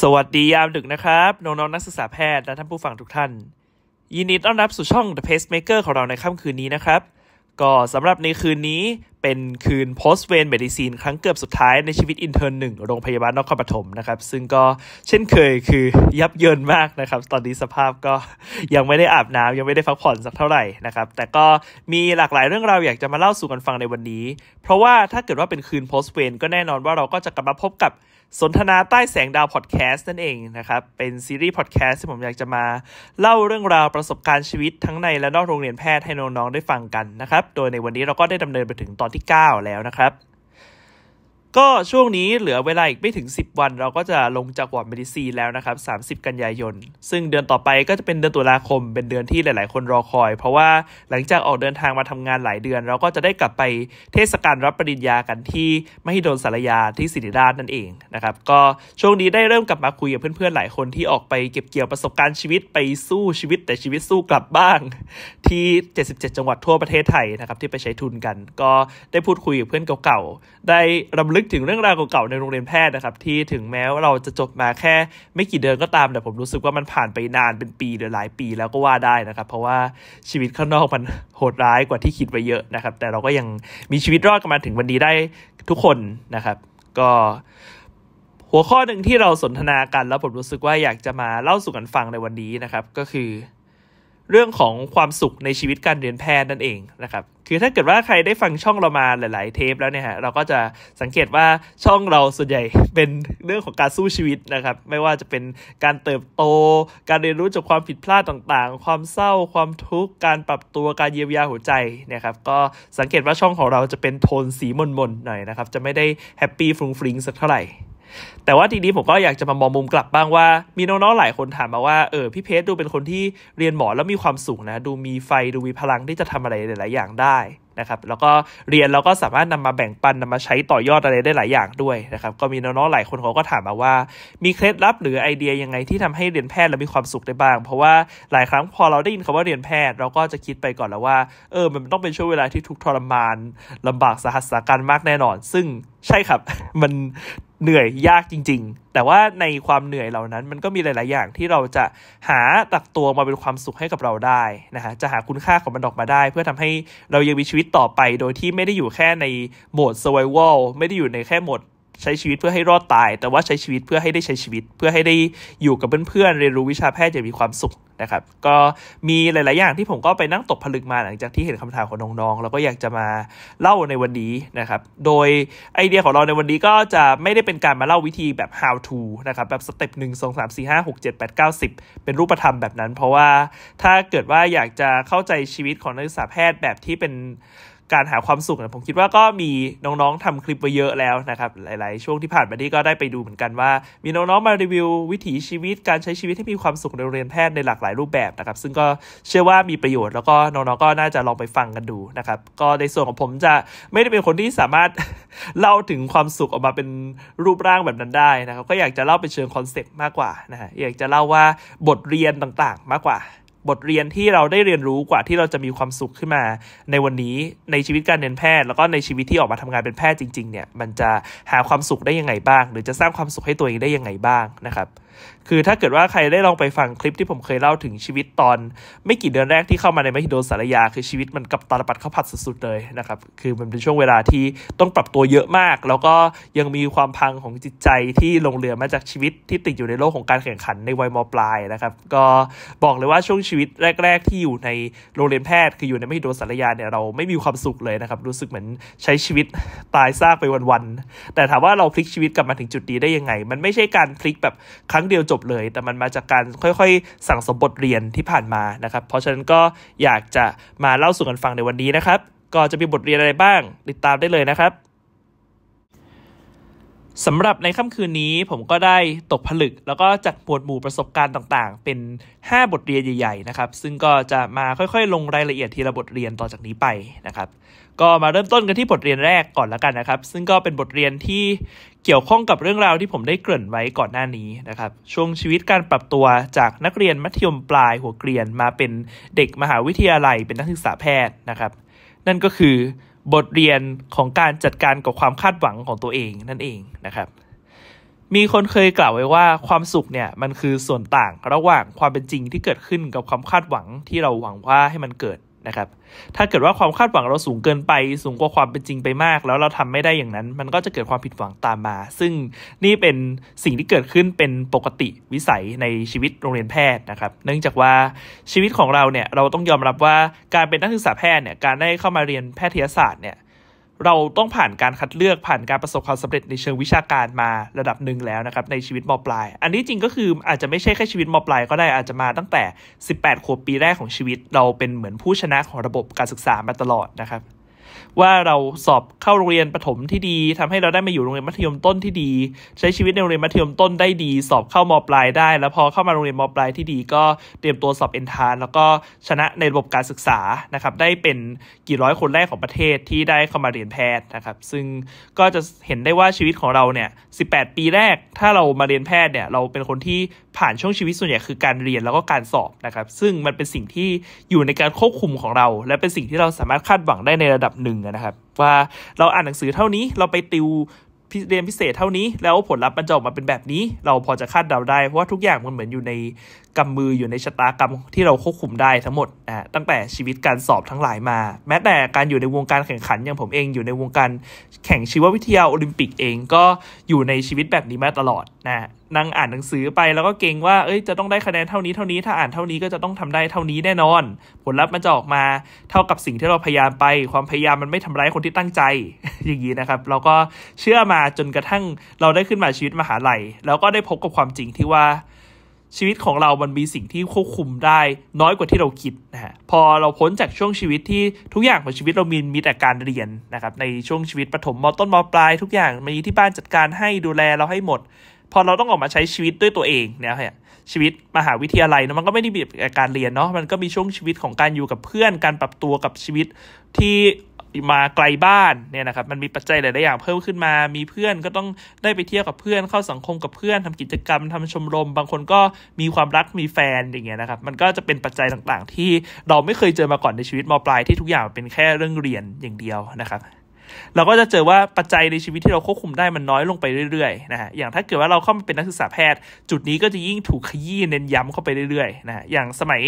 สวัสดียามดึกนะครับน้องๆนักศึกษาแพทย์และท่านผู้ฟังทุกท่าน ยินดีต้อนรับสู่ช่อง The Pacemaker ของเราในค่ำคืนนี้นะครับก็สำหรับในคืนนี้เป็นคืน post vein medicine ครั้งเกือบสุดท้ายในชีวิตอินเทอร์หนึ่งโรงพยาบาลนครปฐมนะครับซึ่งก็เช่นเคยคือยับเยินมากนะครับตอนนี้สภาพก็ยังไม่ได้อาบน้ำยังไม่ได้พักผ่อนสักเท่าไหร่นะครับแต่ก็มีหลากหลายเรื่องราวอยากจะมาเล่าสู่กันฟังในวันนี้ เพราะว่าถ้าเกิดว่าเป็นคืน post vein ก็แน่นอนว่าเราก็จะกลับมาพบกับสนทนาใต้แสงดาวพอดแคสต์นั่นเองนะครับ เป็นซีรีส์พอดแคสต์ที่ผมอยากจะมา เล่าเรื่องราวประสบการณ์ชีวิตทั้งในและนอกโรงเรียนแพทย์ให้น้อง ๆ ได้ฟังกันนะครับโดยในวันนี้เราก็ได้ดำเนินไปถึงตอนที่ 9 แล้วนะครับก็ช่วงนี้เหลือเวลาอีกไม่ถึง 10 วัน เราก็จะลงจากวอร์ดเมดิซีแล้วนะครับ30 กันยายนซึ่งเดือนต่อไปก็จะเป็นเดือนตุลาคมเป็นเดือนที่หลาย ๆคนรอคอย เพราะว่าหลังจากออกเดินทางมาทำงานหลายเดือน เราก็จะได้กลับไปเทศกาลรับปริญญากันที่มหิดลสารยาที่ศิริราชนั่นเองนะครับก็ช่วงนี้ได้เริ่มกลับมาคุยกับเพื่อนๆหลายคนที่ออกไปเก็บเกี่ยวประสบการณ์ชีวิตไปสู้ชีวิตแต่ชีวิตสู้กลับบ้างที่77จังหวัดทั่วประเทศไทยนะครับที่ไปใช้ทุนกัน ก็ได้พูดคุยกับเพื่อนเก่าๆได้รำลึกกถึงเรื่องราวเก่าๆในโรงเรียนแพทย์นะครับ ที่ถึงแม้ว่าเราจะจบมาแค่ไม่กี่เดือนก็ตาม แต่ผมรู้สึกว่ามันผ่านไปนานเป็นปีหรือหลายปีแล้วก็ว่าได้นะครับ เพราะว่าชีวิตข้างนอกมันโหดร้ายกว่าที่คิดไว้เยอะนะครับ แต่เราก็ยังมีชีวิตรอดกันมาถึงวันนี้ได้ทุกคนนะครับ ก็หัวข้อหนึ่งที่เราสนทนากัน แล้วผมรู้สึกว่าอยากจะมาเล่าสู่กันฟังในวันนี้นะครับ ก็คือเรื่องของความสุขในชีวิตการเรียนแพทย์นั่นเองนะครับ คือถ้าเกิดว่าใครได้ฟังช่องเรามาหลาย ๆเทปแล้วเนี่ยฮะ เราก็จะสังเกตว่าช่องเราส่วนใหญ่เป็นเรื่องของการสู้ชีวิตนะครับ ไม่ว่าจะเป็นการเติบโต การเรียนรู้จากความผิดพลาดต่าง ๆ ความเศร้า ความทุกข์ การปรับตัวการเยียวยาหัวใจนะครับ ก็สังเกตว่าช่องของเราจะเป็นโทนสีมนๆหน่อยนะครับ จะไม่ได้แฮปปี้ฟรุงฟริงสักเท่าไหร่แต่ว่าทีนี้ผมก็อยากจะมามองมุมกลับบ้างว่ามีน้องๆหลายคนถามมาว่า เออพี่เพชรดูเป็นคนที่เรียนหมอแล้วมีความสูงนะดูมีไฟดูมีพลังที่จะทำอะไรหลายๆอย่างได้นะครับแล้วก็เรียนเราก็สามารถนำมาแบ่งปันนำมาใช้ต่อยอดอะไรได้หลายอย่างด้วยนะครับก็มีน้องๆหลายคนเขาก็ถามมาว่า มีเคล็ดลับหรือไอเดียยังไงที่ทำให้เรียนแพทย์แล้วมีความสุขได้บ้าง เพราะว่าหลายครั้งพอเราได้ยินคำาว่าเรียนแพทย์เราก็จะคิดไปก่อนแล้วว่า เออ มันต้องเป็นช่วงเวลาที่ทุกทรมานลำบากสาหัสสาการมากแน่นอน ซึ่งใช่ครับมันเหนื่อย ยากจริง ๆ แต่ว่าในความเหนื่อยเหล่านั้นมันก็มีหลาย ๆ อย่างที่เราจะหาตักตัวมาเป็นความสุขให้กับเราได้นะฮะจะหาคุณค่าของมันออกมาได้เพื่อทำให้เรายังมีชีวิตต่อไป โดยที่ไม่ได้อยู่แค่ในโหมด survival ไม่ได้อยู่ในแค่โหมดใช้ชีวิตเพื่อให้รอดตาย แต่ว่าใช้ชีวิตเพื่อให้ได้ใช้ชีวิตเพื่อให้ได้อยู่กับเพื่อนๆเรียนรู้วิชาแพทย์จะมีความสุขนะครับ ก็มีหลายๆอย่างที่ผมก็ไปนั่งตกผลึกมาหลังจากที่เห็นคำถามของน้องๆแล้วก็อยากจะมาเล่าในวันนี้นะครับโดยไอเดียของเราในวันนี้ก็จะไม่ได้เป็นการมาเล่าวิธีแบบ how to นะครับ แบบสเต็ปหนึ่งสองสามสี่ห้าหกเจ็ดแปดเก้าสิบเป็นรูปธรรมแบบนั้น เพราะว่าถ้าเกิดว่าอยากจะเข้าใจชีวิตของนักศึกษาแพทย์แบบที่เป็นการหาความสุขนะผมคิดว่าก็มีน้องๆทำคลิปไปเยอะแล้วนะครับหลายๆ ช่วงที่ผ่านมานี่ก็ได้ไปดูเหมือนกันว่า มีน้องๆมารีวิววิถีชีวิตการใช้ชีวิตให้มีความสุขในโรงเรียนแพทย์ในหลากหลายรูปแบบนะครับ ซึ่งก็เชื่อว่ามีประโยชน์แล้วก็น้องๆ ก็น่าจะลองไปฟังกันดูนะครับ ก็ในส่วนของผมจะไม่ได้เป็นคนที่สามารถเล่าถึงความสุขออกมาเป็นรูปร่างแบบนั้นได้นะครับก็อยากจะเล่าเป็นเชิงคอนเซ็ปต์มากกว่านะฮะอยากจะเล่าว่าบทเรียนต่างๆ มากกว่าบทเรียนที่เราได้เรียนรู้กว่าที่เราจะมีความสุขขึ้นมา ในวันนี้ในชีวิตการเรียนแพทย์แล้วก็ในชีวิตที่ออกมาทำงานเป็นแพทย์จริง ๆ เนี่ยมันจะหาความสุขได้ยังไงบ้าง หรือจะสร้างความสุขให้ตัวเองได้ยังไงบ้างนะครับคือถ้าเกิดว่าใครได้ลองไปฟังคลิปที่ผมเคยเล่าถึงชีวิตตอน ไม่กี่เดือนแรกที่เข้ามาในมหิดลสารยา คือชีวิตมันกับตาลปัดข้าผัดสุดๆเลยนะครับคือมันเป็นช่วงเวลาที่ต้องปรับตัวเยอะมากแล้วก็ยังมีความพังของจิตใจที่ลงเรือมาจากชีวิตที่ติดอยู่ในโลกของการแข่งขันในวัยมปลายนะครับก็บอกเลยว่าช่วงชีวิตแรก ๆ ที่อยู่ในโรงเรียนแพทย์คืออยู่ในมหิดลสารยาเนี่ยเราไม่มีความสุขเลยนะครับรู้สึกเหมือนใช้ชีวิตตายซากไปวันๆแต่ถามว่าเราพลิกชีวิตกลับมาถึงจุดดีได้ยังไง มันไม่ใช่การพลิกแบบครังั้งเดียวจบเลย แต่มันมาจากการค่อยๆ สั่งสมบทเรียนที่ผ่านมานะครับ เพราะฉะนั้นก็อยากจะมาเล่าสู่กันฟังในวันนี้นะครับ ก็จะมีบทเรียนอะไรบ้างติดตามได้เลยนะครับสำหรับในค่ำคืนนี้ผมก็ได้ตกผลึก แล้วก็จัดหมวดหมู่ประสบการณ์ต่างๆ เป็น 5 บทเรียนใหญ่ ๆ นะครับ ซึ่งก็จะมาค่อยๆ ลงรายละเอียดทีละบทเรียนต่อจากนี้ไปนะครับก็มาเริ่มต้นกันที่บทเรียนแรกก่อนละกันนะครับ ซึ่งก็เป็นบทเรียนที่เกี่ยวข้องกับเรื่องราวที่ผมได้เกริ่นไว้ก่อนหน้านี้นะครับ ช่วงชีวิตการปรับตัวจากนักเรียนมัธยมปลายหัวเกรียนมาเป็นเด็กมหาวิทยาลัยเป็นนักศึกษาแพทย์นะครับ นั่นก็คือบทเรียนของการจัดการกับความคาดหวังของตัวเองนั่นเองนะครับ มีคนเคยกล่าวไว้ว่าความสุขเนี่ยมันคือส่วนต่างระหว่างความเป็นจริงที่เกิดขึ้นกับความคาดหวังที่เราหวังว่าให้มันเกิดนะครับ ถ้าเกิดว่าความคาดหวังเราสูงเกินไป สูงกว่าความเป็นจริงไปมาก แล้วเราทำไม่ได้อย่างนั้น มันก็จะเกิดความผิดหวังตามมา ซึ่งนี่เป็นสิ่งที่เกิดขึ้นเป็นปกติวิสัยในชีวิตโรงเรียนแพทย์นะครับ เนื่องจากว่าชีวิตของเราเนี่ย เราต้องยอมรับว่าการเป็นนักศึกษาแพทย์เนี่ย การได้เข้ามาเรียนแพทยศาสตร์เนี่ยเราต้องผ่านการคัดเลือกผ่านการประสบความสำเร็จในเชิงวิชาการมาระดับหนึ่งแล้วนะครับ ในชีวิตมปลาย อันนี้จริงก็คืออาจจะไม่ใช่แค่ชีวิตมปลายก็ได้อาจจะมาตั้งแต่ 18 ขวบปีแรกของชีวิต เราเป็นเหมือนผู้ชนะของระบบการศึกษามาตลอดนะครับว่าเราสอบเข้าโรงเรียนประถมที่ดี ทำให้เราได้มาอยู่โรงเรียนมัธยมต้นที่ดี ใช้ชีวิตในโรงเรียนมัธยมต้นได้ดี สอบเข้ามปลายได้ แล้วพอเข้ามาโรงเรียนมปลายที่ดี ก็เตรียมตัวสอบเอนทานแล้วก็ชนะในระบบการศึกษานะครับได้เป็นกี่ร้อยคนแรกของประเทศที่ได้เข้ามาเรียนแพทย์นะครับซึ่งก็จะเห็นได้ว่าชีวิตของเราเนี่ย18 ปีแรก ถ้าเรามาเรียนแพทย์เนี่ยเราเป็นคนที่ผ่านช่วงชีวิตส่วนใหญ่คือการเรียนแล้วก็การสอบนะครับซึ่งมันเป็นสิ่งที่อยู่ในการควบคุมของเรา และเป็นสิ่งที่เราสามารถคาดหวังได้ในระดับหนึ่งนะครับว่าเราอ่านหนังสือเท่านี้เราไปติวเรียนพิเศษเท่านี้ แล้วผลลัพธ์มันจะออกมาเป็นแบบนี้ เราพอจะคาดเดาได้ เพราะว่าทุกอย่างมันเหมือนอยู่ในกำมืออยู่ในชะตากรรมที่เราควบคุมได้ทั้งหมดนะตั้งแต่ชีวิตการสอบทั้งหลายมา แม้แต่การอยู่ในวงการแข่งขันอย่างผมเองอยู่ในวงการแข่งชีววิทยาโอลิมปิกเองก็อยู่ในชีวิตแบบนี้มาตลอดนะนั่งอ่านหนังสือไปแล้วก็เก่งว่าเอ้ยจะต้องได้คะแนนเท่านี้เท่านี้ถ้าอ่านเท่านี้ ก็จะต้องทำได้เท่านี้แน่นอน ผลลัพธ์มันจะออกมาเท่ากับสิ่งที่เราพยายามไป ความพยายามมันไม่ทำร้ายคนที่ตั้งใจอย่างนี้นะครับ เราก็เชื่อมาจนกระทั่งเราได้ขึ้นมาชีวิตมหาลัย แล้วก็ได้พบกับความจริงที่ว่าชีวิตของเรามันมีสิ่งที่ควบคุมได้น้อยกว่าที่เราคิดนะฮะพอเราพ้นจากช่วงชีวิตที่ทุกอย่างของชีวิตเรามีมีแต่การเรียนนะครับในช่วงชีวิตปฐมมต้นมปลาย ทุกอย่างมีที่บ้านจัดการให้ดูแลเราให้หมด พอเราต้องออกมาใช้ชีวิตด้วยตัวเองเนี่ยฮะชีวิตมหาวิทยาลัยนะมันก็ไม่ได้มีแต่การเรียนเนาะมันก็มีช่วงชีวิตของการอยู่กับเพื่อน การปรับตัวกับชีวิตที่มาไกลบ้านเนี่ยนะครับมันมีปัจจัยหลายๆอย่าง เพิ่มขึ้นมา มีเพื่อนก็ต้องได้ไปเที่ยวกับเพื่อนเข้าสังคมกับเพื่อนทำกิจกรรม ทำชมรม บางคนก็มีความรักมีแฟนอย่างเงี้ยนะครับมันก็จะเป็นปัจจัยต่างๆ ที่เราไม่เคยเจอมาก่อนในชีวิตมปลายที่ทุกอย่างเป็นแค่เรื่องเรียนอย่างเดียวนะครับเราก็จะเจอว่าปัจจัยในชีวิตที่เราควบคุมได้มันน้อยลงไปเรื่อยๆนะฮะอย่างถ้าเกิดว่าเราเข้ามาเป็นนักศึกษาแพทย์ จุดนี้ก็จะยิ่งถูกขยี้เน้นย้ำเข้าไปเรื่อยๆนะฮะอย่างสมัย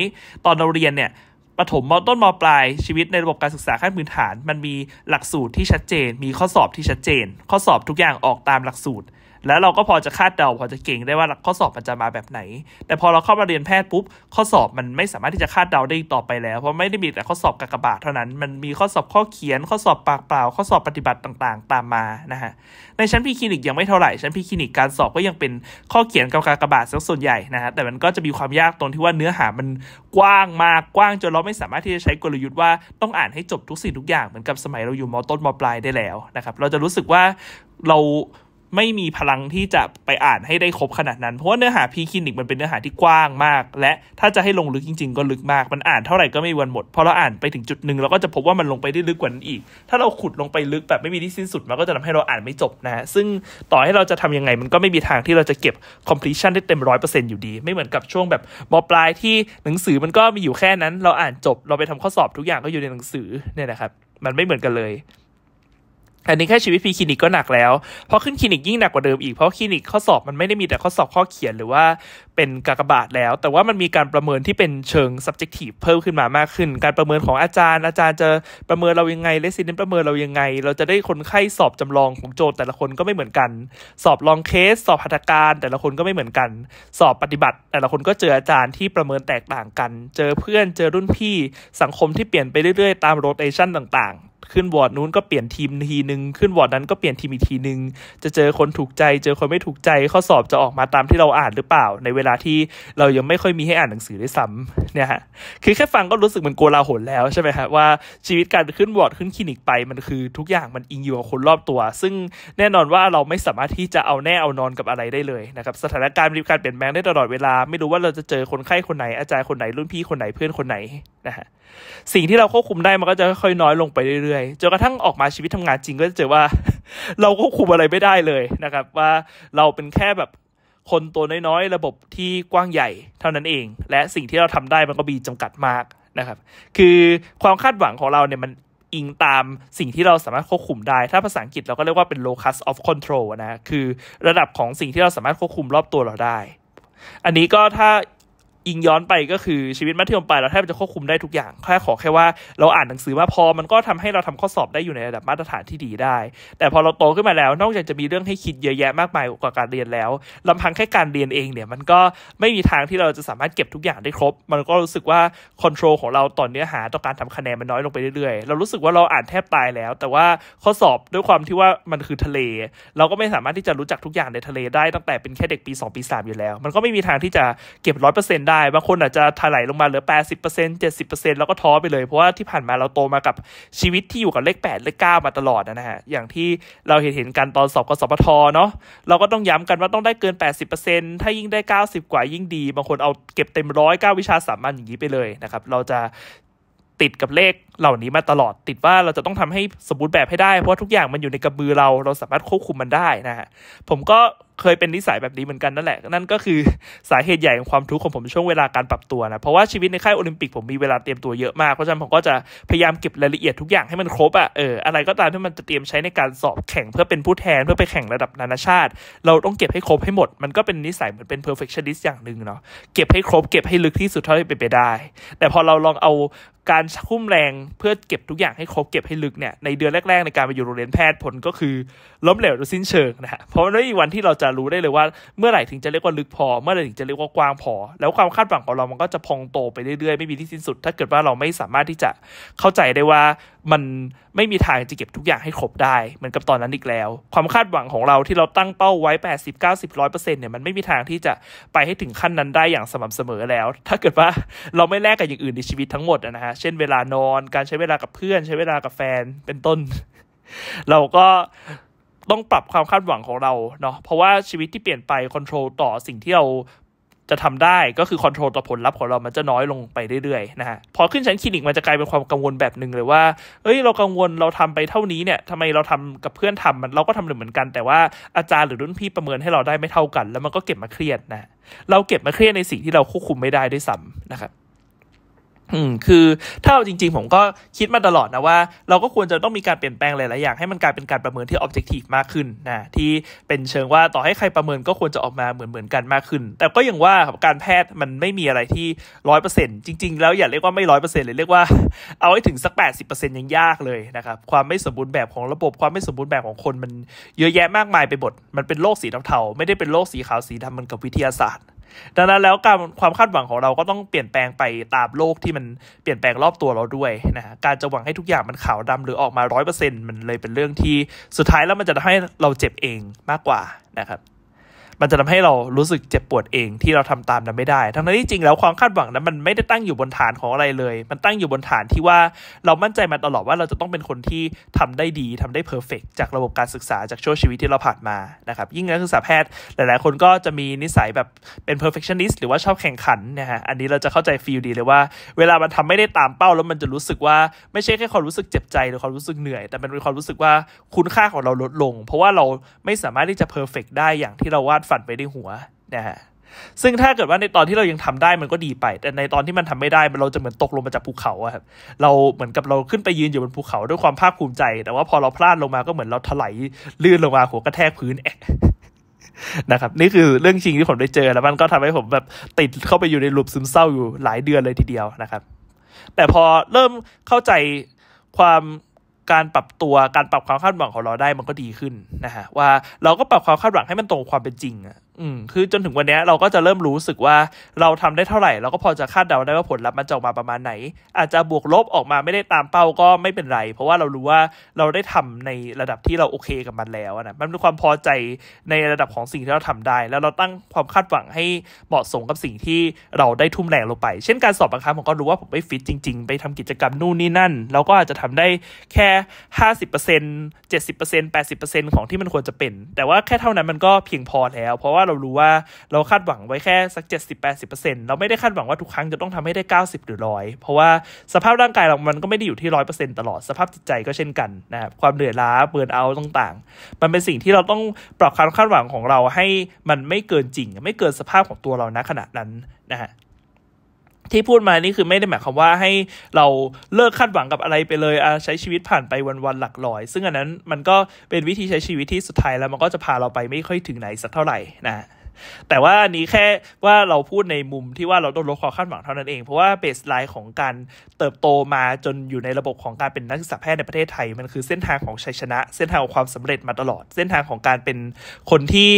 ตอนเราเรียนเนี่ยประถมมต้นมปลาย ชีวิตในระบบการศึกษาขั้นพื้นฐาน มันมีหลักสูตรที่ชัดเจน มีข้อสอบที่ชัดเจน ข้อสอบทุกอย่างออกตามหลักสูตรแล้วเราก็พอจะคาดเดาพอจะเก่งได้ว่าข้อสอบมันจะมาแบบไหน แต่พอเราเข้ามาเรียนแพทย์ปุ๊บข้อสอบมันไม่สามารถที่จะคาดเดาได้ต่อไปแล้ว เพราะไม่ได้มีแต่ข้อสอบกากบาทเท่านั้น มันมีข้อสอบข้อเขียน ข้อสอบปากเปล่าข้อสอบปฏิบัติต่างๆ ตามมานะฮะ ในชั้นพี่คลินิกยังไม่เท่าไหร่ ชั้นพี่คลินิกการสอบก็ยังเป็นข้อเขียนกับกากบาทส่วนใหญ่นะฮะ แต่มันก็จะมีความยากตรงที่ว่าเนื้อหามันกว้างมากกว้าง จนเราไม่สามารถที่จะใช้กลยุทธ์ว่าต้องอ่านให้จบทุกสิ่งทุกอย่างเหมือนกับสมัยเราอยู่มต้นมปลายได้แล้วนะครับเราจะรู้สึกว่าเราไม่มีพลังที่จะไปอ่านให้ได้ครบขนาดนั้น เพราะว่าเนื้อหาพีคลินิกมันเป็นเนื้อหาที่กว้างมาก และถ้าจะให้ลงลึกจริงๆก็ลึกมาก มันอ่านเท่าไหร่ก็ไม่วันหมดพอเราอ่านไปถึงจุดหนึ่งเราก็จะพบว่ามันลงไปได้ลึกกว่านั้นอีก ถ้าเราขุดลงไปลึกแบบไม่มีที่สิ้นสุดมันก็จะทำให้เราอ่านไม่จบนะ ซึ่งต่อให้เราจะทำยังไง มันก็ไม่มีทางที่เราจะเก็บ completion ได้เต็มร้อยเปอร์เซ็นต์อยู่ดี ไม่เหมือนกับช่วงแบบมปลายที่หนังสือมันก็มีอยู่แค่นั้น เราอ่านจบเราไปทำข้อสอบทุกอย่างก็อยู่ในหนังสือเนี่ยนะครับมันไม่เหมือนกันเลยอันนี้แค่ชีวิตพีคลินิกก็หนักแล้ว เพราะขึ้นคลินิกยิ่งหนักกว่าเดิมอีก เพราะคลินิกข้อสอบมันไม่ได้มีแต่ข้อสอบข้อเขียนหรือว่าเป็นกากบาทแล้ว แต่ว่ามันมีการประเมินที่เป็นเชิง subjective เพิ่มขึ้นมามากขึ้น การประเมินของอาจารย์ อาจารย์จะประเมินเรายังไง เลสินดนประเมินเรายังไง เราจะได้คนไข้สอบจำลองของโจทย์แต่ละคนก็ไม่เหมือนกัน สอบลองเคสสอบพัฒการ แต่ละคนก็ไม่เหมือนกัน สอบปฏิบัติ แต่ละคนก็เจออาจารย์ที่ประเมินแตกต่างกัน เจอเพื่อนเจอรุ่นพี่สังคมที่เปลี่ยนไปเรื่อยๆ ตามโรเตชันต่างๆขึ้นวอร์ดนู้นก็เปลี่ยนทีมทีหนึ่งขึ้นวอร์ดนั้นก็เปลี่ยนทีมอีกทีหนึ่งจะเจอคนถูกใจ เจอคนไม่ถูกใจ ข้อสอบจะออกมาตามที่เราอ่านหรือเปล่า ในเวลาที่เรายังไม่ค่อยมีให้อ่านหนังสือด้วยซ้ำเนี่ยฮะคือแค่ฟังก็รู้สึกเหมือนโกลาหลแล้วใช่ไหมฮะว่า ชีวิตการขึ้นวอร์ดขึ้นคลินิกไปมันคือทุกอย่างมันอิงอยู่กับคนรอบตัว ซึ่งแน่นอนว่าเราไม่สามารถที่จะเอาแน่เอานอนกับอะไรได้เลยนะครับสถานการณ์มีการเปลี่ยนแปลงได้ตลอดเวลาไม่รู้ว่าเราจะเจอคนไข้คนไหนอาจารย์คนไหน รุ่นพี่คนไหนเพื่อนคนไหนนะฮะสิ่งที่เราควบคุมได้มันก็จะค่อยๆน้อยลงไปเรื่อยๆจนกระทั่งออกมาชีวิตทำงานจริงก็จะเจอว่าเราควบคุมอะไรไม่ได้เลยนะครับว่าเราเป็นแค่แบบคนตัวน้อยๆระบบที่กว้างใหญ่เท่านั้นเอง และสิ่งที่เราทำได้มันก็มีจำกัดมากนะครับ คือความคาดหวังของเราเนี่ย มันอิงตามสิ่งที่เราสามารถควบคุมได้ ถ้าภาษาอังกฤษเราก็เรียกว่าเป็น locus of control นะคือระดับของสิ่งที่เราสามารถควบคุมรอบตัวเราได้ อันนี้ก็ถ้าอิงย้อนไปก็คือชีวิตมัธยมปลายเราแทบจะควบคุมได้ทุกอย่างแค่ขอแค่ว่าเราอ่านหนังสือมาพอมันก็ทำให้เราทำข้อสอบได้อยู่ในระดับมาตรฐานที่ดีได้ แต่พอเราโตขึ้นมาแล้วนอกจากจะมีเรื่องให้คิดเยอะแยะมากมายกว่าการเรียนแล้ว ลำพังแค่การเรียนเองเนี่ยมันก็ไม่มีทางที่เราจะสามารถเก็บทุกอย่างได้ครบ มันก็รู้สึกว่าคอนโทรลของเราต่อเนื้อหาต่อการทำคะแนนมันน้อยลงไปเรื่อยๆเรารู้สึกว่าเราอ่านแทบตายแล้ว แต่ว่าข้อสอบด้วยความที่ว่ามันคือทะเลเราก็ไม่สามารถที่จะรู้จักทุกอย่างในทะเลได้ตั้งแต่เป็นแค่เด็กปี2ปี3อยู่แล้ว มันก็ไม่มีทางที่จะเก็บร้อยเปอร์เซ็นต์ได้บางคนอาจจะถลายลงมาเหลือ 80% 70%แล้วก็ท้อไปเลย เพราะว่าที่ผ่านมาเราโตมากับชีวิตที่อยู่กับเลข 8 เลข9มาตลอดนะฮะอย่างที่เราเห็นเห็นกันตอนสอบกสพทเนาะเราก็ต้องย้ำกันว่าต้องได้เกิน 80%ถ้ายิ่งได้ 90 กว่ายิ่งดีบางคนเอาเก็บเต็มร้อยเก้าวิชาสามัญอย่างนี้ไปเลยนะครับเราจะติดกับเลขเหล่านี้มาตลอดติดว่าเราจะต้องทำให้สมบูรณ์แบบให้ได้เพราะทุกอย่างมันอยู่ในกระบือเราเราสามารถควบคุมมันได้นะฮะผมก็เคยเป็นนิสัยแบบนี้เหมือนกันนั่นแหละนั่นก็คือสาเหตุใหญ่ของความทุกข์ของผมช่วงเวลาการปรับตัวนะเพราะว่าชีวิตในค่ายโอลิมปิกผมมีเวลาเตรียมตัวเยอะมากเพราะฉะนั้นผมก็จะพยายามเก็บรายละเอียดทุกอย่างให้มันครบอะ่ะเอออะไรก็ตามที่มันจะเตรียมใช้ในการสอบแข่งเพื่อเป็นผู้แทนเพื่อไปแข่งระดับนานาชาติ เราต้องเก็บให้ครบให้หมด มันก็เป็นนิสัยเหมือนเป็น perfectionist อย่างหนึ่งเนาะเก็บให้ครบเก็บให้ลึกที่สุดเท่าที่เป็นไปได้ แต่พอเราลองเอาการคุ้มแรงเพื่อเก็บทุกอย่างให้ครบเก็บให้ลึกเนี่ยในเดือนแรก ๆ ในการไปอยู่โรงเรียนแพทย์ผลก็คือล้มเหลวโดยสิ้นเชิงนะฮะเพราะไม่มีวันที่เราจะจะรู้ได้เลยว่า เมื่อไหร่ถึงจะเรียกว่าลึกพอ เมื่อไหร่ถึงจะเรียกว่ากว้างพอแล้วความคาดหวังของเรามันก็จะพองโตไปเรื่อยๆไม่มีที่สิ้นสุด ถ้าเกิดว่าเราไม่สามารถที่จะเข้าใจได้ว่ามันไม่มีทางจะเก็บทุกอย่างให้ครบได้เหมือนกับตอนนั้นอีกแล้ว ความคาดหวังของเราที่เราตั้งเป้าไว้80 90 1 0ยเนี่ยมันไม่มีทางที่จะไปให้ถึงขั้นนั้นได้อย่างสม่ำเสมอแล้ว ถ้าเกิดว่าเราไม่แลกกับอย่างอื่นในชีวิตทั้งหมดนะฮะเช่นเวลานอน การใช้เวลากับเพื่อน ใช้เวลากับแฟนเป็นต้น เราก็ต้องปรับความคาดหวังของเราเนาะเพราะว่าชีวิตที่เปลี่ยนไปคอนโทรลต่อสิ่งที่เราจะทำได้ก็คือคอนโทรลต่อผลลัพธ์ของเรามันจะน้อยลงไปเรื่อยๆนะฮะพอขึ้นชั้นคลินิกมันจะกลายเป็นความกังวลแบบหนึ่งเลยว่า เอ้ยเรากังวลเราทำไปเท่านี้เนี่ยทำไมเราทำกับเพื่อนทำมันเราก็ทำเหมือนกันแต่ว่าอาจารย์หรือรุ่นพี่ประเมินให้เราได้ไม่เท่ากัน แล้วมันก็เก็บมาเครียดนะเราเก็บมาเครียดในสิ่งที่เราควบคุมไม่ได้ด้วยซ้ำนะครับอืม คือถ้าเอาจริงๆผมก็คิดมาตลอดนะว่า เราก็ควรจะต้องมีการเปลี่ยนแปลงหลายๆอย่าง ให้มันกลายเป็นการประเมินที่ออบเจกตีฟมากขึ้นนะที่เป็นเชิงว่าต่อให้ใครประเมินก็ควรจะออกมาเหมือนๆกันมากขึ้นแต่ก็ยังว่าการแพทย์มันไม่มีอะไรที่ร้อยเปอร์เซ็นต์จริงๆแล้วอย่าเรียกว่าไม่ร้อยเปอร์เซ็นต์เลยเรียกว่า เอาให้ถึงสักแปดสิบเปอร์เซ็นต์ยังยากเลยนะครับความไม่สมบูรณ์แบบของระบบความไม่สมบูรณ์แบบของคนมันเยอะแยะมากมายไปหมดมันเป็นโลกสีเทาๆไม่ได้เป็นโลกสีขาวสีดำมันกับวิทยาศาสตร์ดังนั้นแล้วการความคาดหวังของเราก็ต้องเปลี่ยนแปลงไปตามโลกที่มันเปลี่ยนแปลงรอบตัวเราด้วยนะการจะหวังให้ทุกอย่างมันขาวดำหรือออกมาร้อยเปอร์เซ็นต์มันเลยเป็นเรื่องที่สุดท้ายแล้วมันจะทำให้เราเจ็บเองมากกว่านะครับมันจะทำให้เรารู้สึกเจ็บปวดเองที่เราทำตามนั้นไม่ได้ ทั้งนั้นที่จริงแล้วความคาดหวังนั้น มันไม่ได้ตั้งอยู่บนฐานของอะไรเลย มันตั้งอยู่บนฐานที่ว่าเรามั่นใจมาตลอดว่าเราจะต้องเป็นคนที่ทำได้ดีทำได้เพอร์เฟกจากระบบการศึกษาจากช่วงชีวิตที่เราผ่านมานะครับ ยิ่งนักศึกษาแพทย์ หลายๆคนก็จะมีนิสัยแบบเป็น perfectionist หรือว่าชอบแข่งขันนะฮะ อันนี้เราจะเข้าใจฟีลดีเลยว่า เวลามันทำไม่ได้ตามเป้าแล้วมันจะรู้สึกว่า ไม่ใช่แค่ความรู้สึกเจ็บใจหรือความรู้สึกเหนื่อย แต่เป็นความรู้สึกว่าคุณค่าของเราลดลง เพราะว่าเราไม่สามารถที่จะเพอร์เฟกได้อย่างที่เราวาดฝันไปในหัวนะฮะซึ่งถ้าเกิดว่าในตอนที่เรายังทำได้มันก็ดีไป แต่ในตอนที่มันทำไม่ได้เราจะเหมือนตกลงมาจากภูเขาครับเราเหมือนกับเราขึ้นไปยืนอยู่บนภูเขาด้วยความภาคภูมิใจ แต่ว่าพอเราพลาดลงมา ก็เหมือนเราถลายลื่นลงมาหัวกระแทกพื้นนะครับ นี่คือเรื่องจริงที่ผมได้เจอ แล้วมันก็ทำให้ผมแบบ ติดเข้าไปอยู่ในลูปซึมเศร้าอยู่หลายเดือนเลยทีเดียวนะครับ แต่พอเริ่มเข้าใจความการปรับตัว การปรับความคาดหวังของเราได้มันก็ดีขึ้นนะฮะว่าเราก็ปรับความคาดหวังให้มันตรงความเป็นจริงอะอืม คือจนถึงวันนี้เราก็จะเริ่มรู้สึกว่าเราทำได้เท่าไหร่เราก็พอจะคาดเดาได้ว่าผลลัพธ์มันจะออกมาประมาณไหน อาจจะบวกลบออกมาไม่ได้ตามเป้าก็ไม่เป็นไร เพราะว่าเรารู้ว่าเราได้ทำในระดับที่เราโอเคกับมันแล้วนะมันเป็นความพอใจในระดับของสิ่งที่เราทำได้ แล้วเราตั้งความคาดหวังให้เหมาะสมกับสิ่งที่เราได้ทุ่มแรงลงไปเช่นการสอบบางครั้งผมก็รู้ว่าผมไม่ฟิตจริงๆไปทำกิจกรรมนู่นนี่นั่นเราก็อาจจะทำได้แค่ห้าสิบเปอร์เซ็นต์เจ็ดสิบเปอร์เซ็นต์แปดสิบเปอร์เซ็นต์ของที่มันควรจะเป็น แต่ว่าแค่เท่านั้นมันก็เพียงพอแล้ว เพราะว่าาเรารู้ว่าเราคาดหวังไว้แค่สัก 70-80%เราไม่ได้คาดหวังว่าทุกครั้งจะต้องทำให้ได้ 90 หรือร้อยเพราะว่าสภาพร่างกายเรามันก็ไม่ได้อยู่ที่ร้อยเปอร์เซ็นต์ตลอดสภาพจิตใจก็เช่นกันนะครับความเหนื่อยล้าเบิร์นเอาต่าง ๆ มันเป็นสิ่งที่เราต้องปรับความคาดหวังของเราให้มันไม่เกินจริงไม่เกินสภาพของตัวเราณขณะนั้นนะฮะที่พูดมานี่คือไม่ได้หมายความว่าให้เราเลิกคาดหวังกับอะไรไปเลยใช้ชีวิตผ่านไปวันๆหลักร้อย ซึ่งอันนั้นมันก็เป็นวิธีใช้ชีวิตที่สุดท้ายแล้วมันก็จะพาเราไปไม่ค่อยถึงไหนสักเท่าไหร่นะแต่ว่าอันนี้แค่ว่าเราพูดในมุมที่ว่าเราต้องลดความคาดหวังเท่านั้นเองเพราะว่าเบสไลน์ของการเติบโตมาจนอยู่ในระบบของการเป็นนักศึกษาแพทย์ในประเทศไทยมันคือเส้นทางของชัยชนะ เส้นทางของความสำเร็จมาตลอดเส้นทางของการเป็นคนที่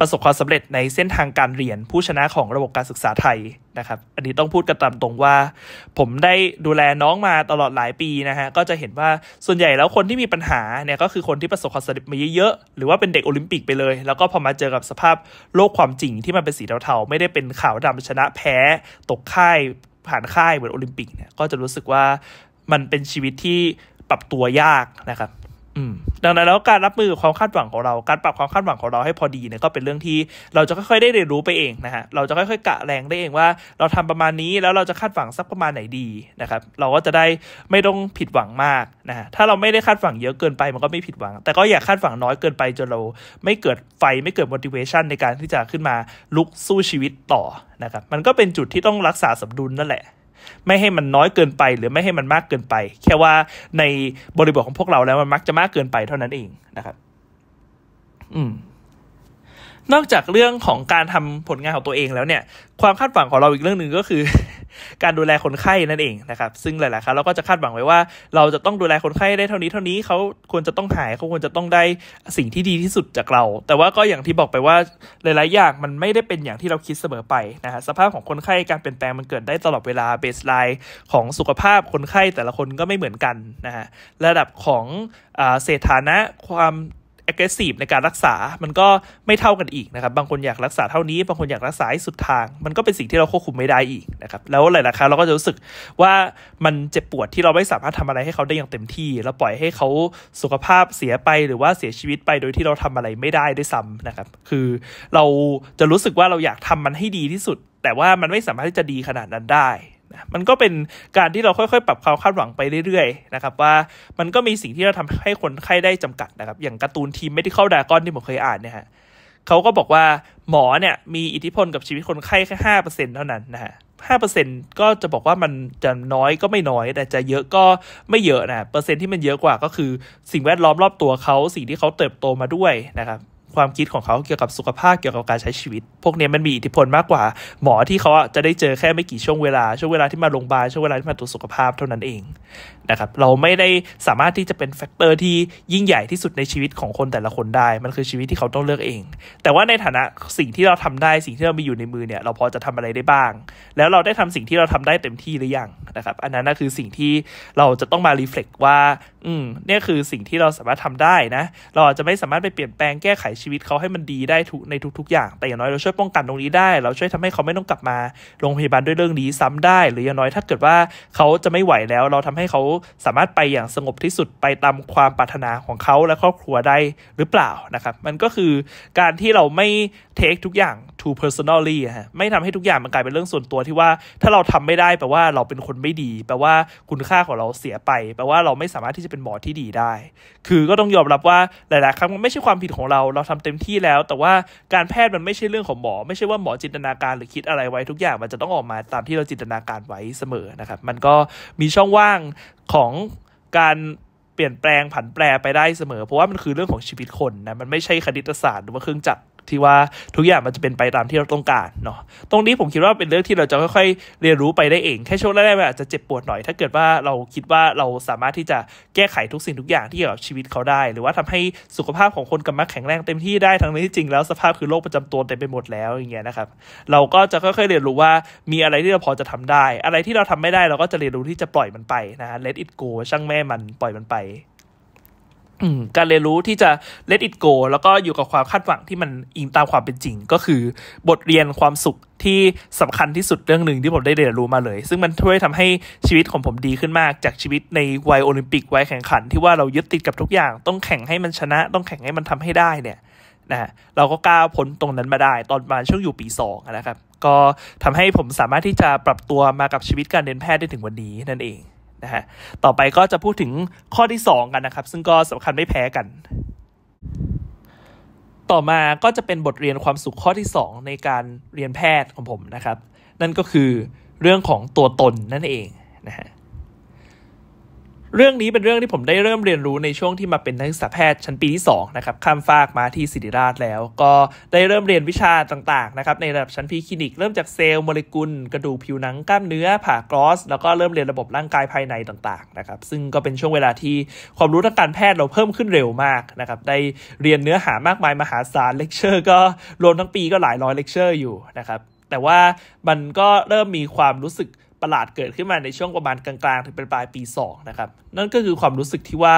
ประสบความสำเร็จในเส้นทางการเรียนผู้ชนะของระบบการศึกษาไทยนะครับอันนี้ต้องพูดกระตามตรงว่า ผมได้ดูแลน้องมาตลอดหลายปีนะฮะก็จะเห็นว่าส่วนใหญ่แล้วคนที่มีปัญหาเนี่ยก็คือคนที่ประสบความสำเร็จมาเยอะๆหรือว่าเป็นเด็กโอลิมปิกไปเลย แล้วก็พอมาเจอกับสภาพโลกความจริง ที่มันเป็นสีเทาๆไม่ได้เป็นขาวดำชนะแพ้ ตกค่ายผ่านค่ายเหมือนโอลิมปิกเนี่ยก็จะรู้สึกว่ามันเป็นชีวิตที่ปรับตัวยากนะครับดังนั้นแล้วการรับมือกับความคาดหวังของเราการปรับความคาดหวังของเราให้พอดีเนี่ยก็เป็นเรื่องที่เราจะค่อยๆได้เรียนรู้ไปเองนะฮะ เราจะค่อยๆกะแรงได้เองว่าเราทำประมาณนี้แล้วเราจะคาดหวังสักประมาณไหนดีนะครับ เราก็จะได้ไม่ต้องผิดหวังมากนะฮะถ้าเราไม่ได้คาดหวังเยอะเกินไปมันก็ไม่ผิดหวัง แต่ก็อย่าคาดหวังน้อยเกินไปจนเราไม่เกิดไฟไม่เกิด motivation ในการที่จะขึ้นมาลุกสู้ชีวิตต่อนะครับ มันก็เป็นจุดที่ต้องรักษาสมดุลนั่นแหละไม่ให้มันน้อยเกินไปหรือไม่ให้มันมากเกินไป แค่ว่าในบริบทของพวกเราแล้วมันมักจะมากเกินไปเท่านั้นเองนะครับ อืมนอกจากเรื่องของการทำผลงานของตัวเองแล้วเนี่ย ความคาดหวังของเราอีกเรื่องหนึ่งก็คือ การดูแลคนไข้นั่นเอง นะครับ ซึ่งหลายๆครั้งเราก็จะคาดหวังไว้ว่า เราจะต้องดูแลคนไข้ได้เท่านี้เท่านี้เขาควรจะต้องหายเขาควรจะต้องได้สิ่งที่ดีที่สุดจากเรา แต่ว่าก็อย่างที่บอกไปว่าหลายๆอย่างมันไม่ได้เป็นอย่างที่เราคิดเสมอไปนะฮะสภาพของคนไข้การเปลี่ยนแปลงมันเกิดได้ตลอดเวลาเบสไลน์ของสุขภาพคนไข้แต่ละคนก็ไม่เหมือนกันนะฮะระดับของเศรษฐานะความ aggressive ในการรักษา มันก็ไม่เท่ากันอีกนะครับ บางคนอยากรักษาเท่านี้บางคนอยากรักษาให้สุดทาง มันก็เป็นสิ่งที่เราควบคุมไม่ได้อีกนะครับ แล้วหลายๆครั้งเราก็จะรู้สึกว่ามันเจ็บปวดที่เราไม่สามารถทำอะไรให้เขาได้อย่างเต็มที่แล้วปล่อยให้เขาสุขภาพเสียไปหรือว่าเสียชีวิตไปโดยที่เราทำอะไรไม่ได้ด้วยซ้ำนะครับ คือ เราจะรู้สึกว่าเราอยากทำมันให้ดีที่สุด แต่ว่ามันไม่สามารถที่จะดีขนาดนั้นได้มันก็เป็นการที่เราค่อยๆ ปรับความคาดหวังไปเรื่อยๆนะครับว่ามันก็มีสิ่งที่เราทำให้คนไข้ได้จำกัดนะครับ อย่างการ์ตูนทีมเมดิคอลดากอนที่ผมเคยอ่านเนี่ยฮะเขาก็บอกว่าหมอเนี่ยมีอิทธิพลกับชีวิตคนไข้แค่ห้าเปอร์เซ็นเท่านั้นนะฮะห้าเปอร์เซ็นก็จะบอกว่ามันจะน้อยก็ไม่น้อย แต่จะเยอะก็ไม่เยอะนะเปอร์เซ็นที่มันเยอะกว่าก็คือ สิ่งแวดล้อมรอบตัวเขาสิ่งที่เขาเติบโตมาด้วยนะครับความคิดของเขาเกี่ยวกับสุขภาพเกี่ยวกับการใช้ชีวิต พวกนี้มันมีอิทธิพลมากกว่า หมอที่เขาจะได้เจอแค่ไม่กี่ช่วงเวลา ช่วงเวลาที่มาโรงพยาบาลช่วงเวลาที่มาตรวจสุขภาพเท่านั้นเองนะครับเราไม่ได้สามารถที่จะเป็นแฟกเตอร์ที่ยิ่งใหญ่ที่สุดในชีวิตของคนแต่ละคนได้มันคือชีวิตที่เขาต้องเลือกเอง แต่ว่าในฐานะสิ่งที่เราทำได้สิ่งที่เรามีอยู่ในมือเนี่ยเราพอจะทำอะไรได้บ้าง แล้วเราได้ทำสิ่งที่เราทำได้เต็มที่หรือยังนะครับอันนั้นน่คือสิ่งที่เราจะต้องมารีเฟล็กว่า อืมนี่คือสิ่งที่เราสามารถทำได้นะ เราอาจจะไม่สามารถไปเปลี่ยนแปลงแก้ไขชีวิตเขาให้มันดีได้ทุกในทุกๆอย่าง แต่อย่างน้อยเราช่วยป้องกันตรงนี้ได้ เราช่วยทำให้เขาไม่ต้องกลับมาโรงพยาบาลด้วยเรื่องนี้ซ้ำได้ หรืออย่างน้อยถ้าเกิดว่าเขาจะไม่ไหวแล้วเราทำให้เขาสามารถไปอย่างสงบที่สุดไปตามความปรารถนาของเขาและครอบครัวได้หรือเปล่านะครับมันก็คือการที่เราไม่เทคทุกอย่าง too personally ฮะ ไม่ทำให้ทุกอย่างมันกลายเป็นเรื่องส่วนตัวที่ว่าถ้าเราทำไม่ได้แปลว่าเราเป็นคนไม่ดี แปลว่าคุณค่าของเราเสียไป แปลว่าเราไม่สามารถที่จะเป็นหมอที่ดีได้ คือก็ต้องยอมรับว่า หลาย ๆ ครั้งมันไม่ใช่ความผิดของเรา เราทำเต็มที่แล้ว แต่ว่าการแพทย์มันไม่ใช่เรื่องของหมอ ไม่ใช่ว่าหมอจินตนาการหรือคิดอะไรไว้ทุกอย่างมันจะต้องออกมาตามที่เราจินตนาการไว้เสมอนะครับ มันก็มีช่องว่างของการเปลี่ยนแปลงผันแปรไปได้เสมอ เพราะว่ามันคือเรื่องของชีวิตคนนะ มันไม่ใช่คณิตศาสตร์หรือว่าเครื่องจักรที่ว่าทุกอย่างมันจะเป็นไปตามที่เราต้องการเนาะ ตรงนี้ผมคิดว่าเป็นเรื่องที่เราจะค่อย ๆ เรียนรู้ไปได้เอง แค่ช่วงแรกๆมันอาจจะเจ็บปวดหน่อย ถ้าเกิดว่าเราคิดว่าเราสามารถที่จะแก้ไขทุกสิ่ง ทุกอย่างที่เกี่ยวกับชีวิตเขาได้ หรือว่าทำให้สุขภาพของคนกำมัแข็งแรงเต็มที่ได้ทั้งนี้จริงแล้วสภาพคือโรคประจำตัวเต็มไปหมดแล้วอย่างเงี้ยนะครับ เราก็จะค่อยๆเรียนรู้ว่ามีอะไรที่เราพอจะทำได้ อะไรที่เราทำไม่ได้เราก็จะเรียนรู้ที่จะปล่อยมันไปนะะ let it go ช่างแม่มันปล่อยมันไปการเรียนรู้ที่จะ let it go แล้วก็อยู่กับความคาดหวังที่มันอิงตามความเป็นจริงก็คือ บทเรียนความสุขที่สำคัญที่สุดเรื่องหนึ่งที่ผมได้เรียนรู้มาเลย ซึ่งมันช่วยทำให้ชีวิตของผมดีขึ้นมากจากชีวิตในวัยโอลิมปิกวัยแข่งขันที่ว่าเรายึดติดกับทุกอย่างต้องแข่งให้มันชนะ ต้องแข่งให้มันทำให้ได้เนี่ยนะเราก็ก้าวพ้นตรงนั้นมาได้ ตอนมาช่วงอยู่ปี2นะครับก็ทำให้ผมสามารถที่จะปรับตัวมากับชีวิตการเรียนแพทย์ได้ถึงวันนี้นั่นเองะฮะต่อไปก็จะพูดถึงข้อที่ 2 กันนะครับ ซึ่งก็สำคัญไม่แพ้กัน ต่อมาก็จะเป็นบทเรียนความสุขข้อที่ 2 ในการเรียนแพทย์ของผมนะครับ นั่นก็คือเรื่องของตัวตนนั่นเองนะฮะเรื่องนี้เป็นเรื่องที่ผมได้เริ่มเรียนรู้ในช่วงที่มาเป็นนักศึกษาแพทย์ชั้นปีที่2นะครับข้ามฟากมาที่ศิริราชแล้ว ก็ได้เริ่มเรียนวิชาต่างๆนะครับในระดับชั้นพีคลินิกเริ่มจากเซลล์โมเลกุลกระดูกผิวหนังกล้ามเนื้อผ่ากรอสแล้วก็เริ่มเรียนระบบร่างกายภายในต่างๆนะครับซึ่งก็เป็นช่วงเวลาที่ความรู้ทางการแพทย์เราเพิ่มขึ้นเร็วมากนะครับได้เรียนเนื้อหามากมายมหาศาลเลคเชอร์ก็รวมทั้งปีก็หลายร้อยเลคเชอร์อยู่นะครับแต่ว่ามันก็เริ่มมีความรู้สึกประหลาดเกิดขึ้นมาในช่วงประมาณกลางๆ ถึงเป็นปลายปี 2 นะครับ นั่นก็คือความรู้สึกที่ว่า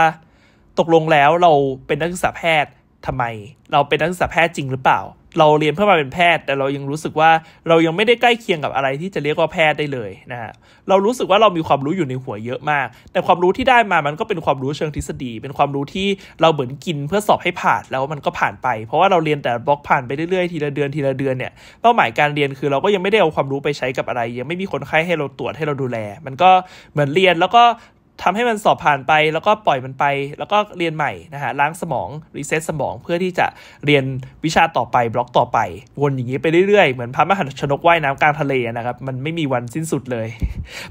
ตกลงแล้วเราเป็นนักศึกษาแพทย์ทำไม เราเป็นนักศึกษาแพทย์จริงหรือเปล่าเราเรียนเพื่อมาเป็นแพทย์ แต่เรายังรู้สึกว่าเรายังไม่ได้ใกล้เคียงกับอะไรที่จะเรียกว่าแพทย์ได้เลยนะฮะเรารู้สึกว่าเรามีความรู้อยู่ในหัวเยอะมาก แต่ความรู้ที่ได้มามันก็เป็นความรู้เชิงทฤษฎี เป็นความรู้ที่เราเหมือนกินเพื่อสอบให้ผ่านแล้วมันก็ผ่านไป เพราะว่าเราเรียนแต่บล็อกผ่านไปเรื่อยๆทีละเดือนทีละเดือนเนี่ยเป้าหมายการเรียนคือเราก็ยังไม่ได้เอาความรู้ไปใช้กับอะไร ยังไม่มีคนไข้ให้เราตรวจให้เราดูแล มันก็เหมือนเรียนแล้วก็ทำให้มันสอบผ่านไปแล้วก็ปล่อยมันไป แล้วก็เรียนใหม่นะฮะล้างสมองรีเซ็ตสมองเพื่อที่จะเรียนวิชาต่อไปบล็อกต่อไปวนอย่างนี้ไปเรื่อยๆเหมือนพระมหาชนกว่ายน้ำกลางทะเลนะครับ มันไม่มีวันสิ้นสุดเลย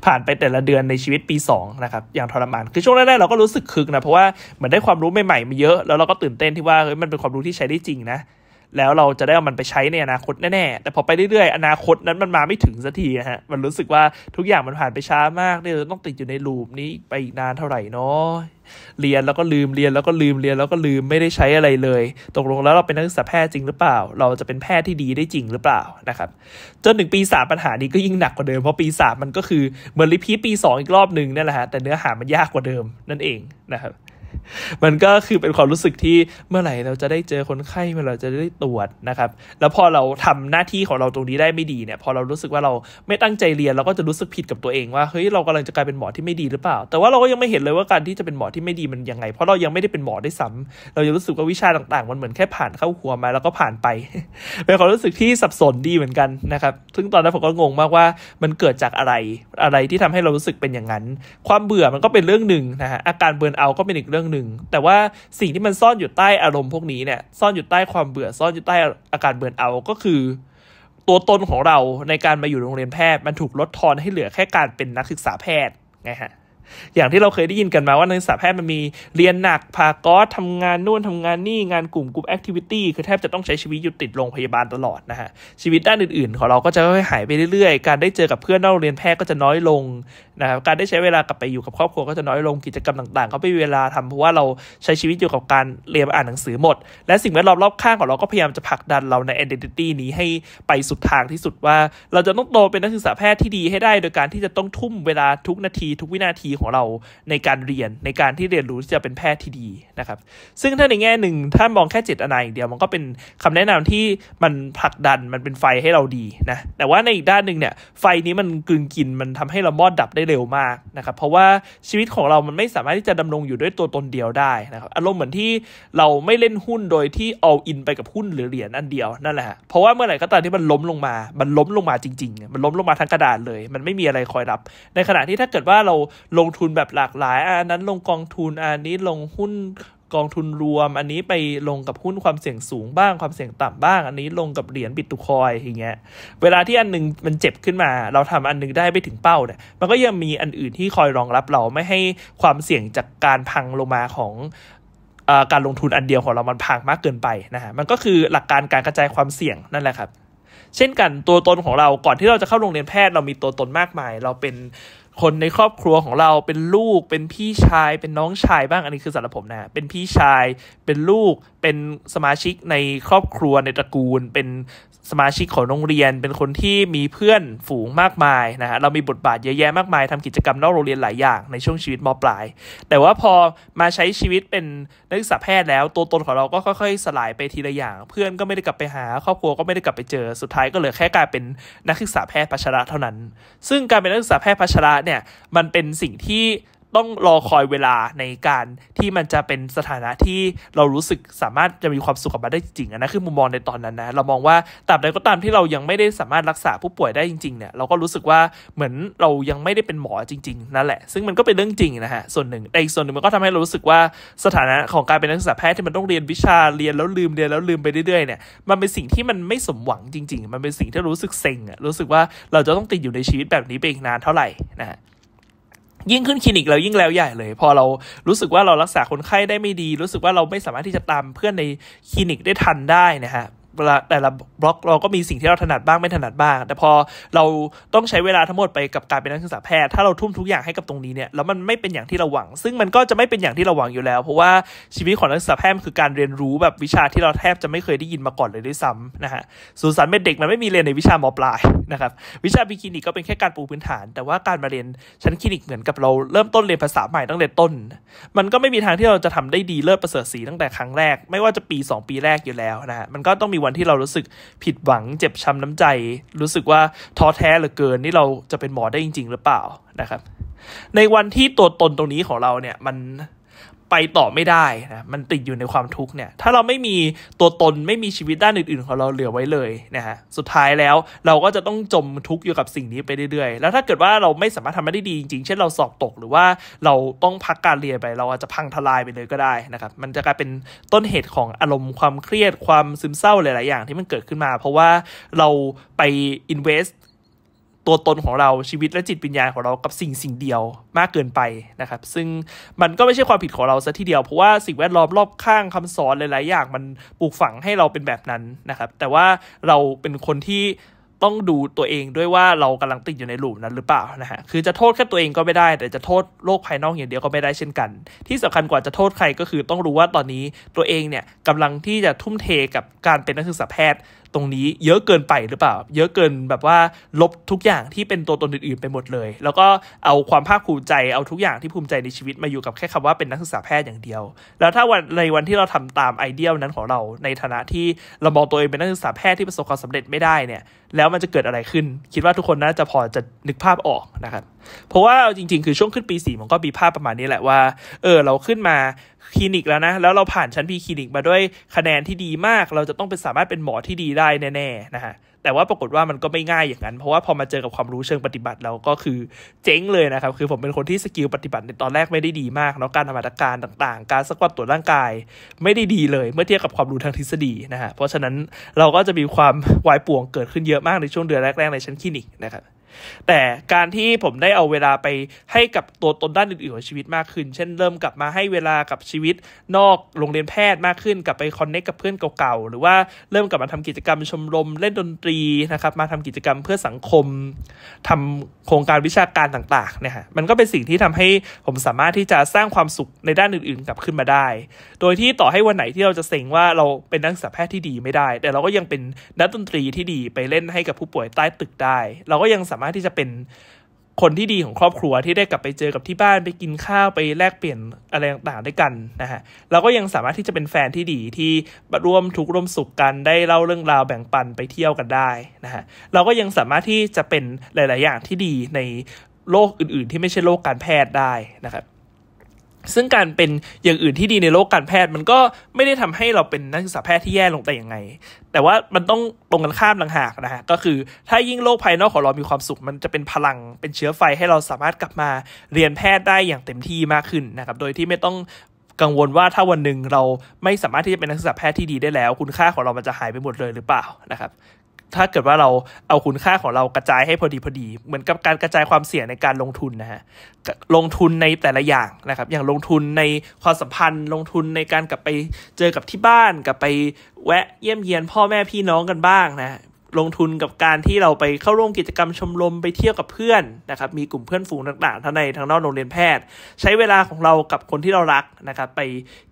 ผ่านไปแต่ละเดือนในชีวิตปี 2 นะครับ อย่างทรมาน คือช่วงแรกๆเราก็รู้สึกคึกนะเพราะว่าเหมือนได้ความรู้ใหม่ๆมาเยอะแล้วเราก็ตื่นเต้นที่ว่าเฮ้ยมันเป็นความรู้ที่ใช้ได้จริงนะแล้วเราจะได้เอามันไปใช้ในอนาคตแน่ๆแต่พอไปเรื่อยๆอนาคตนั้นมันมาไม่ถึงสักทีฮะมันรู้สึกว่าทุกอย่างมันผ่านไปช้ามากเนี่ยต้องติดอยู่ในลูปนี้ไปอีกนานเท่าไหร่เนาะเรียนแล้วก็ลืมเรียนแล้วก็ลืมเรียนแล้วก็ลืมไม่ได้ใช้อะไรเลยตกลงแล้วเราเป็นนักศึกษาแพทย์จริงหรือเปล่า เราจะเป็นแพทย์ที่ดีได้จริงหรือเปล่านะครับ จนถึงปีสาปัญหานี้ก็ยิ่งหนักกว่าเดิมเพราะปีสามันก็คือเหมือนรีพีทปี 2 อีกรอบหนึ่งนี่แหละฮะแต่เนื้อหามันยากกว่าเดิมนั่นเองนะครับมันก็คือเป็นความรู้สึกที่เมื่อไหร่เราจะได้เจอคนไข้เมื่อเราจะได้ตรวจนะครับแล้วพอเราทำหน้าที่ของเราตรงนี้ได้ไม่ดีเนี่ยพอเรารู้สึกว่าเราไม่ตั้งใจเรียนเราก็จะรู้สึกผิดกับตัวเองว่าเฮ้ยเรากำลังจะกลายเป็นหมอที่ไม่ดีหรือเปล่า แต่ว่าเราก็ยังไม่เห็นเลยว่าการที่จะเป็นหมอที่ไม่ดีมันยังไง เพราะเรายังไม่ได้เป็นหมอได้ซ้ำ เรายังรู้สึกว่าวิชาต่างๆ มันเหมือนแค่ผ่านเข้าหัวมา แล้วก็ผ่านไป เป็นความรู้สึกที่สับสนดีเหมือนกันนะครับซึ่งตอนนั้นผมก็งงมากว่ามันเกิดจากอะไรอะไรที่ทำให้เรารู้สึกเป็นอย่างนั้น ความเบื่อมันก็เป็นเรื่องหนึ่งนะฮะอาการเบิร์นเอาก็เป็นอีกเรื่องนึ่งแต่ว่าสิ่งที่มันซ่อนอยู่ใต้อารมณ์พวกนี้เนี่ยซ่อนอยู่ใต้ความเบื่อซ่อนอยู่ใต้อาการเบื่อเอาก็คือ ตัวตนของเราในการมาอยู่โรงเรียนแพทย์มันถูกลดทอนให้เหลือแค่การเป็นนักศึกษาแพทย์ไงฮะอย่างที่เราเคยได้ยินกันมาว่า นักศึกษาแพทย์มันมีเรียนหนักพากอสทำงานนู่นทำงานนี่งานกลุ่มกลุ่มแอคทิวิตี้คือแทบจะต้องใช้ชีวิตอยู่ติดโรงพยาบาลตลอดนะฮะชีวิตด้านอื่นๆ ของเราก็จะค่อยๆหายไปเรื่อยๆการได้เจอกับเพื่อนนอกโรงเรียนแพทย์ก็จะน้อยลงนะครับการได้ใช้เวลากลับไปอยู่กับครอบครัวก็จะน้อยลงกิจกรรมต่างๆก็ไม่มีเวลาทำเพราะว่าเราใช้ชีวิตอยู่กับการเรียนอ่านหนังสือหมดและสิ่งแวดล้อมรอบข้างของเราก็พยายามจะผลักดันเราในอ i ด e ติตี้นี้ให้ไปสุดทางที่สุดว่า เราจะต้องโตเป็นนักศึกษาแพทย์ที่ดีให้ได้โดยการที่จะต้องทุ่มเวลาทุกนาทีทุกวินาทีของเราในการเรียนในการที่เรียนรู้ที่จะเป็นแพทย์ที่ดีนะครับซึ่งถ้าในแง่หนึ่งถ้ามองแค่เจตนาอย่างเดียวมันก็เป็นคำแนะนำที่มันผลักดันมันเป็นไฟให้เราดีนะแต่ว่าในอีกด้านหนึ่งเนี่ยไฟนี้มันกลืนกินมันทำให้เรามอดดับได้เร็วมากนะครับเพราะว่าชีวิตของเรามันไม่สามารถที่จะดำรงอยู่ด้วยตัวตนเดียวได้นะครับอารมณ์เหมือนที่เราไม่เล่นหุ้นโดยที่เอาอินไปกับหุ้นหรือเหรียญอันเดียวนั่นแหละเพราะว่าเมื่อไหร่ก็ตามที่มันล้มลงมา มันล้มลงมาจริง ๆ มันล้มลงมาทั้งกระดาษเลยมันไม่มีอะไรคอยรับ ในขณะที่ถ้าเกิดว่าเราลงทุนแบบหลากหลายอันนั้นลงกองทุน อันนี้ลงหุ้นกองทุนรวม อันนี้ไปลงกับหุ้นความเสี่ยงสูงบ้าง ความเสี่ยงต่ำบ้าง อันนี้ลงกับเหรียญบิตคอย อย่างเงี้ย เวลาที่อันนึงมันเจ็บขึ้นมา เราทำอันนึงได้ไปถึงเป้าเนี่ย มันก็ยังมีอันอื่นที่คอยรองรับเราไม่ให้ความเสี่ยงจากการพังลงมาของ การลงทุนอันเดียวของเรา มันพังมากเกินไปนะฮะ มันก็คือหลักการการกระจายความเสี่ยงนั่นแหละครับ เช่นกันตัวตนของเราก่อนที่เราจะเข้าโรงเรียนแพทย์ เรามีตัวตนมากมาย เราเป็นคนในครอบครัวของเราเป็นลูก เป็นพี่ชาย เป็นน้องชายบ้างอันนี้คือสำหรับผมนะ เป็นพี่ชายเป็นลูกเป็นสมาชิกในครอบครัวในตระกูล เป็นสมาชิกของโรงเรียนเป็นคนที่มีเพื่อนฝูงมากมายนะฮะเรามีบทบาทเยอะแยะมากมายทำกิจกรรมนอกโรงเรียนหลายอย่างในช่วงชีวิตมปลาย แต่ว่าพอมาใช้ชีวิตเป็นนักศึกษาแพทย์แล้วตัวตนของเราก็ค่อยๆสลายไปทีละอย่าง เพื่อนก็ไม่ได้กลับไปหาครอบครัวก็ไม่ได้กลับไปเจอสุดท้ายก็เหลือแค่กลายเป็นนักศึกษาแพทย์ภัชระเท่านั้น ซึ่งการเป็นนักศึกษาแพทย์ภัชระเนี่ยมันเป็นสิ่งที่ต้องรอคอยเวลาในการที่มันจะเป็นสถานะที่เรารู้สึกสามารถจะมีความสุขกับมันได้จริงๆนะคือมุมมองในตอนนั้นนะเรามองว่าตราบใดก็ตามที่เรายังไม่ได้สามารถรักษาผู้ป่วยได้จริงๆเนี่ยเราก็รู้สึกว่าเหมือนเรายังไม่ได้เป็นหมอจริง ๆ นั่นแหละ ซึ่งมันก็เป็นเรื่องจริงนะฮะส่วนหนึ่งแต่อีกส่วนหนึ่งมันก็ทำให้เรารู้สึกว่าสถานะของการเป็นนักศึกษาแพทย์ที่มันต้องเรียนวิชาเรียนแล้วลืมเรียนแล้วลืมไปเรื่อยๆเนี่ยมันเป็นสิ่งที่มันไม่สมหวังจริง ๆ มันเป็นสิ่งที่รู้สึกเซ็งอะรู้สึกว่าเราจะต้องติดอยู่ในชีวิตแบบนี้ไปอีกนานเท่าไหร่นะฮะยิ่งขึ้นคลินิกเรายิ่งแล้วใหญ่เลย พอเรารู้สึกว่าเรารักษาคนไข้ได้ไม่ดี รู้สึกว่าเราไม่สามารถที่จะตามเพื่อนในคลินิกได้ทันได้นะฮะเวลาแต่ละบล็อกเราก็มีสิ่งที่เราถนัดบ้างไม่ถนัดบ้าง แต่พอเราต้องใช้เวลาทั้งหมดไปกับการเป็นนักศึกษาแพทย์ถ้าเราทุ่มทุกอย่างให้กับตรงนี้เนี่ยแล้วมันไม่เป็นอย่างที่เราหวัง ซึ่งมันก็จะไม่เป็นอย่างที่เราหวังอยู่แล้วเพราะว่าชีวิตของนักศึกษาแพทย์คือการเรียนรู้แบบวิชาที่เราแทบจะไม่เคยได้ยินมาก่อนเลยด้วยซ้ำนะฮะสูสารเม็ดเด็กมันไม่มีเรียนในวิชามอปลายนะครับวิชาบิคลินิกก็เป็นแค่การปูพื้นฐานแต่ว่าการมาเรียนชั้นคลินิกเหมือนกับเรา เริ่มต้นเรียนภาษาใหม่ตั้งแต่ต้น มันก็ไม่มีทางที่เราจะทำได้ดีเลิศประเสริฐสีตั้งแต่ครั้งแรกไม่ว่าจะปี 2 ปีแรกอยู่แล้วนะฮะมันก็ต้องมีวันที่เรารู้สึกผิดหวังเจ็บช้ำน้ำใจ รู้สึกว่าท้อแท้เหลือเกินนี่เราจะเป็นหมอได้จริงๆ หรือเปล่านะครับ ในวันที่ตัวตนตรงนี้ของเราเนี่ยมันไปต่อไม่ได้นะ มันติดอยู่ในความทุกข์เนี่ย ถ้าเราไม่มีตัวตนไม่มีชีวิตด้านอื่น ๆ ของเราเหลือไว้เลยนะฮะ สุดท้ายแล้วเราก็จะต้องจมทุกข์อยู่กับสิ่งนี้ไปเรื่อยๆ แล้วถ้าเกิดว่าเราไม่สามารถทำได้ดีจริงๆ เช่นเราสอบตก หรือว่าเราต้องพักการเรียนไป เราอาจจะพังทลายไปเลยก็ได้นะครับ มันจะกลายเป็นต้นเหตุของอารมณ์ ความเครียดความซึมเศร้าหลายๆ อย่างที่มันเกิดขึ้นมา เพราะว่าเราไปอินเวสตัวตนของเรา ชีวิตและจิตวิญญาณของเรากับสิ่งสิ่งเดียวมากเกินไปนะครับซึ่งมันก็ไม่ใช่ความผิดของเราซะทีเดียวเพราะว่าสิ่งแวดล้อมรอบข้างคำสอนหลายๆอย่างมันปลูกฝังให้เราเป็นแบบนั้นนะครับแต่ว่าเราเป็นคนที่ต้องดูตัวเองด้วยว่าเรากำลังติดอยู่ในหลุมนั้นหรือเปล่านะฮะคือจะโทษแค่ตัวเองก็ไม่ได้ แต่จะโทษโลกภายนอกอย่างเดียวก็ไม่ได้เช่นกัน ที่สำคัญกว่าจะโทษใครก็คือ ต้องรู้ว่าตอนนี้ตัวเองเนี่ยกำลังที่จะทุ่มเทกับการเป็นนักศึกษาแพทย์ตรงนี้เยอะเกินไปหรือเปล่า เยอะเกินแบบว่าลบทุกอย่างที่เป็นตัวตนอื่นๆไปหมดเลย แล้วก็เอาความภาคภูมิใจเอาทุกอย่างที่ภูมิใจในชีวิตมาอยู่กับแค่คำว่าเป็นนักศึกษาแพทย์อย่างเดียว แล้วถ้าวันในวันที่เราทำตามไอเดียนั้นของเราในฐานะที่เรามองตัวเองเป็นนักศึกษาแพทย์ที่ประสบความสำเร็จไม่ได้เนี่ยแล้วมันจะเกิดอะไรขึ้น คิดว่าทุกคนน่าจะพอจะนึกภาพออกนะครับเพราะว่าจริงๆ คือช่วงขึ้นปี4มันก็มีภาพประมาณนี้แหละว่า เออเราขึ้นมาคลินิกแล้วนะแล้วเราผ่านชั้นพีคลินิก มาด้วยคะแนนที่ดีมากเราจะต้องเป็นสามารถเป็นหมอที่ดีได้แน่ๆนะฮะแต่ว่าปรากฏว่ามันก็ไม่ง่ายอย่างนั้น เพราะว่าพอมาเจอกับความรู้เชิงปฏิบัติเราก็คือเจ๊งเลยนะครับคือผมเป็นคนที่สกิลปฏิบัติ ในตอนแรกไม่ได้ดีมากเนาะการทำมัตการต่างๆ การสกัดตรวจร่างกายไม่ได้ดีเลย เมื่อเทียบกับความรู้ทางทฤษฎีนะฮะเพราะฉะนั้นเราก็จะมีความวายป่วงเกิดขึ้นเยอะมากในช่วงเดือนแรก ๆ ในชั้นคลินิกนะครับแต่การที่ผมได้เอาเวลาไปให้กับตัวตนด้านอื่นๆของชีวิตมากขึ้น เช่นเริ่มกลับมาให้เวลากับชีวิตนอกโรงเรียนแพทย์มากขึ้นกลับไปคอนเนคกับเพื่อนเก่าๆ หรือว่าเริ่มกลับมาทำกิจกรรมชมรมเล่นดนตรีนะครับมาทำกิจกรรมเพื่อสังคม ทำโครงการวิชาการต่างๆเนี่ยฮะมันก็เป็นสิ่งที่ทำให้ผมสามารถที่จะสร้างความสุขในด้านอื่นๆกลับขึ้นมาได้ โดยที่ต่อให้วันไหนที่เราจะเซ็งว่าเราเป็นนักศึกษาแพทย์ที่ดีไม่ได้ แต่เราก็ยังเป็นนักดนตรีที่ดีไปเล่นให้กับผู้ป่วยใต้ตึกได้ เราก็ยังสามารถารถที่จะเป็นคนที่ดีของครอบครัวที่ได้กลับไปเจอกับที่บ้านไปกินข้าวไปแลกเปลี่ยนอะไรต่างๆด้วยกันนะฮะเราก็ยังสามารถที่จะเป็นแฟนที่ดีที่ร่วมทุกร่วมสุขกันได้เล่าเรื่องราวแบ่งปันไปเที่ยวกันได้นะฮะเราก็ยังสามารถที่จะเป็นหลาย ๆ อย่างที่ดีในโลกอื่น ๆ ที่ไม่ใช่โลกการแพทย์ได้นะครับซึ่งการเป็นอย่างอื่นที่ดีในโลกการแพทย์มันก็ไม่ได้ทำให้เราเป็นนักศึกษาแพทย์ที่แย่ลงแต่อย่างไง แต่ว่ามันต้องตรงกันข้ามต่างหากนะฮะ ก็คือถ้ายิ่งโลกภายนอกของเรามีความสุข มันจะเป็นพลังเป็นเชื้อไฟให้เราสามารถกลับมาเรียนแพทย์ได้อย่างเต็มที่มากขึ้นนะครับ โดยที่ไม่ต้องกังวลว่าถ้าวันหนึ่งเราไม่สามารถที่จะเป็นนักศึกษาแพทย์ที่ดีได้แล้ว คุณค่าของเรามันจะหายไปหมดเลยหรือเปล่านะครับถ้าเกิดว่าเราเอาคุณค่าของเรากระจายให้พอดีพอดี เหมือนกับการกระจายความเสี่ยงในการลงทุนนะฮะ ลงทุนในแต่ละอย่างนะครับ อย่างลงทุนในความสัมพันธ์ ลงทุนในการกลับไปเจอกับที่บ้าน กลับไปแวะเยี่ยมเยียนพ่อแม่พี่น้องกันบ้างนะ ลงทุนกับการที่เราไปเข้าร่วมกิจกรรมชมรม ไปเที่ยวกับเพื่อนนะครับ มีกลุ่มเพื่อนฝูงต่างๆ ทั้งในทั้งนอกโรงเรียนแพทย์ ใช้เวลาของเรากับคนที่เรารักนะครับ ไป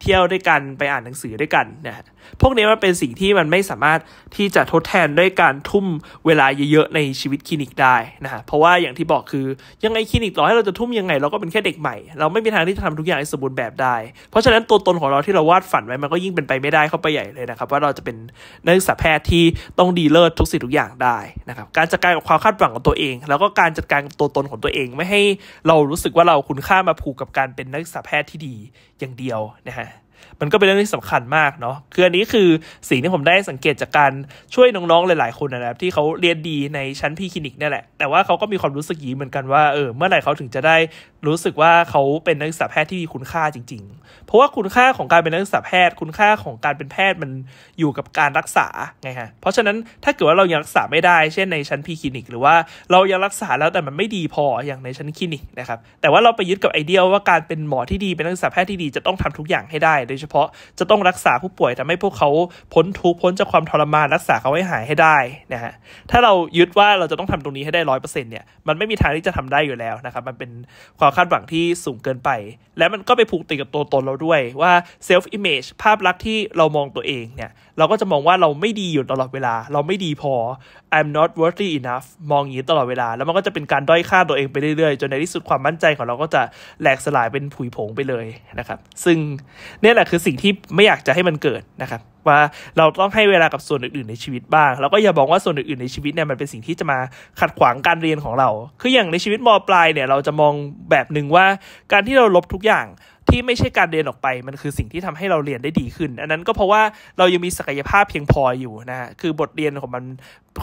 เที่ยวด้วยกัน ไปอ่านหนังสือด้วยกันนะพวกนี้มันเป็นสิ่งที่มันไม่สามารถที่จะทดแทนด้วยการทุ่มเวลาเยอะๆในชีวิตคลินิกได้นะฮะเพราะว่าอย่างที่บอกคือยังไงคลินิกต่อให้เราจะทุ่มยังไงเราก็เป็นแค่เด็กใหม่เราไม่มีทางที่จะทำทุกอย่างให้สมบูรณ์แบบได้ เพราะฉะนั้นตัวตนของเราที่เราวาดฝันไว้มันก็ยิ่งเป็นไปไม่ได้เข้าไปใหญ่เลยนะครับ ว่าเราจะเป็นนักศึกษาแพทย์ที่ต้องดีเลิศทุกสิ่งทุกอย่างได้นะครับการจัดการกับความคาดหวังของตัวเอง แล้วก็การจัดการตัวตนของตัวเองไม่ให้เรารู้สึกว่าเราคุณค่ามาผูกกับการเป็นนักศึกษาแพทย์ที่ดีอย่างเดียวนะฮะมันก็เป็นเรื่องที่สำคัญมากเนาะคืออันนี้คือสิ่งที่ผมได้สังเกตจากการช่วยน้องๆ หลายๆ คนนะครับที่เขาเรียนดีในชั้นพี่คลินิกนี่แหละ แต่ว่าเขาก็มีความรู้สึกยี้เหมือนกันว่าเออ เมื่อไหร่เขาถึงจะได้รู้สึกว่าเขาเป็นนักศึกษาแพทย์ที่มีคุณค่าจริงๆ เพราะว่าคุณค่าของการเป็นนักศึกษาแพทย์คุณค่าของการเป็นแพทย์มันอยู่กับการรักษาไงฮะ เพราะฉะนั้นถ้าเกิดว่าเรายังรักษาไม่ได้ เช่นในชั้นพีคลินิก หรือว่าเรายังรักษาแล้วแต่มันไม่ดีพออย่างในชั้นคลินิกนะครับแต่ว่าเราไปยึดกับไอเดียว่าการเป็นหมอที่ดีเป็นนักศึกษาแพทย์ที่ดีจะต้องทำทุกอย่างให้ได้ โดยเฉพาะจะต้องรักษาผู้ป่วยทำให้พวกเขาพ้นทุกพ้นจากความทรมานรักษาเขาให้หายให้ได้นะฮะถ้าเรายึดว่าเราจะต้องทำตรงนี้ให้ได้ร้อยเปอร์เซ็นต์เนี่ยมันไม่มีทางที่จะทำได้อยู่แล้วนะครับมันเป็นความคาดหวังที่สูงเกินไป และมันก็ไปผูกติดกับตัวตนเราด้วยว่าเซลฟ์อิมเมจภาพลักษณ์ที่เรามองตัวเองเนี่ย เราก็จะมองว่าเราไม่ดีอยู่ตลอดเวลา เราไม่ดีพอ I'm not worthy enough มองอย่างนี้ตลอดเวลา แล้วมันก็จะเป็นการด้อยค่าตัวเองไปเรื่อยๆ จนในที่สุดความมั่นใจของเราก็จะแหลกสลายเป็นผุยผงไปเลยนะครับ ซึ่งนี่แหละคือสิ่งที่ไม่อยากจะให้มันเกิดนะครับว่าเราต้องให้เวลากับส่วนอื่นๆในชีวิตบ้างแล้วก็อย่าบอกว่าส่วนอื่นๆในชีวิตเนี่ยมันเป็นสิ่งที่จะมาขัดขวางการเรียนของเรา คืออย่างในชีวิตมปลายเนี่ยเราจะมองแบบหนึ่งว่าการที่เราลบทุกอย่างที่ไม่ใช่การเรียนออกไป มันคือสิ่งที่ทำให้เราเรียนได้ดีขึ้น อันนั้นก็เพราะว่าเรายังมีศักยภาพเพียงพออยู่นะฮะคือบทเรียนของมัน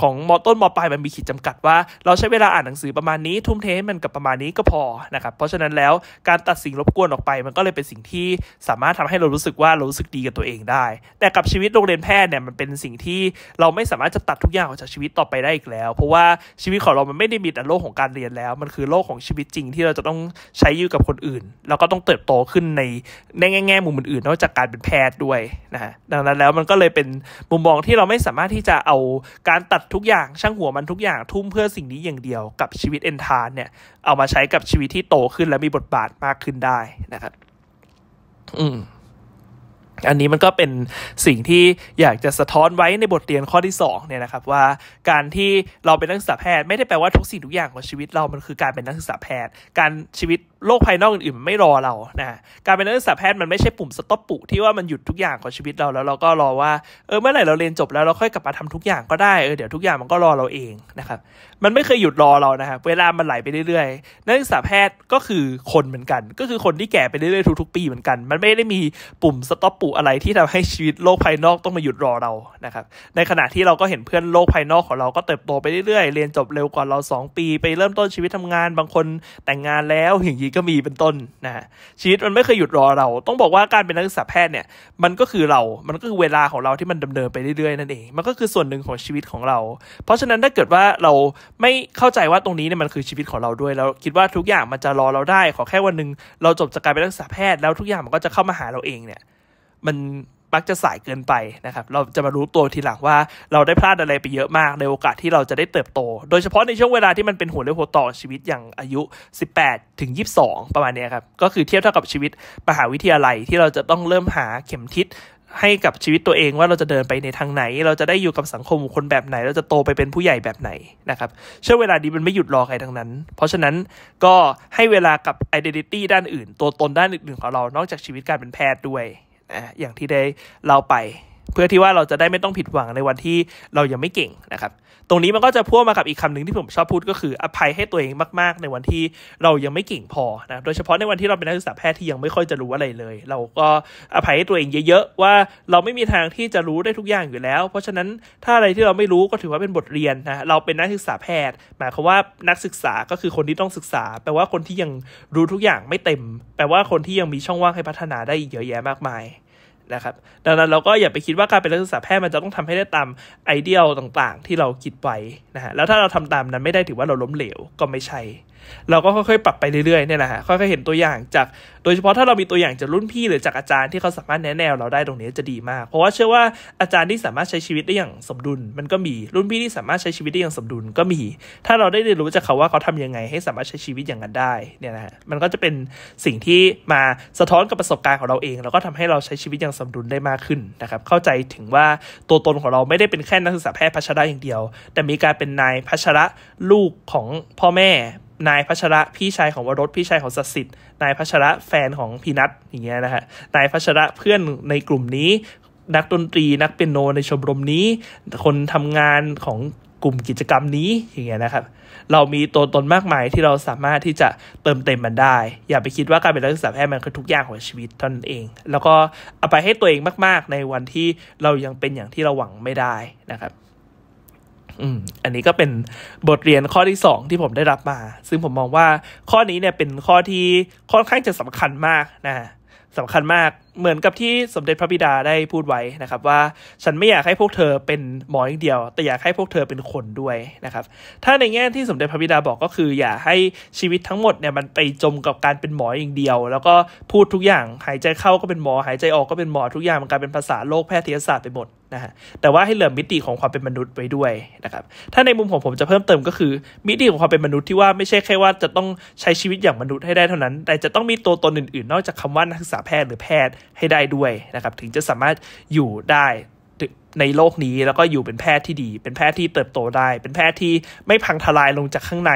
ของมอต้นมอปลายมันมีขีดจำกัดว่าเราใช้เวลาอ่านหนังสือประมาณนี้ทุ่มเทให้มันกับประมาณนี้ก็พอนะครับเพราะฉะนั้นแล้วการตัดสิ่งรบกวนออกไป มันก็เลยเป็นสิ่งที่สามารถทำให้เรารู้สึกว่าเรารู้สึกดีกับตัวเองได้แต่กับชีวิตโรงเรียนแพทย์เนี่ยมันเป็นสิ่งที่เราไม่สามารถจะตัดทุกอย่างออกจากชีวิตต่อไปได้อีกแล้ว เพราะว่าชีวิตของเรามันไม่ได้มีแต่โลกของการเรียนแล้ว มันคือโลกของชีวิตจริง ที่เราจะต้องใช้อยู่กับคนอื่นแล้วก็ต้องเติบโตขึ้นในในแง่แง่มุมอื่นๆนอกจากการเป็นแพทย์ด้วยนะฮะ ดังนั้นแล้วมันก็เลยเป็นมุมมองที่เราไม่สามารถที่จะเอาการตัดทุกอย่างช่างหัวมันทุกอย่าง ทุ่มเพื่อสิ่งนี้อย่างเดียวกับชีวิตเอนทานเนี่ย เอามาใช้กับชีวิตที่โตขึ้นและมีบทบาทมากขึ้นได้นะครับ อืม อันนี้มันก็เป็นสิ่งที่อยากจะสะท้อนไว้ในบทเรียนข้อที่2เนี่ยนะครับว่าการที่เราเป็นนักศึกษาแพทย์ ไม่ได้แปลว่าทุกสิ่งทุกอย่างของชีวิตเรามันคือการเป็นนักศึกษาแพทย์ การชีวิตโลกภายนอกอื่นๆ ไม่รอเรานะ การเป็นนักศึกษาแพทย์มันไม่ใช่ปุ่มสต็อปปุที่ว่ามันหยุดทุกอย่างของชีวิตเราแล้วเราก็รอว่าเออเมื่อไหร่เราเรียนจบแล้วเราค่อยกลับมาทำทุกอย่างก็ได้เออเดี๋ยวทุกอย่างมันก็รอเราเองนะครับมันไม่เคยหยุดรอเรานะครับเวลามันไหลไปเรื่อยๆนักศึกษาแพทย์ก็คือคนเหมือนกัน ก็คือคนที่แก่ไปเรื่อยๆทุกๆปีเหมือนกัน มันไม่ได้มีปุ่มสต็อปปุอะไรที่ทำให้ชีวิตโลกภายนอกต้องมาหยุดรอเรานะครับในขณะที่เราก็เห็นเพื่อนโลกภายนอกของเราก็เติบโตไปเรื่อยๆเรียนจบเร็วกว่าเรา2ปี ไปเริ่มต้นชีวิตทำงานบางคนแต่งงานแล้วอย่างนี้ก็มีเป็นต้นนะชีวิตมันไม่เคยหยุดรอเราต้องบอกว่าการเป็นนักศึกษาแพทย์เนี่ย มันก็คือเรา มันก็คือเวลาของเราที่มันดำเนินไปเรื่อยๆนั่นเองมันก็คือส่วนหนึ่งของชีวิตของเรา เพราะฉะนั้นถ้าเกิดว่าเราไม่เข้าใจว่าตรงนี้เนี่ยมันคือชีวิตของเราด้วยแล้วคิดว่าทุกอย่างมันจะรอเราได้ ขอแค่วันหนึ่งเราจบจากการเป็นนักศึกษาแพทย์แล้วทุกอย่างมันก็จะเข้ามาหาเราเองเนี่ย มันมักจะสายเกินไปนะครับ เราจะมารู้ตัวทีหลังว่า เราได้พลาดอะไรไปเยอะมากในโอกาสที่เราจะได้เติบโต โดยเฉพาะในช่วงเวลาที่มันเป็นหัวเรียวหัวต่อชีวิตอย่างอายุ 18 ถึง 22 ประมาณนี้ครับ ก็คือเทียบเท่ากับชีวิตมหาวิทยาลัยที่เราจะต้องเริ่มหาเข็มทิศให้กับชีวิตตัวเองว่าเราจะเดินไปในทางไหน เราจะได้อยู่กับสังคมคนแบบไหน เราจะโตไปเป็นผู้ใหญ่แบบไหนนะครับเชื่อเวลาดีมันไม่หยุดรอใครทั้งนั้น เพราะฉะนั้นก็ให้เวลากับ i ด e นิตี้ด้านอื่น ตัวตนด้านอื่นของเรา นอกจากชีวิตการเป็นแพทย์ด้วยอย่างที่ได้เล่าไปเพื่อที่ว่าเราจะได้ไม่ต้องผิดหวังในวันที่เรายังไม่เก่งนะครับตรงนี้มันก็จะพ่วงมากับอีกคำหนึ่งที่ผมชอบพูด ก็คืออภัยให้ตัวเองมาก ๆ ในวันที่เรายังไม่เก่งพอนะโดยเฉพาะในวันที่เราเป็นนักศึกษาแพทย์ที่ยังไม่ค่อยจะรู้อะไรเลย เราก็อภัยให้ตัวเองเยอะๆว่าเราไม่มีทางที่จะรู้ได้ทุกอย่างอยู่แล้ว เพราะฉะนั้นถ้าอะไรที่เราไม่รู้ก็ถือว่าเป็นบทเรียนนะเราเป็นนักศึกษาแพทย์หมายความว่านักศึกษาก็คือคนที่ต้องศึกษาแปลว่าคนที่ยังรู้ทุกอย่างไม่เต็มแปลว่าคนที่ยังมีช่องว่างให้พัฒนาได้อีกเยอะแยะมากมายนะครับ ดังนั้นเราก็อย่าไปคิดว่าการเป็นนักศึกษาแพทย์มันจะต้องทำให้ได้ตามไอเดียลต่างๆที่เราคิดไว้นะฮะ แล้วถ้าเราทำตามนั้นไม่ได้ถือว่าเราล้มเหลวก็ไม่ใช่เราก็ค่อยๆปรับไปเรื่อยๆเนี่ยแหละฮะ ค่อยๆเห็นตัวอย่างจาก โดยเฉพาะถ้าเรามีตัวอย่างจากรุ่นพี่หรือจากอาจารย์ที่เขาสามารถแนะแนวเราได้ตรงนี้จะดีมาก เพราะว่าเชื่อว่าอาจารย์ที่สามารถใช้ชีวิตได้อย่างสมดุล มันก็มี รุ่นพี่ที่สามารถใช้ชีวิตได้อย่างสมดุลก็มี ถ้าเราได้เรียนรู้จากเขาว่าเขาทำยังไงให้สามารถใช้ชีวิตอย่างนั้นได้เนี่ยนะฮะมันก็จะเป็นสิ่งที่มาสะท้อนกับประสบการณ์ของเราเอง แล้วก็ทำให้เราใช้ชีวิตอย่างสมดุลได้มากขึ้นนะครับ เข้าใจถึงว่าตัวตนของเราไม่ได้เป็นแค่นักศึกษาแพทย์พัชระอย่างเดียว แต่มีการเป็นนายพัชระลูกของพ่อแม่นายพัชระพี่ชายของวรสพี่ชายของสัสิทธิ์นายพัชระแฟนของพีนัทอย่างเงี้ยนะฮะนายพัชระเพื่อนในกลุ่มนี้ นักดนตรีนักเปียโนในชมรมนี้ คนทำงานของกลุ่มกิจกรรมนี้อย่างเงี้ยนะครับ เรามีตัวตนมากมายที่เราสามารถที่จะเติมเต็มมันได้ อย่าไปคิดว่าการเป็นนักศึกษาแพทย์มันคือทุกอย่างของชีวิตท่านเอง แล้วก็เอาไปให้ตัวเองมากๆในวันที่เรายังเป็นอย่างที่เราหวังไม่ได้นะครับอืมอันนี้ก็เป็นบทเรียนข้อที่สองที่ผมได้รับมา ซึ่งผมมองว่า ข้อนี้เนี่ยเป็นข้อที่ค่อนข้างจะสำคัญมากนะสำคัญมากเหมือนกับที่สมเด็จพระบิดาได้พูดไว้นะครับว่าฉันไม่อยากให้พวกเธอเป็นหมออย่างเดียว แต่อยากให้พวกเธอเป็นคนด้วยนะครับถ้าในแง่ที่สมเด็จพระบิดาบอกก็คือ อย่าให้ชีวิตทั้งหมดเนี่ยมันไปจมกับการเป็นหมออย่างเดียว แล้วก็พูดทุกอย่างหายใจเข้าก็เป็นหมอหายใจออกก็เป็นหมอทุกอย่างมันกลายเป็นภาษาโลก แพทยศาสตร์ไปหมดนะฮะแต่ว่าให้เหลือมิติของความเป็นมนุษย์ไว้ด้วยนะครับถ้าในมุมของผมจะเพิ่มเติม ก็คือมิติของความเป็นมนุษย์ที่ว่าไม่ใช่แค่ว่าจะต้องใช้ชีวิตอย่างมนุษย์ให้ได้เท่านั้น แต่จะต้องมีตัวตนอื่นๆ นอกจากคำว่านักศึกษาแพทย์หรือแพทย์ให้ได้ด้วยนะครับ ถึงจะสามารถอยู่ได้ในโลกนี้แล้วก็อยู่เป็นแพทย์ที่ดี เป็นแพทย์ที่เติบโตได้ เป็นแพทย์ที่ไม่พังทลายลงจากข้างใน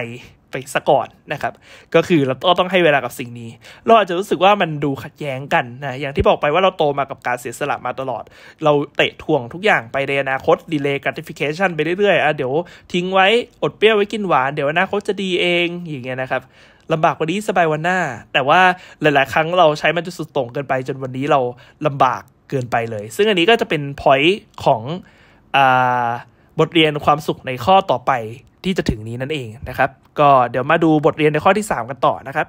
ไปซะก่อนนะครับ ก็คือเราต้องให้เวลากับสิ่งนี้ เราอาจจะรู้สึกว่ามันดูขัดแย้งกันนะอย่างที่บอกไปว่าเราโตมากับการเสียสละมาตลอด เราเตะทวงทุกอย่างไปในอนาคตดีเลย์ก r a t i f i c a t i o n ไปเรื่อยๆอ่ะเดี๋ยว ทิ้งไว้อดเปรี้ยวไว้กินหวานเดี๋ยวอนาคตจะดีเองอย่างเงี้ยนะครับลำบากวันนี้สบายวันหน้า แต่ว่าหลายๆ ครั้งเราใช้มันจนสุดโต่งเกินไป จนวันนี้เราลำบากเกินไปเลย ซึ่งอันนี้ก็จะเป็นพอยต์ของบทเรียนความสุขในข้อต่อไปที่จะถึงนี้นั่นเองนะครับ ก็เดี๋ยวมาดูบทเรียนในข้อที่ 3 กันต่อนะครับ